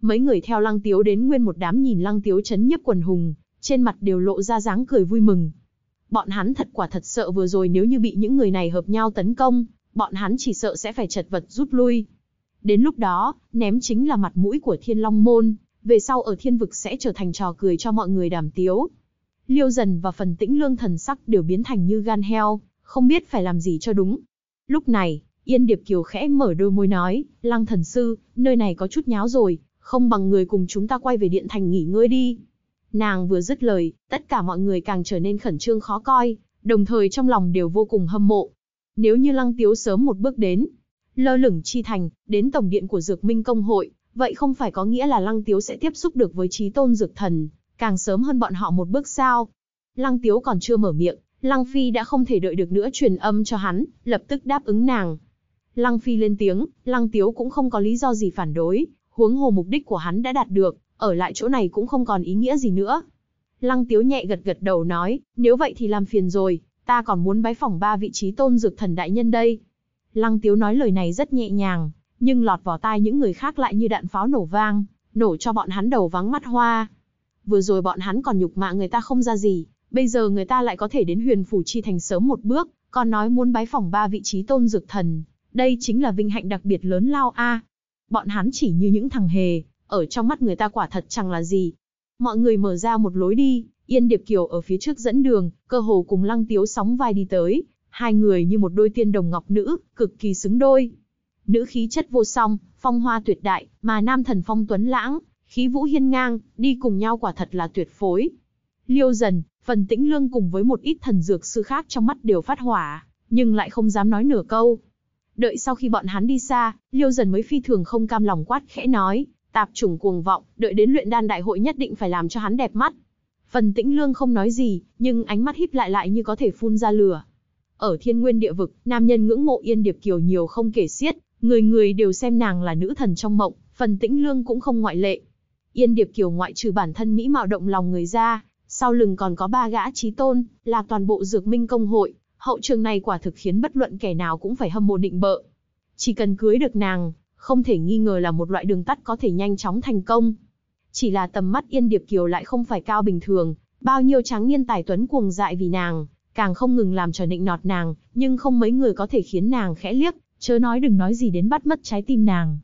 Mấy người theo Lăng Tiếu đến nguyên một đám nhìn Lăng Tiếu chấn nhấp quần hùng, trên mặt đều lộ ra dáng cười vui mừng. Bọn hắn thật quả thật sợ vừa rồi nếu như bị những người này hợp nhau tấn công, bọn hắn chỉ sợ sẽ phải chật vật rút lui. Đến lúc đó, ném chính là mặt mũi của Thiên Long Môn, về sau ở thiên vực sẽ trở thành trò cười cho mọi người đàm tiếu. Liêu Dần và phần tĩnh lương thần sắc đều biến thành như gan heo, không biết phải làm gì cho đúng. Lúc này, Yên Điệp Kiều khẽ mở đôi môi nói, Lăng thần sư, nơi này có chút nháo rồi, không bằng người cùng chúng ta quay về điện thành nghỉ ngơi đi. Nàng vừa dứt lời, tất cả mọi người càng trở nên khẩn trương khó coi, đồng thời trong lòng đều vô cùng hâm mộ. Nếu như Lăng Tiếu sớm một bước đến, lơ lửng chi thành, đến tổng điện của Dược Minh Công Hội, vậy không phải có nghĩa là Lăng Tiếu sẽ tiếp xúc được với trí tôn Dược Thần, càng sớm hơn bọn họ một bước sao? Lăng Tiếu còn chưa mở miệng, Lăng Phi đã không thể đợi được nữa truyền âm cho hắn, lập tức đáp ứng nàng. Lăng Phi lên tiếng, Lăng Tiếu cũng không có lý do gì phản đối, huống hồ mục đích của hắn đã đạt được, ở lại chỗ này cũng không còn ý nghĩa gì nữa. Lăng Tiếu nhẹ gật gật đầu nói, nếu vậy thì làm phiền rồi, ta còn muốn bái phỏng ba vị trí tôn dược thần đại nhân đây. Lăng Tiếu nói lời này rất nhẹ nhàng, nhưng lọt vào tai những người khác lại như đạn pháo nổ vang, nổ cho bọn hắn đầu vắng mắt hoa vừa rồi bọn hắn còn nhục mạ người ta không ra gì, bây giờ người ta lại có thể đến huyền phủ chi thành sớm một bước, còn nói muốn bái phỏng ba vị trí tôn dược thần, đây chính là vinh hạnh đặc biệt lớn lao a. Bọn hắn chỉ như những thằng hề, ở trong mắt người ta quả thật chẳng là gì. Mọi người mở ra một lối đi, Yên Điệp Kiều ở phía trước dẫn đường, cơ hồ cùng Lăng Tiếu sóng vai đi tới, hai người như một đôi tiên đồng ngọc nữ, cực kỳ xứng đôi. Nữ khí chất vô song, phong hoa tuyệt đại, mà nam thần phong tuấn lãng, khí vũ hiên ngang, đi cùng nhau quả thật là tuyệt phối. Liêu dần, phần tĩnh lương cùng với một ít thần dược sư khác trong mắt đều phát hỏa, nhưng lại không dám nói nửa câu. Đợi sau khi bọn hắn đi xa, liêu dần mới phi thường không cam lòng quát khẽ nói, tạp chủng cuồng vọng, đợi đến luyện đan đại hội nhất định phải làm cho hắn đẹp mắt. Phần tĩnh lương không nói gì, nhưng ánh mắt híp lại lại như có thể phun ra lửa. Ở thiên nguyên địa vực, nam nhân ngưỡng mộ yên điệp kiều nhiều không kể xiết, người người đều xem nàng là nữ thần trong mộng, phần tĩnh lương cũng không ngoại lệ. Yên Điệp Kiều ngoại trừ bản thân mỹ mạo động lòng người ra, sau lưng còn có ba gã trí tôn, là toàn bộ dược minh công hội, hậu trường này quả thực khiến bất luận kẻ nào cũng phải hâm mộ định bợ. Chỉ cần cưới được nàng, không thể nghi ngờ là một loại đường tắt có thể nhanh chóng thành công. Chỉ là tầm mắt Yên Điệp Kiều lại không phải cao bình thường, bao nhiêu tráng niên tài tuấn cuồng dại vì nàng, càng không ngừng làm trở nịnh nọt nàng, nhưng không mấy người có thể khiến nàng khẽ liếc, chớ nói đừng nói gì đến bắt mất trái tim nàng.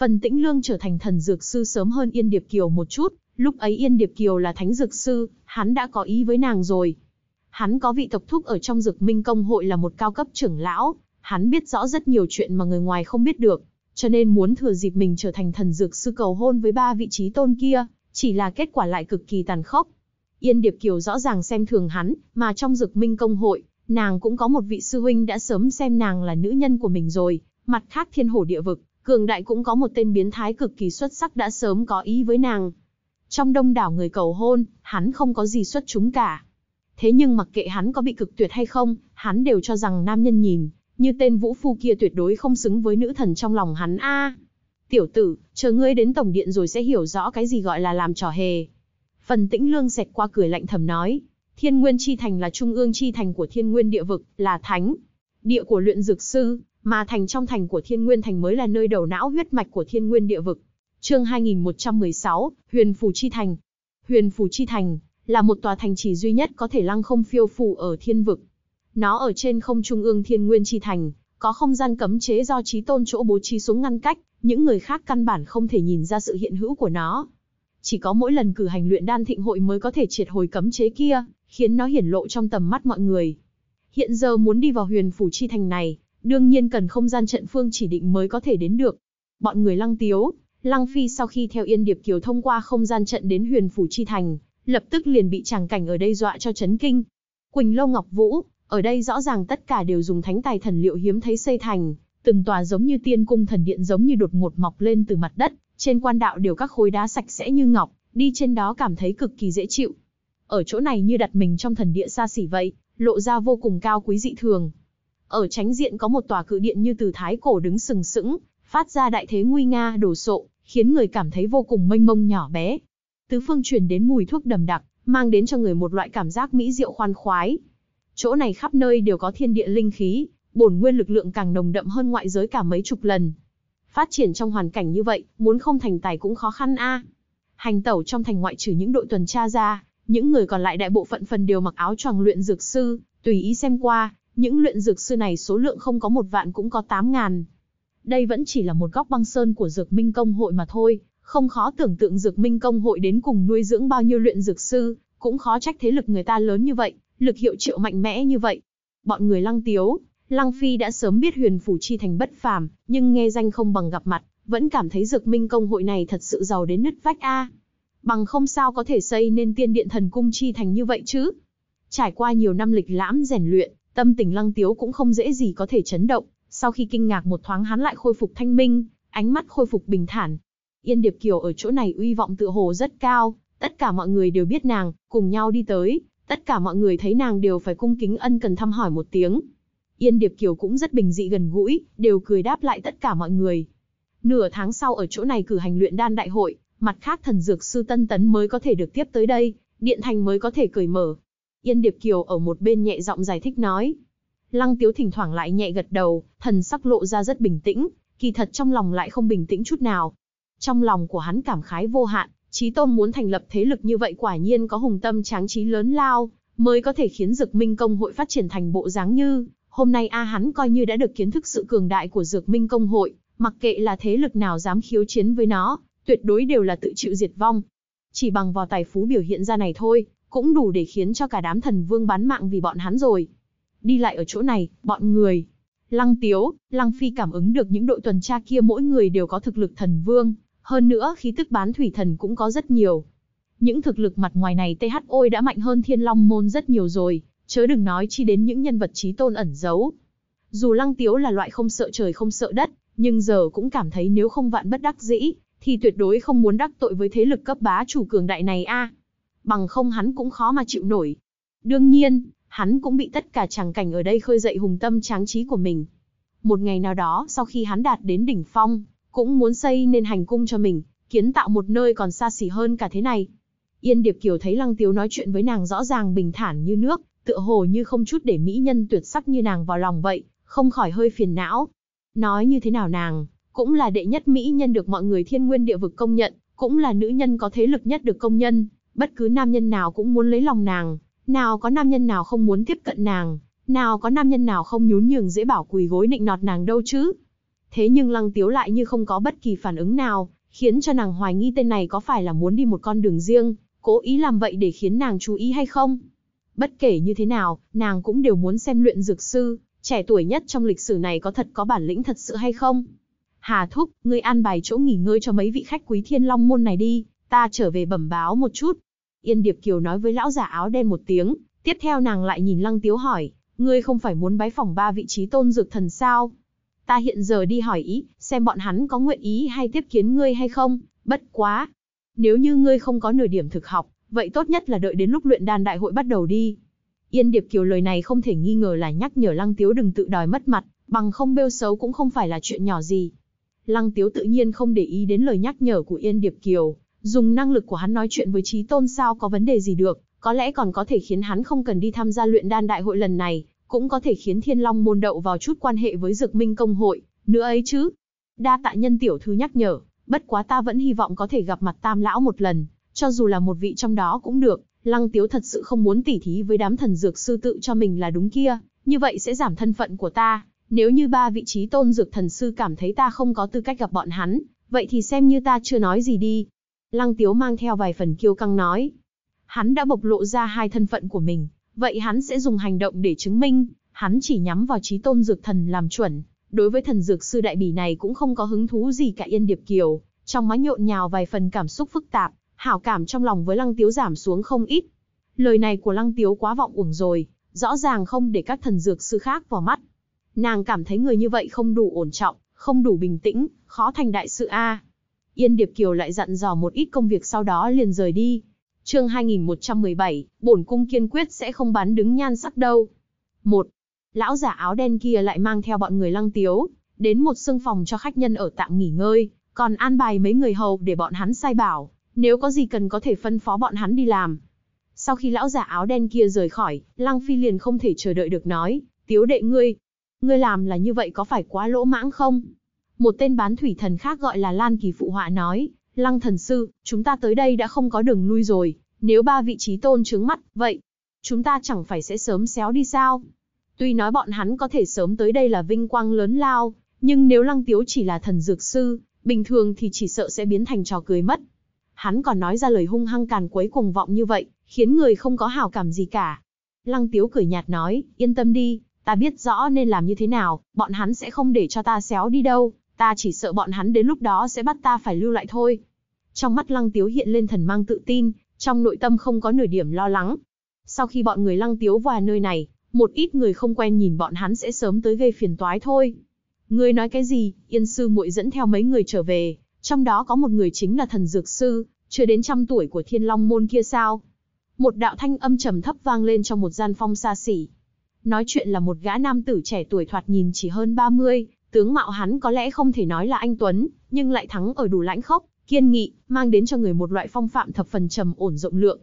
Phần Tĩnh Lương trở thành thần dược sư sớm hơn Yên Điệp Kiều một chút, lúc ấy Yên Điệp Kiều là thánh dược sư, hắn đã có ý với nàng rồi. Hắn có vị tộc thúc ở trong dược minh công hội là một cao cấp trưởng lão, hắn biết rõ rất nhiều chuyện mà người ngoài không biết được, cho nên muốn thừa dịp mình trở thành thần dược sư cầu hôn với ba vị trí tôn kia, chỉ là kết quả lại cực kỳ tàn khốc. Yên Điệp Kiều rõ ràng xem thường hắn, mà trong dược minh công hội, nàng cũng có một vị sư huynh đã sớm xem nàng là nữ nhân của mình rồi, mặt khác thiên hổ địa vực, Cường Đại cũng có một tên biến thái cực kỳ xuất sắc đã sớm có ý với nàng. Trong đông đảo người cầu hôn, hắn không có gì xuất chúng cả. Thế nhưng mặc kệ hắn có bị cực tuyệt hay không, hắn đều cho rằng nam nhân nhìn, như tên vũ phu kia tuyệt đối không xứng với nữ thần trong lòng hắn a. tiểu tử, chờ ngươi đến tổng điện rồi sẽ hiểu rõ cái gì gọi là làm trò hề. Phần tĩnh lương xẹt qua cười lạnh thầm nói, thiên nguyên chi thành là trung ương chi thành của thiên nguyên địa vực, là thánh. Địa của luyện dược sư, mà thành trong thành của Thiên Nguyên thành mới là nơi đầu não huyết mạch của Thiên Nguyên địa vực. Chương 2116, Huyền Phù Chi Thành. Huyền Phù Chi Thành là một tòa thành trì duy nhất có thể lăng không phiêu phù ở thiên vực. Nó ở trên không trung ương Thiên Nguyên chi thành, có không gian cấm chế do chí tôn chỗ bố trí xuống ngăn cách, những người khác căn bản không thể nhìn ra sự hiện hữu của nó. Chỉ có mỗi lần cử hành luyện đan thịnh hội mới có thể triệt hồi cấm chế kia, khiến nó hiển lộ trong tầm mắt mọi người. Hiện giờ muốn đi vào huyền phủ chi thành này, đương nhiên cần không gian trận phương chỉ định mới có thể đến được. Bọn người Lăng Tiếu, Lăng Phi sau khi theo Yên Điệp Kiều thông qua không gian trận đến Huyền Phủ Chi Thành, lập tức liền bị tràng cảnh ở đây dọa cho chấn kinh. Quỳnh Lâu Ngọc Vũ, ở đây rõ ràng tất cả đều dùng thánh tài thần liệu hiếm thấy xây thành, từng tòa giống như tiên cung thần điện giống như đột ngột mọc lên từ mặt đất, trên quan đạo đều các khối đá sạch sẽ như ngọc, đi trên đó cảm thấy cực kỳ dễ chịu. Ở chỗ này như đặt mình trong thần địa xa xỉ vậy, lộ ra vô cùng cao quý dị thường. Ở tránh diện có một tòa cự điện như từ thái cổ đứng sừng sững, phát ra đại thế nguy nga đồ sộ, khiến người cảm thấy vô cùng mênh mông nhỏ bé. Tứ phương truyền đến mùi thuốc đầm đặc, mang đến cho người một loại cảm giác mỹ diệu khoan khoái. Chỗ này khắp nơi đều có thiên địa linh khí, bổn nguyên lực lượng càng nồng đậm hơn ngoại giới cả mấy chục lần. Phát triển trong hoàn cảnh như vậy, muốn không thành tài cũng khó khăn a. Hành tẩu trong thành ngoại trừ những đội tuần tra ra, những người còn lại đại bộ phận phần đều mặc áo choàng luyện dược sư, tùy ý xem qua, những luyện dược sư này số lượng không có một vạn cũng có tám ngàn. Đây vẫn chỉ là một góc băng sơn của dược minh công hội mà thôi, không khó tưởng tượng dược minh công hội đến cùng nuôi dưỡng bao nhiêu luyện dược sư, cũng khó trách thế lực người ta lớn như vậy, lực hiệu triệu mạnh mẽ như vậy. Bọn người lăng tiếu, lăng phi đã sớm biết huyền phủ chi thành bất phàm, nhưng nghe danh không bằng gặp mặt, vẫn cảm thấy dược minh công hội này thật sự giàu đến nứt vách a. Bằng không sao có thể xây nên tiên điện thần cung chi thành như vậy chứ. Trải qua nhiều năm lịch lãm rèn luyện, Tâm tình Lăng Tiếu cũng không dễ gì có thể chấn động, sau khi kinh ngạc một thoáng hắn lại khôi phục thanh minh, ánh mắt khôi phục bình thản. Yên Điệp Kiều ở chỗ này uy vọng tựa hồ rất cao, tất cả mọi người đều biết nàng, cùng nhau đi tới, tất cả mọi người thấy nàng đều phải cung kính ân cần thăm hỏi một tiếng. Yên Điệp Kiều cũng rất bình dị gần gũi, đều cười đáp lại tất cả mọi người. Nửa tháng sau ở chỗ này cử hành luyện đan đại hội, mặt khác thần dược sư Tân Tấn mới có thể được tiếp tới đây, điện thành mới có thể cởi mở, Yên Điệp Kiều ở một bên nhẹ giọng giải thích nói. Lăng Tiếu thỉnh thoảng lại nhẹ gật đầu, thần sắc lộ ra rất bình tĩnh, kỳ thật trong lòng lại không bình tĩnh chút nào. Trong lòng của hắn cảm khái vô hạn, Chí Tôn muốn thành lập thế lực như vậy quả nhiên có hùng tâm tráng trí lớn lao, mới có thể khiến Dược Minh Công hội phát triển thành bộ dáng như, hôm nay a hắn coi như đã được kiến thức sự cường đại của Dược Minh Công hội, mặc kệ là thế lực nào dám khiếu chiến với nó, tuyệt đối đều là tự chịu diệt vong. Chỉ bằng vào tài phú biểu hiện ra này thôi, cũng đủ để khiến cho cả đám thần vương bán mạng vì bọn hắn rồi. Đi lại ở chỗ này, bọn người. Lăng Tiếu, Lăng Phi cảm ứng được những đội tuần tra kia mỗi người đều có thực lực thần vương, hơn nữa khí tức bán thủy thần cũng có rất nhiều. Những thực lực mặt ngoài này TH đã mạnh hơn Thiên Long Môn rất nhiều rồi, chớ đừng nói chi đến những nhân vật trí tôn ẩn giấu. Dù Lăng Tiếu là loại không sợ trời không sợ đất, nhưng giờ cũng cảm thấy nếu không vạn bất đắc dĩ, thì tuyệt đối không muốn đắc tội với thế lực cấp bá chủ cường đại này a. À bằng không hắn cũng khó mà chịu nổi. Đương nhiên, hắn cũng bị tất cả tràng cảnh ở đây khơi dậy hùng tâm tráng trí của mình. Một ngày nào đó, sau khi hắn đạt đến đỉnh phong, cũng muốn xây nên hành cung cho mình, kiến tạo một nơi còn xa xỉ hơn cả thế này. Yên Điệp Kiều thấy Lăng Tiếu nói chuyện với nàng rõ ràng bình thản như nước, tựa hồ như không chút để mỹ nhân tuyệt sắc như nàng vào lòng vậy, không khỏi hơi phiền não. Nói như thế nào nàng, cũng là đệ nhất mỹ nhân được mọi người thiên nguyên địa vực công nhận, cũng là nữ nhân có thế lực nhất được công nhân, Bất cứ nam nhân nào cũng muốn lấy lòng nàng, nào có nam nhân nào không muốn tiếp cận nàng, nào có nam nhân nào không nhún nhường dễ bảo quỳ gối nịnh nọt nàng đâu chứ. Thế nhưng Lăng Tiếu lại như không có bất kỳ phản ứng nào, khiến cho nàng hoài nghi tên này có phải là muốn đi một con đường riêng, cố ý làm vậy để khiến nàng chú ý hay không. Bất kể như thế nào, nàng cũng đều muốn xem luyện dược sư, trẻ tuổi nhất trong lịch sử này có thật có bản lĩnh thật sự hay không. Hà Thúc, ngươi an bài chỗ nghỉ ngơi cho mấy vị khách quý thiên long môn này đi, ta trở về bẩm báo một chút, Yên Điệp Kiều nói với lão giả áo đen một tiếng, tiếp theo nàng lại nhìn Lăng Tiếu hỏi, ngươi không phải muốn bái phỏng ba vị trí tôn dược thần sao? Ta hiện giờ đi hỏi ý, xem bọn hắn có nguyện ý hay tiếp kiến ngươi hay không, bất quá. Nếu như ngươi không có nửa điểm thực học, vậy tốt nhất là đợi đến lúc luyện đàn đại hội bắt đầu đi. Yên Điệp Kiều lời này không thể nghi ngờ là nhắc nhở Lăng Tiếu đừng tự đòi mất mặt, bằng không bêu xấu cũng không phải là chuyện nhỏ gì. Lăng Tiếu tự nhiên không để ý đến lời nhắc nhở của Yên Điệp Kiều, Dùng năng lực của hắn nói chuyện với Chí Tôn sao có vấn đề gì được, có lẽ còn có thể khiến hắn không cần đi tham gia luyện đan đại hội lần này, cũng có thể khiến Thiên Long môn đậu vào chút quan hệ với Dược Minh công hội, nữa ấy chứ. Đa tạ nhân tiểu thư nhắc nhở, bất quá ta vẫn hy vọng có thể gặp mặt Tam lão một lần, cho dù là một vị trong đó cũng được, Lăng Tiếu thật sự không muốn tỉ thí với đám thần dược sư tự cho mình là đúng kia, như vậy sẽ giảm thân phận của ta. Nếu như ba vị trí tôn dược thần sư cảm thấy ta không có tư cách gặp bọn hắn, vậy thì xem như ta chưa nói gì đi. Lăng Tiếu mang theo vài phần kiêu căng nói. Hắn đã bộc lộ ra hai thân phận của mình, vậy hắn sẽ dùng hành động để chứng minh, hắn chỉ nhắm vào trí tôn dược thần làm chuẩn. Đối với thần dược sư đại bỉ này cũng không có hứng thú gì cả Yên Điệp Kiều, trong má nhộn nhào vài phần cảm xúc phức tạp, hảo cảm trong lòng với Lăng Tiếu giảm xuống không ít. Lời này của Lăng Tiếu quá vọng uổng rồi, rõ ràng không để các thần dược sư khác vào mắt. Nàng cảm thấy người như vậy không đủ ổn trọng, không đủ bình tĩnh, khó thành đại sự a. À. Yên Điệp Kiều lại dặn dò một ít công việc sau đó liền rời đi. Chương 2117, bổn cung kiên quyết sẽ không bán đứng nhan sắc đâu. Một, Lão giả áo đen kia lại mang theo bọn người Lăng Tiếu, đến một sương phòng cho khách nhân ở tạm nghỉ ngơi, còn an bài mấy người hầu để bọn hắn sai bảo, nếu có gì cần có thể phân phó bọn hắn đi làm. Sau khi lão giả áo đen kia rời khỏi, Lăng Phi liền không thể chờ đợi được nói, "Tiếu đệ ngươi, ngươi làm là như vậy có phải quá lỗ mãng không?" Một tên bán thủy thần khác gọi là Lan Kỳ phụ họa nói, Lăng thần sư, chúng ta tới đây đã không có đường lui rồi, nếu ba vị trí tôn trướng mắt, vậy, chúng ta chẳng phải sẽ sớm xéo đi sao? Tuy nói bọn hắn có thể sớm tới đây là vinh quang lớn lao, nhưng nếu Lăng Tiếu chỉ là thần dược sư, bình thường thì chỉ sợ sẽ biến thành trò cười mất. Hắn còn nói ra lời hung hăng càn quấy cùng vọng như vậy, khiến người không có hào cảm gì cả. Lăng Tiếu cười nhạt nói, yên tâm đi, ta biết rõ nên làm như thế nào, bọn hắn sẽ không để cho ta xéo đi đâu. Ta chỉ sợ bọn hắn đến lúc đó sẽ bắt ta phải lưu lại thôi. Trong mắt Lăng Tiếu hiện lên thần mang tự tin, trong nội tâm không có nửa điểm lo lắng. Sau khi bọn người Lăng Tiếu vào nơi này, một ít người không quen nhìn bọn hắn sẽ sớm tới gây phiền toái thôi. Ngươi nói cái gì, yên sư muội dẫn theo mấy người trở về, trong đó có một người chính là thần dược sư, chưa đến trăm tuổi của thiên long môn kia sao. Một đạo thanh âm trầm thấp vang lên trong một gian phong xa xỉ. Nói chuyện là một gã nam tử trẻ tuổi thoạt nhìn chỉ hơn 30, Tướng mạo hắn có lẽ không thể nói là anh Tuấn, nhưng lại thắng ở đủ lãnh khốc, kiên nghị, mang đến cho người một loại phong phạm thập phần trầm ổn rộng lượng.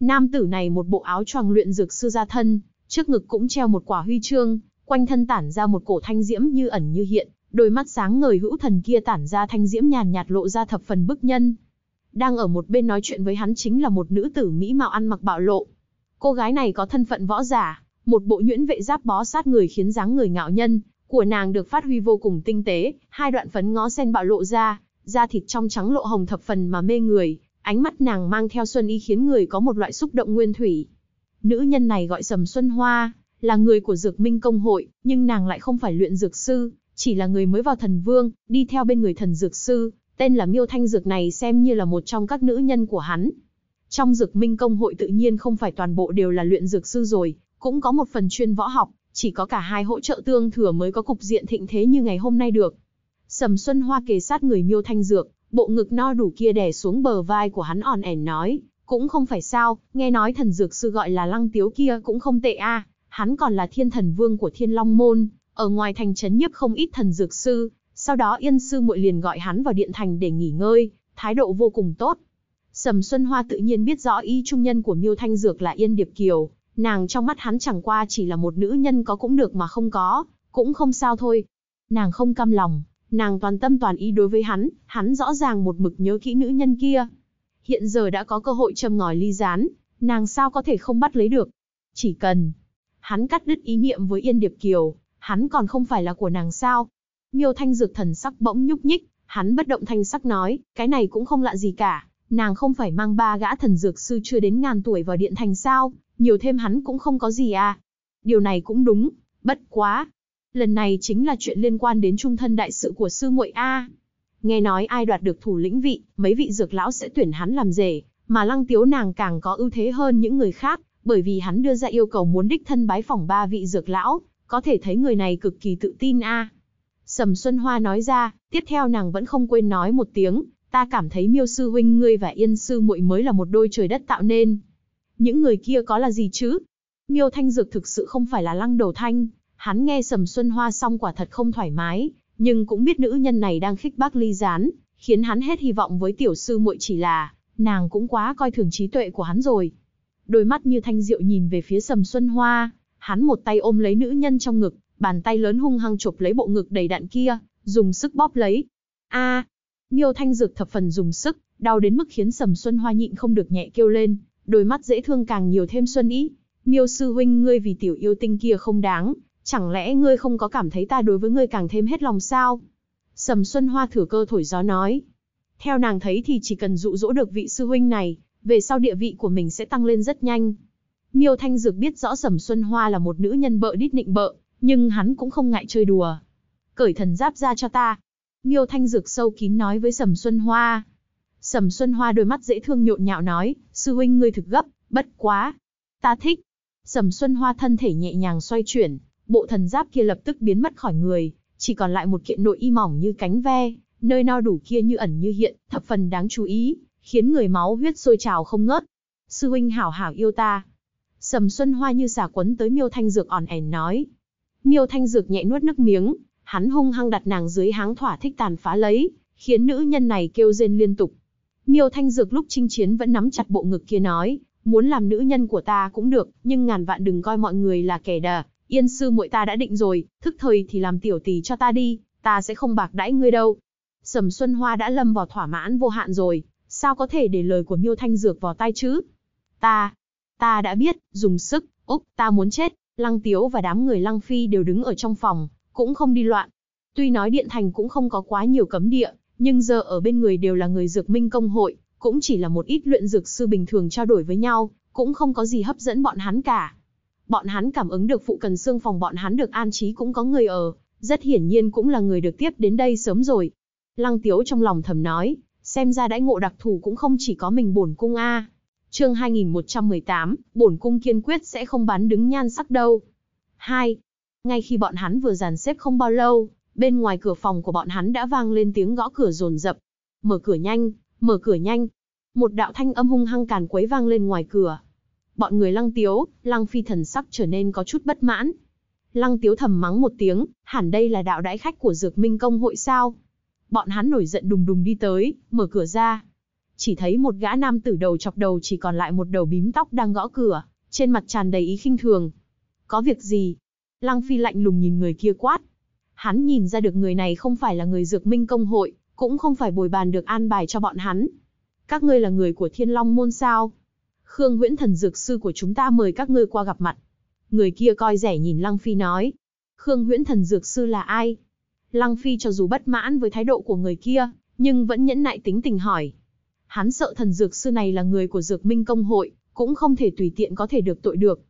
Nam tử này một bộ áo choàng luyện dược sư gia thân, trước ngực cũng treo một quả huy chương, quanh thân tản ra một cổ thanh diễm như ẩn như hiện, đôi mắt sáng ngời hữu thần kia tản ra thanh diễm nhàn nhạt lộ ra thập phần bức nhân. Đang ở một bên nói chuyện với hắn chính là một nữ tử mỹ mạo ăn mặc bạo lộ. Cô gái này có thân phận võ giả, một bộ nhuyễn vệ giáp bó sát người khiến dáng người ngạo nhân, của nàng được phát huy vô cùng tinh tế, hai đoạn phấn ngó sen bạo lộ ra, da thịt trong trắng lộ hồng thập phần mà mê người, ánh mắt nàng mang theo xuân y khiến người có một loại xúc động nguyên thủy. Nữ nhân này gọi Sầm Xuân Hoa, là người của Dược Minh công hội, nhưng nàng lại không phải luyện dược sư, chỉ là người mới vào thần vương, đi theo bên người thần dược sư, tên là Miêu Thanh dược này xem như là một trong các nữ nhân của hắn. Trong Dược Minh công hội tự nhiên không phải toàn bộ đều là luyện dược sư rồi, cũng có một phần chuyên võ học, chỉ có cả hai hỗ trợ tương thừa mới có cục diện thịnh thế như ngày hôm nay được. Sầm Xuân Hoa kề sát người Miêu Thanh Dược, bộ ngực no đủ kia đè xuống bờ vai của hắn òn ẻn nói, cũng không phải sao, nghe nói thần dược sư gọi là Lăng Tiếu kia cũng không tệ a, hắn còn là thiên thần vương của Thiên Long môn, ở ngoài thành trấn nhấp không ít thần dược sư, sau đó Yên sư muội liền gọi hắn vào điện thành để nghỉ ngơi, thái độ vô cùng tốt. Sầm Xuân Hoa tự nhiên biết rõ ý trung nhân của Miêu Thanh Dược là Yên Điệp Kiều, Nàng trong mắt hắn chẳng qua chỉ là một nữ nhân có cũng được mà không có, cũng không sao thôi. Nàng không cam lòng, nàng toàn tâm toàn ý đối với hắn, hắn rõ ràng một mực nhớ kỹ nữ nhân kia. Hiện giờ đã có cơ hội châm ngòi ly gián, nàng sao có thể không bắt lấy được. Chỉ cần, hắn cắt đứt ý niệm với Yên Điệp Kiều, hắn còn không phải là của nàng sao. Miêu Thanh Dược thần sắc bỗng nhúc nhích, hắn bất động thanh sắc nói, cái này cũng không lạ gì cả, nàng không phải mang ba gã thần dược sư chưa đến ngàn tuổi vào điện thành sao, nhiều thêm hắn cũng không có gì à. Điều này cũng đúng, bất quá. Lần này chính là chuyện liên quan đến trung thân đại sự của sư muội A. Nghe nói ai đoạt được thủ lĩnh vị, mấy vị dược lão sẽ tuyển hắn làm rể, mà lăng tiếu nàng càng có ưu thế hơn những người khác, bởi vì hắn đưa ra yêu cầu muốn đích thân bái phỏng ba vị dược lão, có thể thấy người này cực kỳ tự tin a. Sầm Xuân Hoa nói ra, tiếp theo nàng vẫn không quên nói một tiếng, ta cảm thấy miêu sư huynh ngươi và yên sư muội mới là một đôi trời đất tạo nên những người kia có là gì chứ? Miêu Thanh Dược thực sự không phải là lăng đầu thanh, hắn nghe Sầm Xuân Hoa xong quả thật không thoải mái, nhưng cũng biết nữ nhân này đang khích bác ly gián, khiến hắn hết hy vọng với tiểu sư muội chỉ là, nàng cũng quá coi thường trí tuệ của hắn rồi. Đôi mắt như thanh diệu nhìn về phía Sầm Xuân Hoa, hắn một tay ôm lấy nữ nhân trong ngực, bàn tay lớn hung hăng chụp lấy bộ ngực đầy đạn kia, dùng sức bóp lấy. A! miêu Thanh Dược thập phần dùng sức, đau đến mức khiến Sầm Xuân Hoa nhịn không được nhẹ kêu lên, đôi mắt dễ thương càng nhiều thêm xuân ý. Miêu sư huynh ngươi vì tiểu yêu tinh kia không đáng, chẳng lẽ ngươi không có cảm thấy ta đối với ngươi càng thêm hết lòng sao? Sầm Xuân Hoa thử cơ thổi gió nói. Theo nàng thấy thì chỉ cần dụ dỗ được vị sư huynh này, về sau địa vị của mình sẽ tăng lên rất nhanh. Miêu Thanh Dược biết rõ Sầm Xuân Hoa là một nữ nhân bợ đít nịnh bợ, nhưng hắn cũng không ngại chơi đùa. Cởi thần giáp ra cho ta. Miêu Thanh Dược sâu kín nói với Sầm Xuân Hoa. Sầm Xuân Hoa đôi mắt dễ thương nhộn nhạo nói, sư huynh ngươi thực gấp, bất quá. Ta thích. Sầm Xuân Hoa thân thể nhẹ nhàng xoay chuyển, bộ thần giáp kia lập tức biến mất khỏi người, chỉ còn lại một kiện nội y mỏng như cánh ve, nơi no đủ kia như ẩn như hiện, thập phần đáng chú ý, khiến người máu huyết sôi trào không ngớt. Sư huynh hảo hảo yêu ta. Sầm Xuân Hoa như xả quấn tới Miêu Thanh Dược òn ẻn nói. Miêu Thanh Dược nhẹ nuốt nước miếng, hắn hung hăng đặt nàng dưới háng thỏa thích tàn phá lấy, khiến nữ nhân này kêu rên liên tục. Miêu Thanh Dược lúc chinh chiến vẫn nắm chặt bộ ngực kia nói, muốn làm nữ nhân của ta cũng được, nhưng ngàn vạn đừng coi mọi người là kẻ đờ. Yên sư muội ta đã định rồi, thức thời thì làm tiểu tỷ cho ta đi, ta sẽ không bạc đãi ngươi đâu. Sầm Xuân Hoa đã lâm vào thỏa mãn vô hạn rồi, sao có thể để lời của Miêu Thanh Dược vào tai chứ? Ta, ta đã biết, dùng sức, úc, ta muốn chết, Lăng Tiếu và đám người Lăng Phi đều đứng ở trong phòng, cũng không đi loạn. Tuy nói Điện Thành cũng không có quá nhiều cấm địa, nhưng giờ ở bên người đều là người dược minh công hội, cũng chỉ là một ít luyện dược sư bình thường trao đổi với nhau, cũng không có gì hấp dẫn bọn hắn cả. Bọn hắn cảm ứng được phụ cần xương phòng bọn hắn được an trí cũng có người ở, rất hiển nhiên cũng là người được tiếp đến đây sớm rồi. Lăng Tiếu trong lòng thầm nói, xem ra đãi ngộ đặc thù cũng không chỉ có mình bổn cung a. Chương 2118, bổn cung kiên quyết sẽ không bán đứng nhan sắc đâu. 2. Ngay khi bọn hắn vừa dàn xếp không bao lâu, bên ngoài cửa phòng của bọn hắn đã vang lên tiếng gõ cửa rồn rập. Mở cửa nhanh, mở cửa nhanh. Một đạo thanh âm hung hăng càn quấy vang lên ngoài cửa. Bọn người lăng tiếu, lăng phi thần sắc trở nên có chút bất mãn. Lăng tiếu thầm mắng một tiếng, hẳn đây là đạo đãi khách của dược minh công hội sao. Bọn hắn nổi giận đùng đùng đi tới, mở cửa ra. Chỉ thấy một gã nam tử đầu chọc đầu chỉ còn lại một đầu bím tóc đang gõ cửa, trên mặt tràn đầy ý khinh thường. Có việc gì? Lăng phi lạnh lùng nhìn người kia quát, Hắn nhìn ra được người này không phải là người dược minh công hội, cũng không phải bồi bàn được an bài cho bọn hắn. Các ngươi là người của Thiên Long Môn sao? Khương Huyễn Thần Dược Sư của chúng ta mời các ngươi qua gặp mặt. Người kia coi rẻ nhìn Lăng Phi nói. Khương Huyễn Thần Dược Sư là ai? Lăng Phi cho dù bất mãn với thái độ của người kia, nhưng vẫn nhẫn nại tính tình hỏi. Hắn sợ thần dược sư này là người của dược minh công hội, cũng không thể tùy tiện có thể được tội được.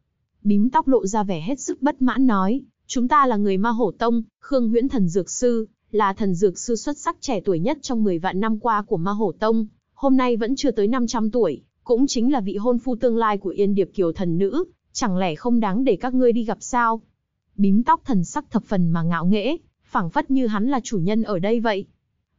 Bím tóc lộ ra vẻ hết sức bất mãn nói, Chúng ta là người ma hổ tông, Khương Huyễn thần dược sư, là thần dược sư xuất sắc trẻ tuổi nhất trong 10 vạn năm qua của ma hổ tông, hôm nay vẫn chưa tới 500 tuổi, cũng chính là vị hôn phu tương lai của Yên Điệp Kiều thần nữ, chẳng lẽ không đáng để các ngươi đi gặp sao? Bím tóc thần sắc thập phần mà ngạo nghễ, phảng phất như hắn là chủ nhân ở đây vậy.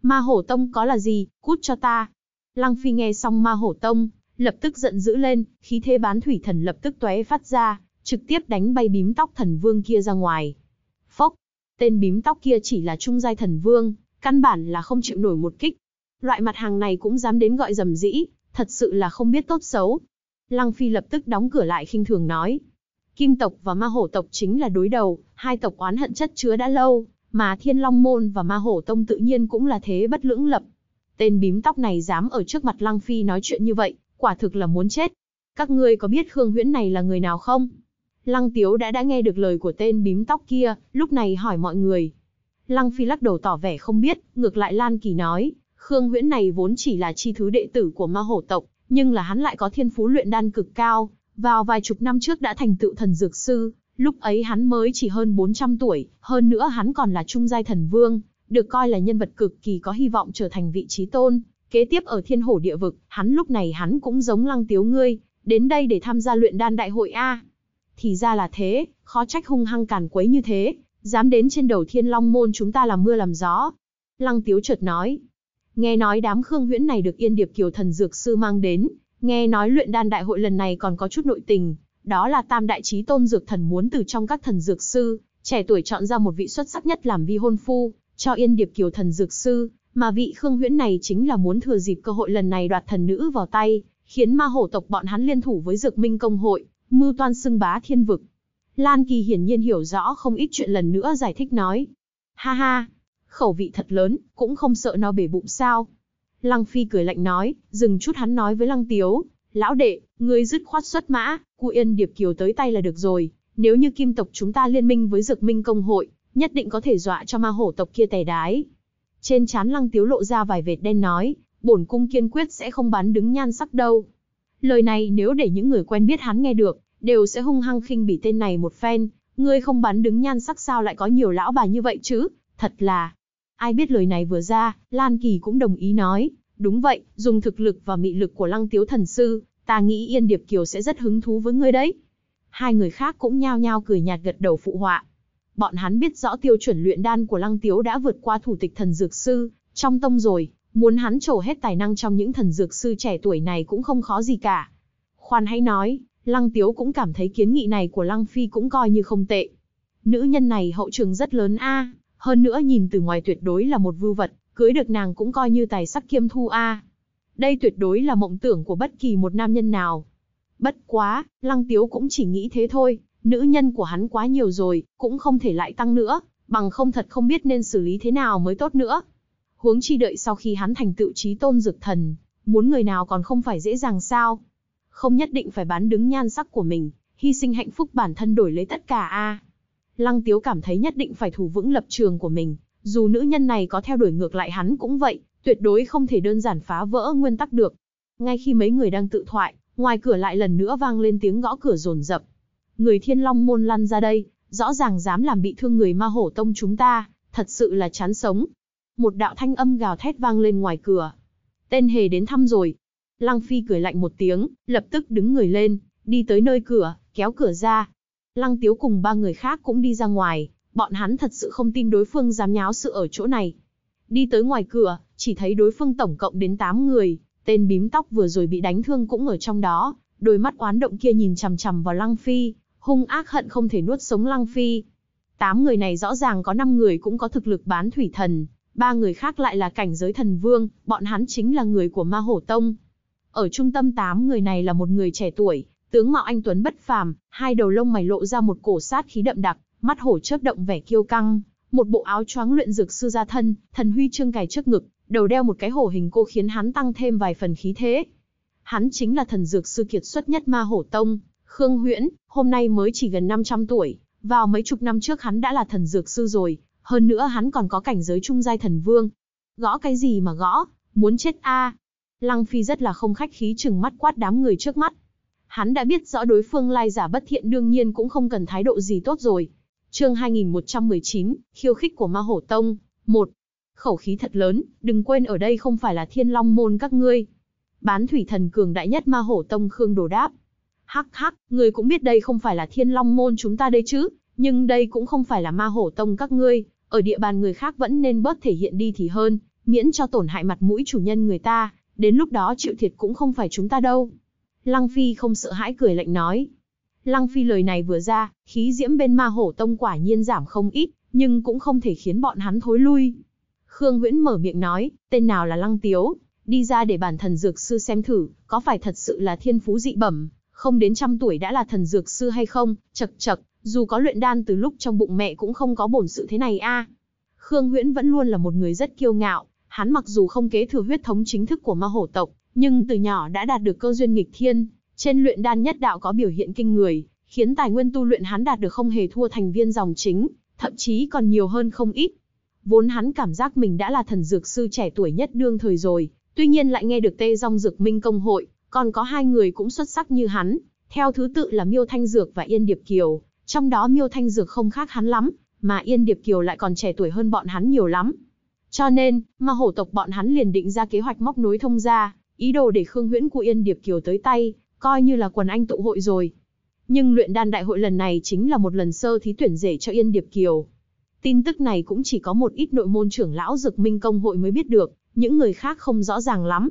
Ma hổ tông có là gì, cút cho ta. Lăng Phi nghe xong ma hổ tông, lập tức giận dữ lên, khí thế bán thủy thần lập tức tóe phát ra, trực tiếp đánh bay bím tóc thần vương kia ra ngoài. Phốc, tên bím tóc kia chỉ là trung giai thần vương, căn bản là không chịu nổi một kích. Loại mặt hàng này cũng dám đến gọi dầm dĩ, thật sự là không biết tốt xấu. Lăng Phi lập tức đóng cửa lại khinh thường nói. Kim tộc và ma hổ tộc chính là đối đầu, hai tộc oán hận chất chứa đã lâu, mà thiên long môn và ma hổ tông tự nhiên cũng là thế bất lưỡng lập. Tên bím tóc này dám ở trước mặt Lăng Phi nói chuyện như vậy, quả thực là muốn chết. Các ngươi có biết Khương Huyễn này là người nào không? Lăng Tiếu đã đã nghe được lời của tên bím tóc kia, lúc này hỏi mọi người. Lăng Phi lắc đầu tỏ vẻ không biết, ngược lại Lan Kỳ nói, Khương Huyễn này vốn chỉ là chi thứ đệ tử của ma hổ tộc, nhưng là hắn lại có thiên phú luyện đan cực cao, vào vài chục năm trước đã thành tựu thần dược sư, lúc ấy hắn mới chỉ hơn 400 tuổi, hơn nữa hắn còn là trung giai thần vương, được coi là nhân vật cực kỳ có hy vọng trở thành vị trí tôn. Kế tiếp ở thiên hổ địa vực, hắn lúc này hắn cũng giống lăng tiếu ngươi, đến đây để tham gia luyện đan đại hội A. Thì ra là thế, khó trách hung hăng càn quấy như thế, dám đến trên đầu thiên long môn chúng ta làm mưa làm gió. Lăng tiếu chợt nói, nghe nói đám khương huyễn này được yên điệp kiều thần dược sư mang đến, nghe nói luyện đan đại hội lần này còn có chút nội tình, đó là tam đại trí tôn dược thần muốn từ trong các thần dược sư, trẻ tuổi chọn ra một vị xuất sắc nhất làm vi hôn phu, cho yên điệp kiều thần dược sư, mà vị khương huyễn này chính là muốn thừa dịp cơ hội lần này đoạt thần nữ vào tay, khiến ma hổ tộc bọn hắn liên thủ với dược minh công hội, mưu toan xưng bá thiên vực. Lan Kỳ hiển nhiên hiểu rõ không ít chuyện lần nữa giải thích nói. Ha ha, khẩu vị thật lớn, cũng không sợ no bể bụng sao. Lăng Phi cười lạnh nói, dừng chút hắn nói với Lăng Tiếu. Lão đệ, ngươi dứt khoát xuất mã, cụ yên điệp kiều tới tay là được rồi. Nếu như kim tộc chúng ta liên minh với dược minh công hội, nhất định có thể dọa cho ma hổ tộc kia tè đái. Trên chán Lăng Tiếu lộ ra vài vệt đen nói, bổn cung kiên quyết sẽ không bán đứng nhan sắc đâu. Lời này nếu để những người quen biết hắn nghe được, đều sẽ hung hăng khinh bỉ tên này một phen. Ngươi không bắn đứng nhan sắc sao lại có nhiều lão bà như vậy chứ? Thật là... Ai biết lời này vừa ra, Lan Kỳ cũng đồng ý nói. Đúng vậy, dùng thực lực và mị lực của lăng tiếu thần sư, ta nghĩ Yên Điệp Kiều sẽ rất hứng thú với ngươi đấy. Hai người khác cũng nhao nhao cười nhạt gật đầu phụ họa. Bọn hắn biết rõ tiêu chuẩn luyện đan của lăng tiếu đã vượt qua thủ tịch thần dược sư, trong tông rồi, Muốn hắn trổ hết tài năng trong những thần dược sư trẻ tuổi này cũng không khó gì cả. Khoan hãy nói, Lăng Tiếu cũng cảm thấy kiến nghị này của Lăng Phi cũng coi như không tệ. Nữ nhân này hậu trường rất lớn a, hơn nữa nhìn từ ngoài tuyệt đối là một vưu vật, cưới được nàng cũng coi như tài sắc kiêm thu a. Đây tuyệt đối là mộng tưởng của bất kỳ một nam nhân nào. Bất quá, Lăng Tiếu cũng chỉ nghĩ thế thôi, nữ nhân của hắn quá nhiều rồi, cũng không thể lại tăng nữa, bằng không thật không biết nên xử lý thế nào mới tốt nữa huống chi đợi sau khi hắn thành tựu trí tôn dược thần, muốn người nào còn không phải dễ dàng sao? Không nhất định phải bán đứng nhan sắc của mình, hy sinh hạnh phúc bản thân đổi lấy tất cả a. Lăng Tiếu cảm thấy nhất định phải thủ vững lập trường của mình, dù nữ nhân này có theo đuổi ngược lại hắn cũng vậy, tuyệt đối không thể đơn giản phá vỡ nguyên tắc được. Ngay khi mấy người đang tự thoại, ngoài cửa lại lần nữa vang lên tiếng gõ cửa rồn rập. Người thiên long môn lăn ra đây, rõ ràng dám làm bị thương người ma hổ tông chúng ta, thật sự là chán sống, một đạo thanh âm gào thét vang lên ngoài cửa. Tên hề đến thăm rồi. Lăng Phi cười lạnh một tiếng, lập tức đứng người lên, đi tới nơi cửa, kéo cửa ra. Lăng Tiếu cùng ba người khác cũng đi ra ngoài, bọn hắn thật sự không tin đối phương dám nháo sự ở chỗ này. Đi tới ngoài cửa, chỉ thấy đối phương tổng cộng đến 8 người, tên bím tóc vừa rồi bị đánh thương cũng ở trong đó, đôi mắt oán động kia nhìn chằm chằm vào Lăng Phi, hung ác hận không thể nuốt sống Lăng Phi. Tám người này rõ ràng có 5 người cũng có thực lực bán thủy thần, ba người khác lại là cảnh giới thần vương, bọn hắn chính là người của ma hổ tông. Ở trung tâm tám người này là một người trẻ tuổi, tướng mạo anh Tuấn bất phàm, hai đầu lông mày lộ ra một cổ sát khí đậm đặc, mắt hổ chớp động vẻ kiêu căng, một bộ áo choáng luyện dược sư gia thân, thần huy chương cài trước ngực, đầu đeo một cái hổ hình cô khiến hắn tăng thêm vài phần khí thế. Hắn chính là thần dược sư kiệt xuất nhất ma hổ tông, Khương Huyễn, hôm nay mới chỉ gần 500 tuổi, vào mấy chục năm trước hắn đã là thần dược sư rồi, hơn nữa hắn còn có cảnh giới trung giai thần vương. Gõ cái gì mà gõ, muốn chết a Lăng Phi rất là không khách khí chừng mắt quát đám người trước mắt. Hắn đã biết rõ đối phương lai giả bất thiện đương nhiên cũng không cần thái độ gì tốt rồi. chương 2119, khiêu khích của Ma Hổ Tông, 1. Khẩu khí thật lớn, đừng quên ở đây không phải là thiên long môn các ngươi. Bán thủy thần cường đại nhất Ma Hổ Tông Khương Đồ đáp. Hắc hắc, người cũng biết đây không phải là thiên long môn chúng ta đây chứ, nhưng đây cũng không phải là ma hổ tông các ngươi, ở địa bàn người khác vẫn nên bớt thể hiện đi thì hơn, miễn cho tổn hại mặt mũi chủ nhân người ta, đến lúc đó chịu thiệt cũng không phải chúng ta đâu. Lăng Phi không sợ hãi cười lạnh nói. Lăng Phi lời này vừa ra, khí diễm bên ma hổ tông quả nhiên giảm không ít, nhưng cũng không thể khiến bọn hắn thối lui. Khương Nguyễn mở miệng nói, tên nào là Lăng Tiếu, đi ra để bản thần dược sư xem thử, có phải thật sự là thiên phú dị bẩm, không đến trăm tuổi đã là thần dược sư hay không, chật chật, dù có luyện đan từ lúc trong bụng mẹ cũng không có bổn sự thế này a. Khương Huyễn vẫn luôn là một người rất kiêu ngạo, hắn mặc dù không kế thừa huyết thống chính thức của ma hổ tộc, nhưng từ nhỏ đã đạt được cơ duyên nghịch thiên, trên luyện đan nhất đạo có biểu hiện kinh người, khiến tài nguyên tu luyện hắn đạt được không hề thua thành viên dòng chính, thậm chí còn nhiều hơn không ít. Vốn hắn cảm giác mình đã là thần dược sư trẻ tuổi nhất đương thời rồi, tuy nhiên lại nghe được tê dòng dược minh công hội, còn có hai người cũng xuất sắc như hắn, theo thứ tự là Miêu Thanh Dược và Yên Điệp Kiều, trong đó Miêu Thanh Dược không khác hắn lắm, mà Yên Điệp Kiều lại còn trẻ tuổi hơn bọn hắn nhiều lắm. Cho nên, mà hổ tộc bọn hắn liền định ra kế hoạch móc nối thông gia, ý đồ để Khương Huyễn của Yên Điệp Kiều tới tay, coi như là quần anh tụ hội rồi. Nhưng luyện đan đại hội lần này chính là một lần sơ thí tuyển rể cho Yên Điệp Kiều. Tin tức này cũng chỉ có một ít nội môn trưởng lão Dực Minh công hội mới biết được, những người khác không rõ ràng lắm.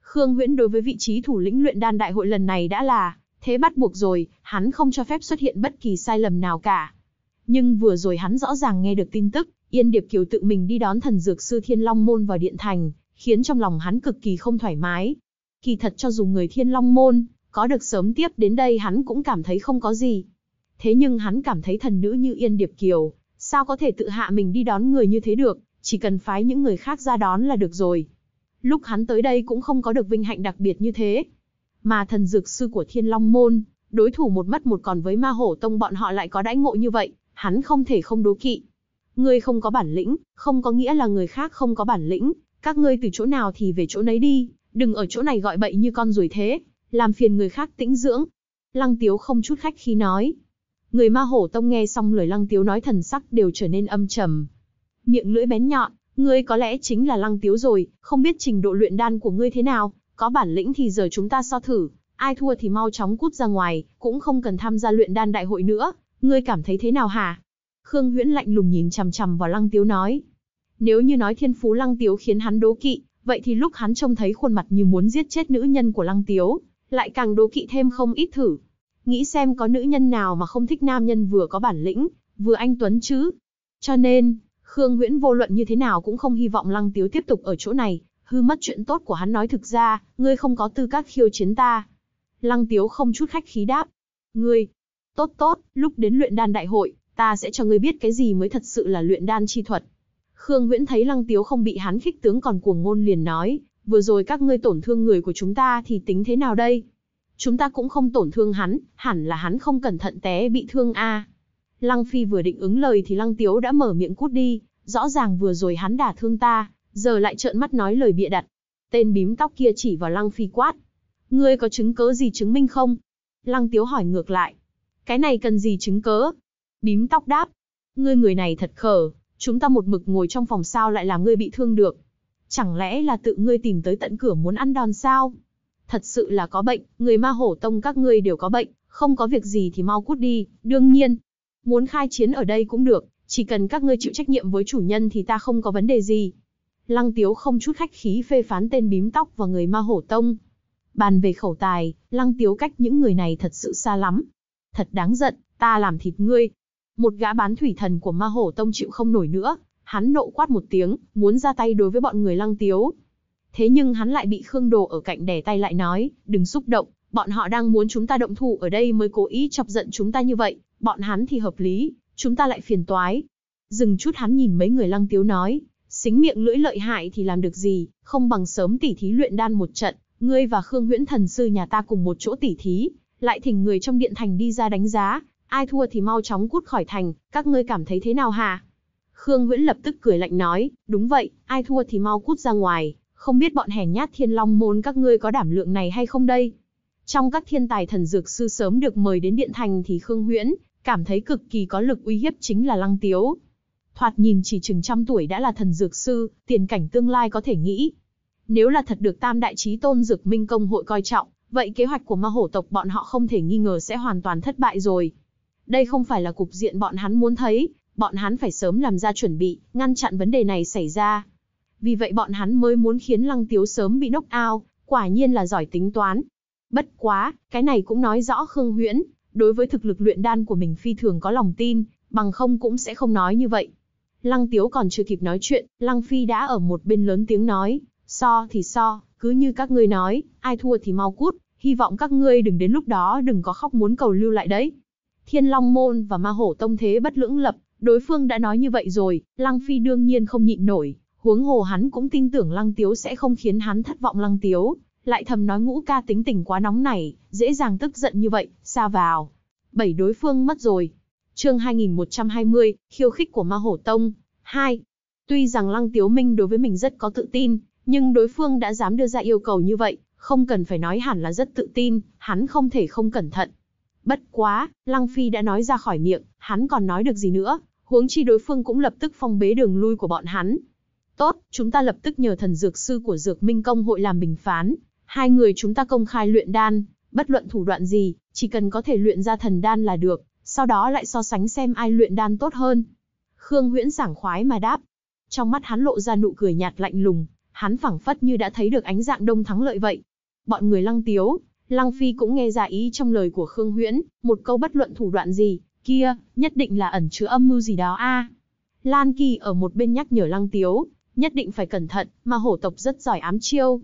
Khương Huyễn đối với vị trí thủ lĩnh luyện đan đại hội lần này đã là Thế bắt buộc rồi, hắn không cho phép xuất hiện bất kỳ sai lầm nào cả. Nhưng vừa rồi hắn rõ ràng nghe được tin tức, Yên Điệp Kiều tự mình đi đón thần dược sư Thiên Long Môn vào điện thành, khiến trong lòng hắn cực kỳ không thoải mái. Kỳ thật cho dù người Thiên Long Môn, có được sớm tiếp đến đây hắn cũng cảm thấy không có gì. Thế nhưng hắn cảm thấy thần nữ như Yên Điệp Kiều, sao có thể tự hạ mình đi đón người như thế được, chỉ cần phái những người khác ra đón là được rồi. Lúc hắn tới đây cũng không có được vinh hạnh đặc biệt như thế. Mà thần dược sư của Thiên Long Môn, đối thủ một mất một còn với ma hổ tông bọn họ lại có đãi ngộ như vậy, hắn không thể không đố kỵ. Ngươi không có bản lĩnh, không có nghĩa là người khác không có bản lĩnh, các ngươi từ chỗ nào thì về chỗ nấy đi, đừng ở chỗ này gọi bậy như con ruồi thế, làm phiền người khác tĩnh dưỡng. Lăng Tiếu không chút khách khi nói. Người ma hổ tông nghe xong lời Lăng Tiếu nói thần sắc đều trở nên âm trầm. Miệng lưỡi bén nhọn, ngươi có lẽ chính là Lăng Tiếu rồi, không biết trình độ luyện đan của ngươi thế nào, có bản lĩnh thì giờ chúng ta so thử, ai thua thì mau chóng cút ra ngoài, cũng không cần tham gia luyện đan đại hội nữa, ngươi cảm thấy thế nào hả? Khương Huyễn lạnh lùng nhìn chằm chằm vào Lăng Tiếu nói. Nếu như nói thiên phú Lăng Tiếu khiến hắn đố kỵ, vậy thì lúc hắn trông thấy khuôn mặt như muốn giết chết nữ nhân của Lăng Tiếu, lại càng đố kỵ thêm không ít thử. Nghĩ xem có nữ nhân nào mà không thích nam nhân vừa có bản lĩnh, vừa anh Tuấn chứ. Cho nên, Khương Huyễn vô luận như thế nào cũng không hy vọng Lăng Tiếu tiếp tục ở chỗ này, hư mất chuyện tốt của hắn nói thực ra, ngươi không có tư cách khiêu chiến ta. Lăng tiếu không chút khách khí đáp. Ngươi, tốt tốt, lúc đến luyện đan đại hội, ta sẽ cho ngươi biết cái gì mới thật sự là luyện đan chi thuật. Khương Nguyễn thấy lăng tiếu không bị hắn khích tướng còn cuồng ngôn liền nói, vừa rồi các ngươi tổn thương người của chúng ta thì tính thế nào đây? Chúng ta cũng không tổn thương hắn, hẳn là hắn không cẩn thận té bị thương a. Lăng Phi vừa định ứng lời thì Lăng Tiếu đã mở miệng cút đi, rõ ràng vừa rồi hắn đả thương ta, giờ lại trợn mắt nói lời bịa đặt. Tên bím tóc kia chỉ vào Lăng Phi quát. Ngươi có chứng cớ gì chứng minh không? Lăng Tiếu hỏi ngược lại. Cái này cần gì chứng cớ? Bím tóc đáp. Ngươi người này thật khờ, chúng ta một mực ngồi trong phòng sao lại làm ngươi bị thương được. Chẳng lẽ là tự ngươi tìm tới tận cửa muốn ăn đòn sao? Thật sự là có bệnh, người ma hổ tông các ngươi đều có bệnh, không có việc gì thì mau cút đi, đương nhiên. Muốn khai chiến ở đây cũng được, chỉ cần các ngươi chịu trách nhiệm với chủ nhân thì ta không có vấn đề gì. Lăng Tiếu không chút khách khí phê phán tên bím tóc và người ma hổ tông. Bàn về khẩu tài, Lăng Tiếu cách những người này thật sự xa lắm. Thật đáng giận, ta làm thịt ngươi. Một gã bán thủy thần của ma hổ tông chịu không nổi nữa, hắn nộ quát một tiếng, muốn ra tay đối với bọn người Lăng Tiếu. Thế nhưng hắn lại bị Khương Đồ ở cạnh đè tay lại nói, đừng xúc động, bọn họ đang muốn chúng ta động thủ ở đây mới cố ý chọc giận chúng ta như vậy, bọn hắn thì hợp lý, chúng ta lại phiền toái. Dừng chút hắn nhìn mấy người Lăng Tiếu nói, xính miệng lưỡi lợi hại thì làm được gì, không bằng sớm tỉ thí luyện đan một trận, ngươi và Khương Huyễn thần sư nhà ta cùng một chỗ tỉ thí, lại thỉnh người trong điện thành đi ra đánh giá, ai thua thì mau chóng cút khỏi thành, các ngươi cảm thấy thế nào hả? Khương Huyễn lập tức cười lạnh nói, đúng vậy, ai thua thì mau cút ra ngoài, không biết bọn hèn nhát thiên long môn các ngươi có đảm lượng này hay không đây? Trong các thiên tài thần dược sư sớm được mời đến điện thành thì Khương Huyễn cảm thấy cực kỳ có lực uy hiếp chính là Lăng Tiếu thoạt nhìn chỉ chừng trăm tuổi đã là thần dược sư, tiền cảnh tương lai có thể nghĩ. Nếu là thật được tam đại trí tôn dược minh công hội coi trọng, vậy kế hoạch của ma hổ tộc bọn họ không thể nghi ngờ sẽ hoàn toàn thất bại rồi. Đây không phải là cục diện bọn hắn muốn thấy, bọn hắn phải sớm làm ra chuẩn bị, ngăn chặn vấn đề này xảy ra. Vì vậy bọn hắn mới muốn khiến Lăng Tiếu sớm bị knock out, quả nhiên là giỏi tính toán. Bất quá, cái này cũng nói rõ Khương Huyễn, đối với thực lực luyện đan của mình phi thường có lòng tin, bằng không cũng sẽ không nói như vậy. Lăng Tiếu còn chưa kịp nói chuyện, Lăng Phi đã ở một bên lớn tiếng nói, so thì so, cứ như các ngươi nói, ai thua thì mau cút, hy vọng các ngươi đừng đến lúc đó đừng có khóc muốn cầu lưu lại đấy. Thiên Long Môn và Ma Hổ Tông thế bất lưỡng lập, đối phương đã nói như vậy rồi, Lăng Phi đương nhiên không nhịn nổi, huống hồ hắn cũng tin tưởng Lăng Tiếu sẽ không khiến hắn thất vọng Lăng Tiếu, lại thầm nói ngũ ca tính tình quá nóng này, dễ dàng tức giận như vậy, xa vào. Bảy đối phương mất rồi, chương 2120, khiêu khích của ma hổ tông. 2. Tuy rằng Lăng Tiếu Minh đối với mình rất có tự tin, nhưng đối phương đã dám đưa ra yêu cầu như vậy, không cần phải nói hẳn là rất tự tin, hắn không thể không cẩn thận. Bất quá, Lăng Phi đã nói ra khỏi miệng, hắn còn nói được gì nữa, huống chi đối phương cũng lập tức phong bế đường lui của bọn hắn. Tốt, chúng ta lập tức nhờ thần dược sư của Dược Minh Công hội làm bình phán, hai người chúng ta công khai luyện đan, bất luận thủ đoạn gì, chỉ cần có thể luyện ra thần đan là được, sau đó lại so sánh xem ai luyện đan tốt hơn. Khương Huyễn sảng khoái mà đáp. Trong mắt hắn lộ ra nụ cười nhạt lạnh lùng, hắn phảng phất như đã thấy được ánh dạng đông thắng lợi vậy. Bọn người lăng tiếu, lăng phi cũng nghe ra ý trong lời của Khương Huyễn, một câu bất luận thủ đoạn gì, kia, nhất định là ẩn chứa âm mưu gì đó a. Lan Kỳ ở một bên nhắc nhở lăng tiếu, nhất định phải cẩn thận, mà hổ tộc rất giỏi ám chiêu.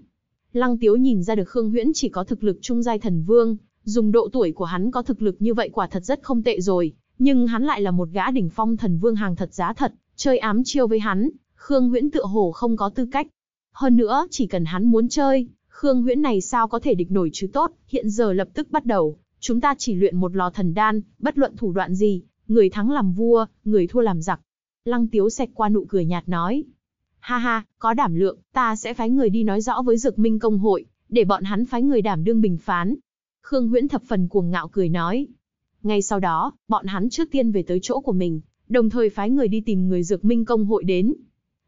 Lăng tiếu nhìn ra được Khương Huyễn chỉ có thực lực trung giai thần vương, dùng độ tuổi của hắn có thực lực như vậy quả thật rất không tệ rồi, nhưng hắn lại là một gã đỉnh phong thần vương hàng thật giá thật, chơi ám chiêu với hắn, Khương Huyễn tựa hồ không có tư cách. Hơn nữa, chỉ cần hắn muốn chơi, Khương Huyễn này sao có thể địch nổi chứ tốt, hiện giờ lập tức bắt đầu, chúng ta chỉ luyện một lò thần đan, bất luận thủ đoạn gì, người thắng làm vua, người thua làm giặc. Lăng Tiếu xẹt qua nụ cười nhạt nói, ha ha, có đảm lượng, ta sẽ phái người đi nói rõ với Dược Minh công hội, để bọn hắn phái người đảm đương bình phán, Khương Huyễn thập phần cuồng ngạo cười nói. Ngay sau đó, bọn hắn trước tiên về tới chỗ của mình, đồng thời phái người đi tìm người dược minh công hội đến.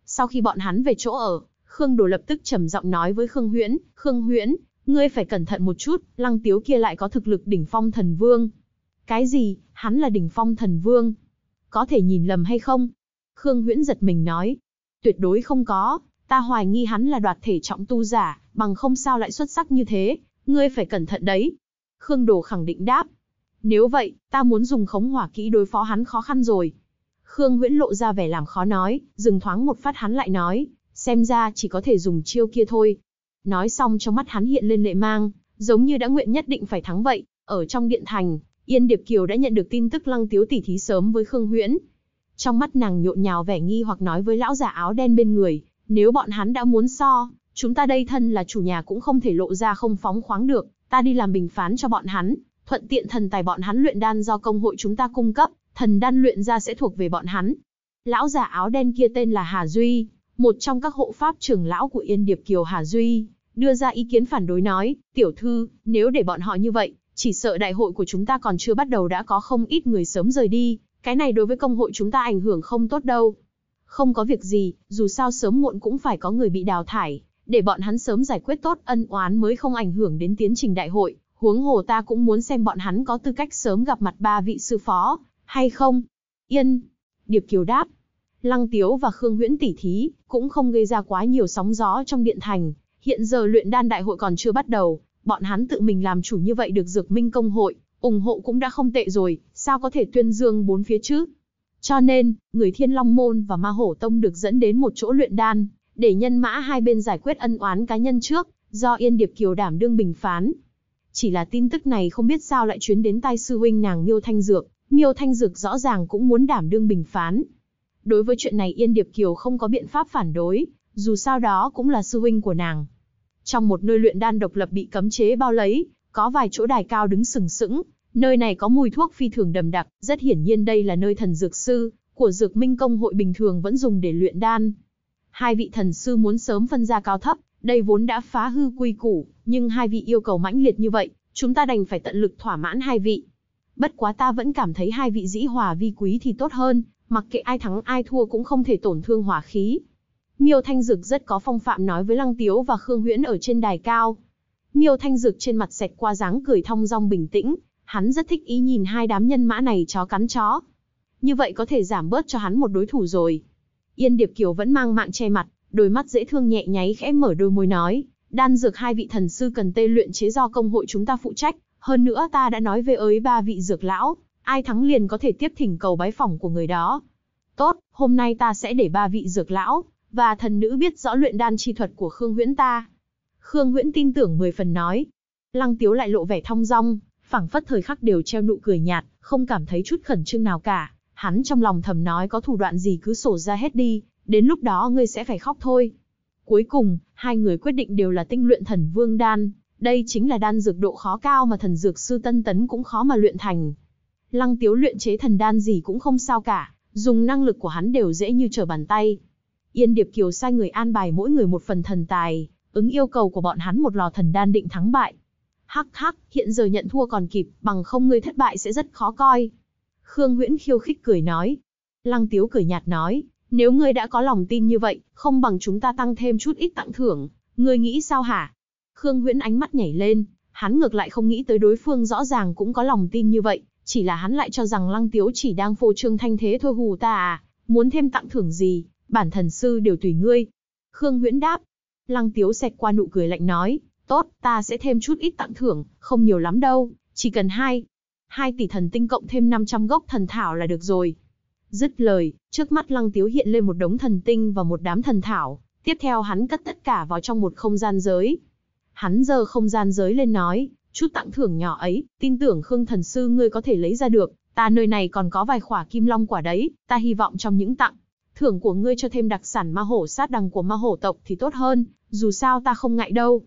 Sau khi bọn hắn về chỗ ở, Khương Đồ lập tức trầm giọng nói với Khương Huyễn, Khương Huyễn, ngươi phải cẩn thận một chút, lăng tiếu kia lại có thực lực đỉnh phong thần vương. Cái gì, hắn là đỉnh phong thần vương? Có thể nhìn lầm hay không? Khương Huyễn giật mình nói, tuyệt đối không có, ta hoài nghi hắn là đoạt thể trọng tu giả, bằng không sao lại xuất sắc như thế, ngươi phải cẩn thận đấy. Khương Đồ khẳng định đáp. Nếu vậy, ta muốn dùng khống hỏa kỹ đối phó hắn khó khăn rồi. Khương Huyễn lộ ra vẻ làm khó nói, dừng thoáng một phát hắn lại nói, xem ra chỉ có thể dùng chiêu kia thôi. Nói xong trong mắt hắn hiện lên lệ mang, giống như đã nguyện nhất định phải thắng vậy. Ở trong điện thành, Yên Điệp Kiều đã nhận được tin tức Lăng Tiếu tỷ thí sớm với Khương Huyễn. Trong mắt nàng nhộn nhào vẻ nghi hoặc nói với lão giả áo đen bên người, nếu bọn hắn đã muốn so, chúng ta đây thân là chủ nhà cũng không thể lộ ra không phóng khoáng được, ta đi làm bình phán cho bọn hắn, thuận tiện thần tài bọn hắn luyện đan do công hội chúng ta cung cấp, thần đan luyện ra sẽ thuộc về bọn hắn. Lão già áo đen kia tên là Hà Duy, một trong các hộ pháp trưởng lão của Yên Điệp Kiều Hà Duy, đưa ra ý kiến phản đối nói, tiểu thư, nếu để bọn họ như vậy, chỉ sợ đại hội của chúng ta còn chưa bắt đầu đã có không ít người sớm rời đi, cái này đối với công hội chúng ta ảnh hưởng không tốt đâu. Không có việc gì, dù sao sớm muộn cũng phải có người bị đào thải, để bọn hắn sớm giải quyết tốt ân oán mới không ảnh hưởng đến tiến trình đại hội, huống hồ ta cũng muốn xem bọn hắn có tư cách sớm gặp mặt ba vị sư phó, hay không? Yên! Điệp Kiều đáp. Lăng Tiếu và Khương Huyễn tỉ thí, cũng không gây ra quá nhiều sóng gió trong điện thành, hiện giờ luyện đan đại hội còn chưa bắt đầu, bọn hắn tự mình làm chủ như vậy được dược minh công hội, ủng hộ cũng đã không tệ rồi, sao có thể tuyên dương bốn phía chứ? Cho nên, người Thiên Long Môn và Ma Hổ Tông được dẫn đến một chỗ luyện đan, để nhân mã hai bên giải quyết ân oán cá nhân trước, do Yên Điệp Kiều đảm đương bình phán. Chỉ là tin tức này không biết sao lại chuyến đến tai sư huynh nàng Miêu Thanh Dược, Miêu Thanh Dược rõ ràng cũng muốn đảm đương bình phán. Đối với chuyện này Yên Điệp Kiều không có biện pháp phản đối, dù sao đó cũng là sư huynh của nàng. Trong một nơi luyện đan độc lập bị cấm chế bao lấy, có vài chỗ đài cao đứng sừng sững, nơi này có mùi thuốc phi thường đầm đặc, rất hiển nhiên đây là nơi thần dược sư của Dược Minh công hội bình thường vẫn dùng để luyện đan. Hai vị thần sư muốn sớm phân ra cao thấp, đây vốn đã phá hư quy củ, nhưng hai vị yêu cầu mãnh liệt như vậy, chúng ta đành phải tận lực thỏa mãn hai vị. Bất quá ta vẫn cảm thấy hai vị dĩ hòa vi quý thì tốt hơn, mặc kệ ai thắng ai thua cũng không thể tổn thương hỏa khí. Miêu Thanh Dực rất có phong phạm nói với Lăng Tiếu và Khương Huyễn ở trên đài cao. Miêu Thanh Dực trên mặt xẹt qua dáng cười thong dong bình tĩnh, hắn rất thích ý nhìn hai đám nhân mã này chó cắn chó. Như vậy có thể giảm bớt cho hắn một đối thủ rồi. Yên Điệp Kiều vẫn mang mạng che mặt, đôi mắt dễ thương nhẹ nháy khẽ mở đôi môi nói, đan dược hai vị thần sư cần tê luyện chế do công hội chúng ta phụ trách, hơn nữa ta đã nói với ới ba vị dược lão, ai thắng liền có thể tiếp thỉnh cầu bái phỏng của người đó. Tốt, hôm nay ta sẽ để ba vị dược lão và thần nữ biết rõ luyện đan chi thuật của Khương Huyễn ta. Khương Huyễn tin tưởng mười phần nói. Lăng Tiếu lại lộ vẻ thong dong, phảng phất thời khắc đều treo nụ cười nhạt, không cảm thấy chút khẩn trương nào cả, Hắn trong lòng thầm nói có thủ đoạn gì cứ sổ ra hết đi, đến lúc đó ngươi sẽ phải khóc thôi. Cuối cùng, hai người quyết định đều là tinh luyện thần vương đan, đây chính là đan dược độ khó cao mà thần dược sư Tân Tấn cũng khó mà luyện thành. Lăng Tiếu luyện chế thần đan gì cũng không sao cả, dùng năng lực của hắn đều dễ như trở bàn tay. Yên Điệp Kiều sai người an bài mỗi người một phần thần tài, ứng yêu cầu của bọn hắn một lò thần đan định thắng bại. Hắc hắc, hiện giờ nhận thua còn kịp, bằng không ngươi thất bại sẽ rất khó coi. Khương Nguyễn khiêu khích cười nói. Lăng Tiếu cười nhạt nói, nếu ngươi đã có lòng tin như vậy, không bằng chúng ta tăng thêm chút ít tặng thưởng, ngươi nghĩ sao hả? Khương Nguyễn ánh mắt nhảy lên, hắn ngược lại không nghĩ tới đối phương rõ ràng cũng có lòng tin như vậy, chỉ là hắn lại cho rằng Lăng Tiếu chỉ đang phô trương thanh thế thôi hù ta à, muốn thêm tặng thưởng gì, bản thần sư đều tùy ngươi. Khương Nguyễn đáp, Lăng Tiếu xẹt qua nụ cười lạnh nói, tốt, ta sẽ thêm chút ít tặng thưởng, không nhiều lắm đâu, chỉ cần hai, 2 tỷ thần tinh cộng thêm 500 gốc thần thảo là được rồi. Dứt lời, trước mắt Lăng Tiếu hiện lên một đống thần tinh và một đám thần thảo, tiếp theo hắn cất tất cả vào trong một không gian giới. Hắn giơ không gian giới lên nói, chút tặng thưởng nhỏ ấy, tin tưởng Khương Thần Sư ngươi có thể lấy ra được, ta nơi này còn có vài khỏa kim long quả đấy, ta hy vọng trong những tặng thưởng của ngươi cho thêm đặc sản ma hổ sát đằng của ma hổ tộc thì tốt hơn, dù sao ta không ngại đâu.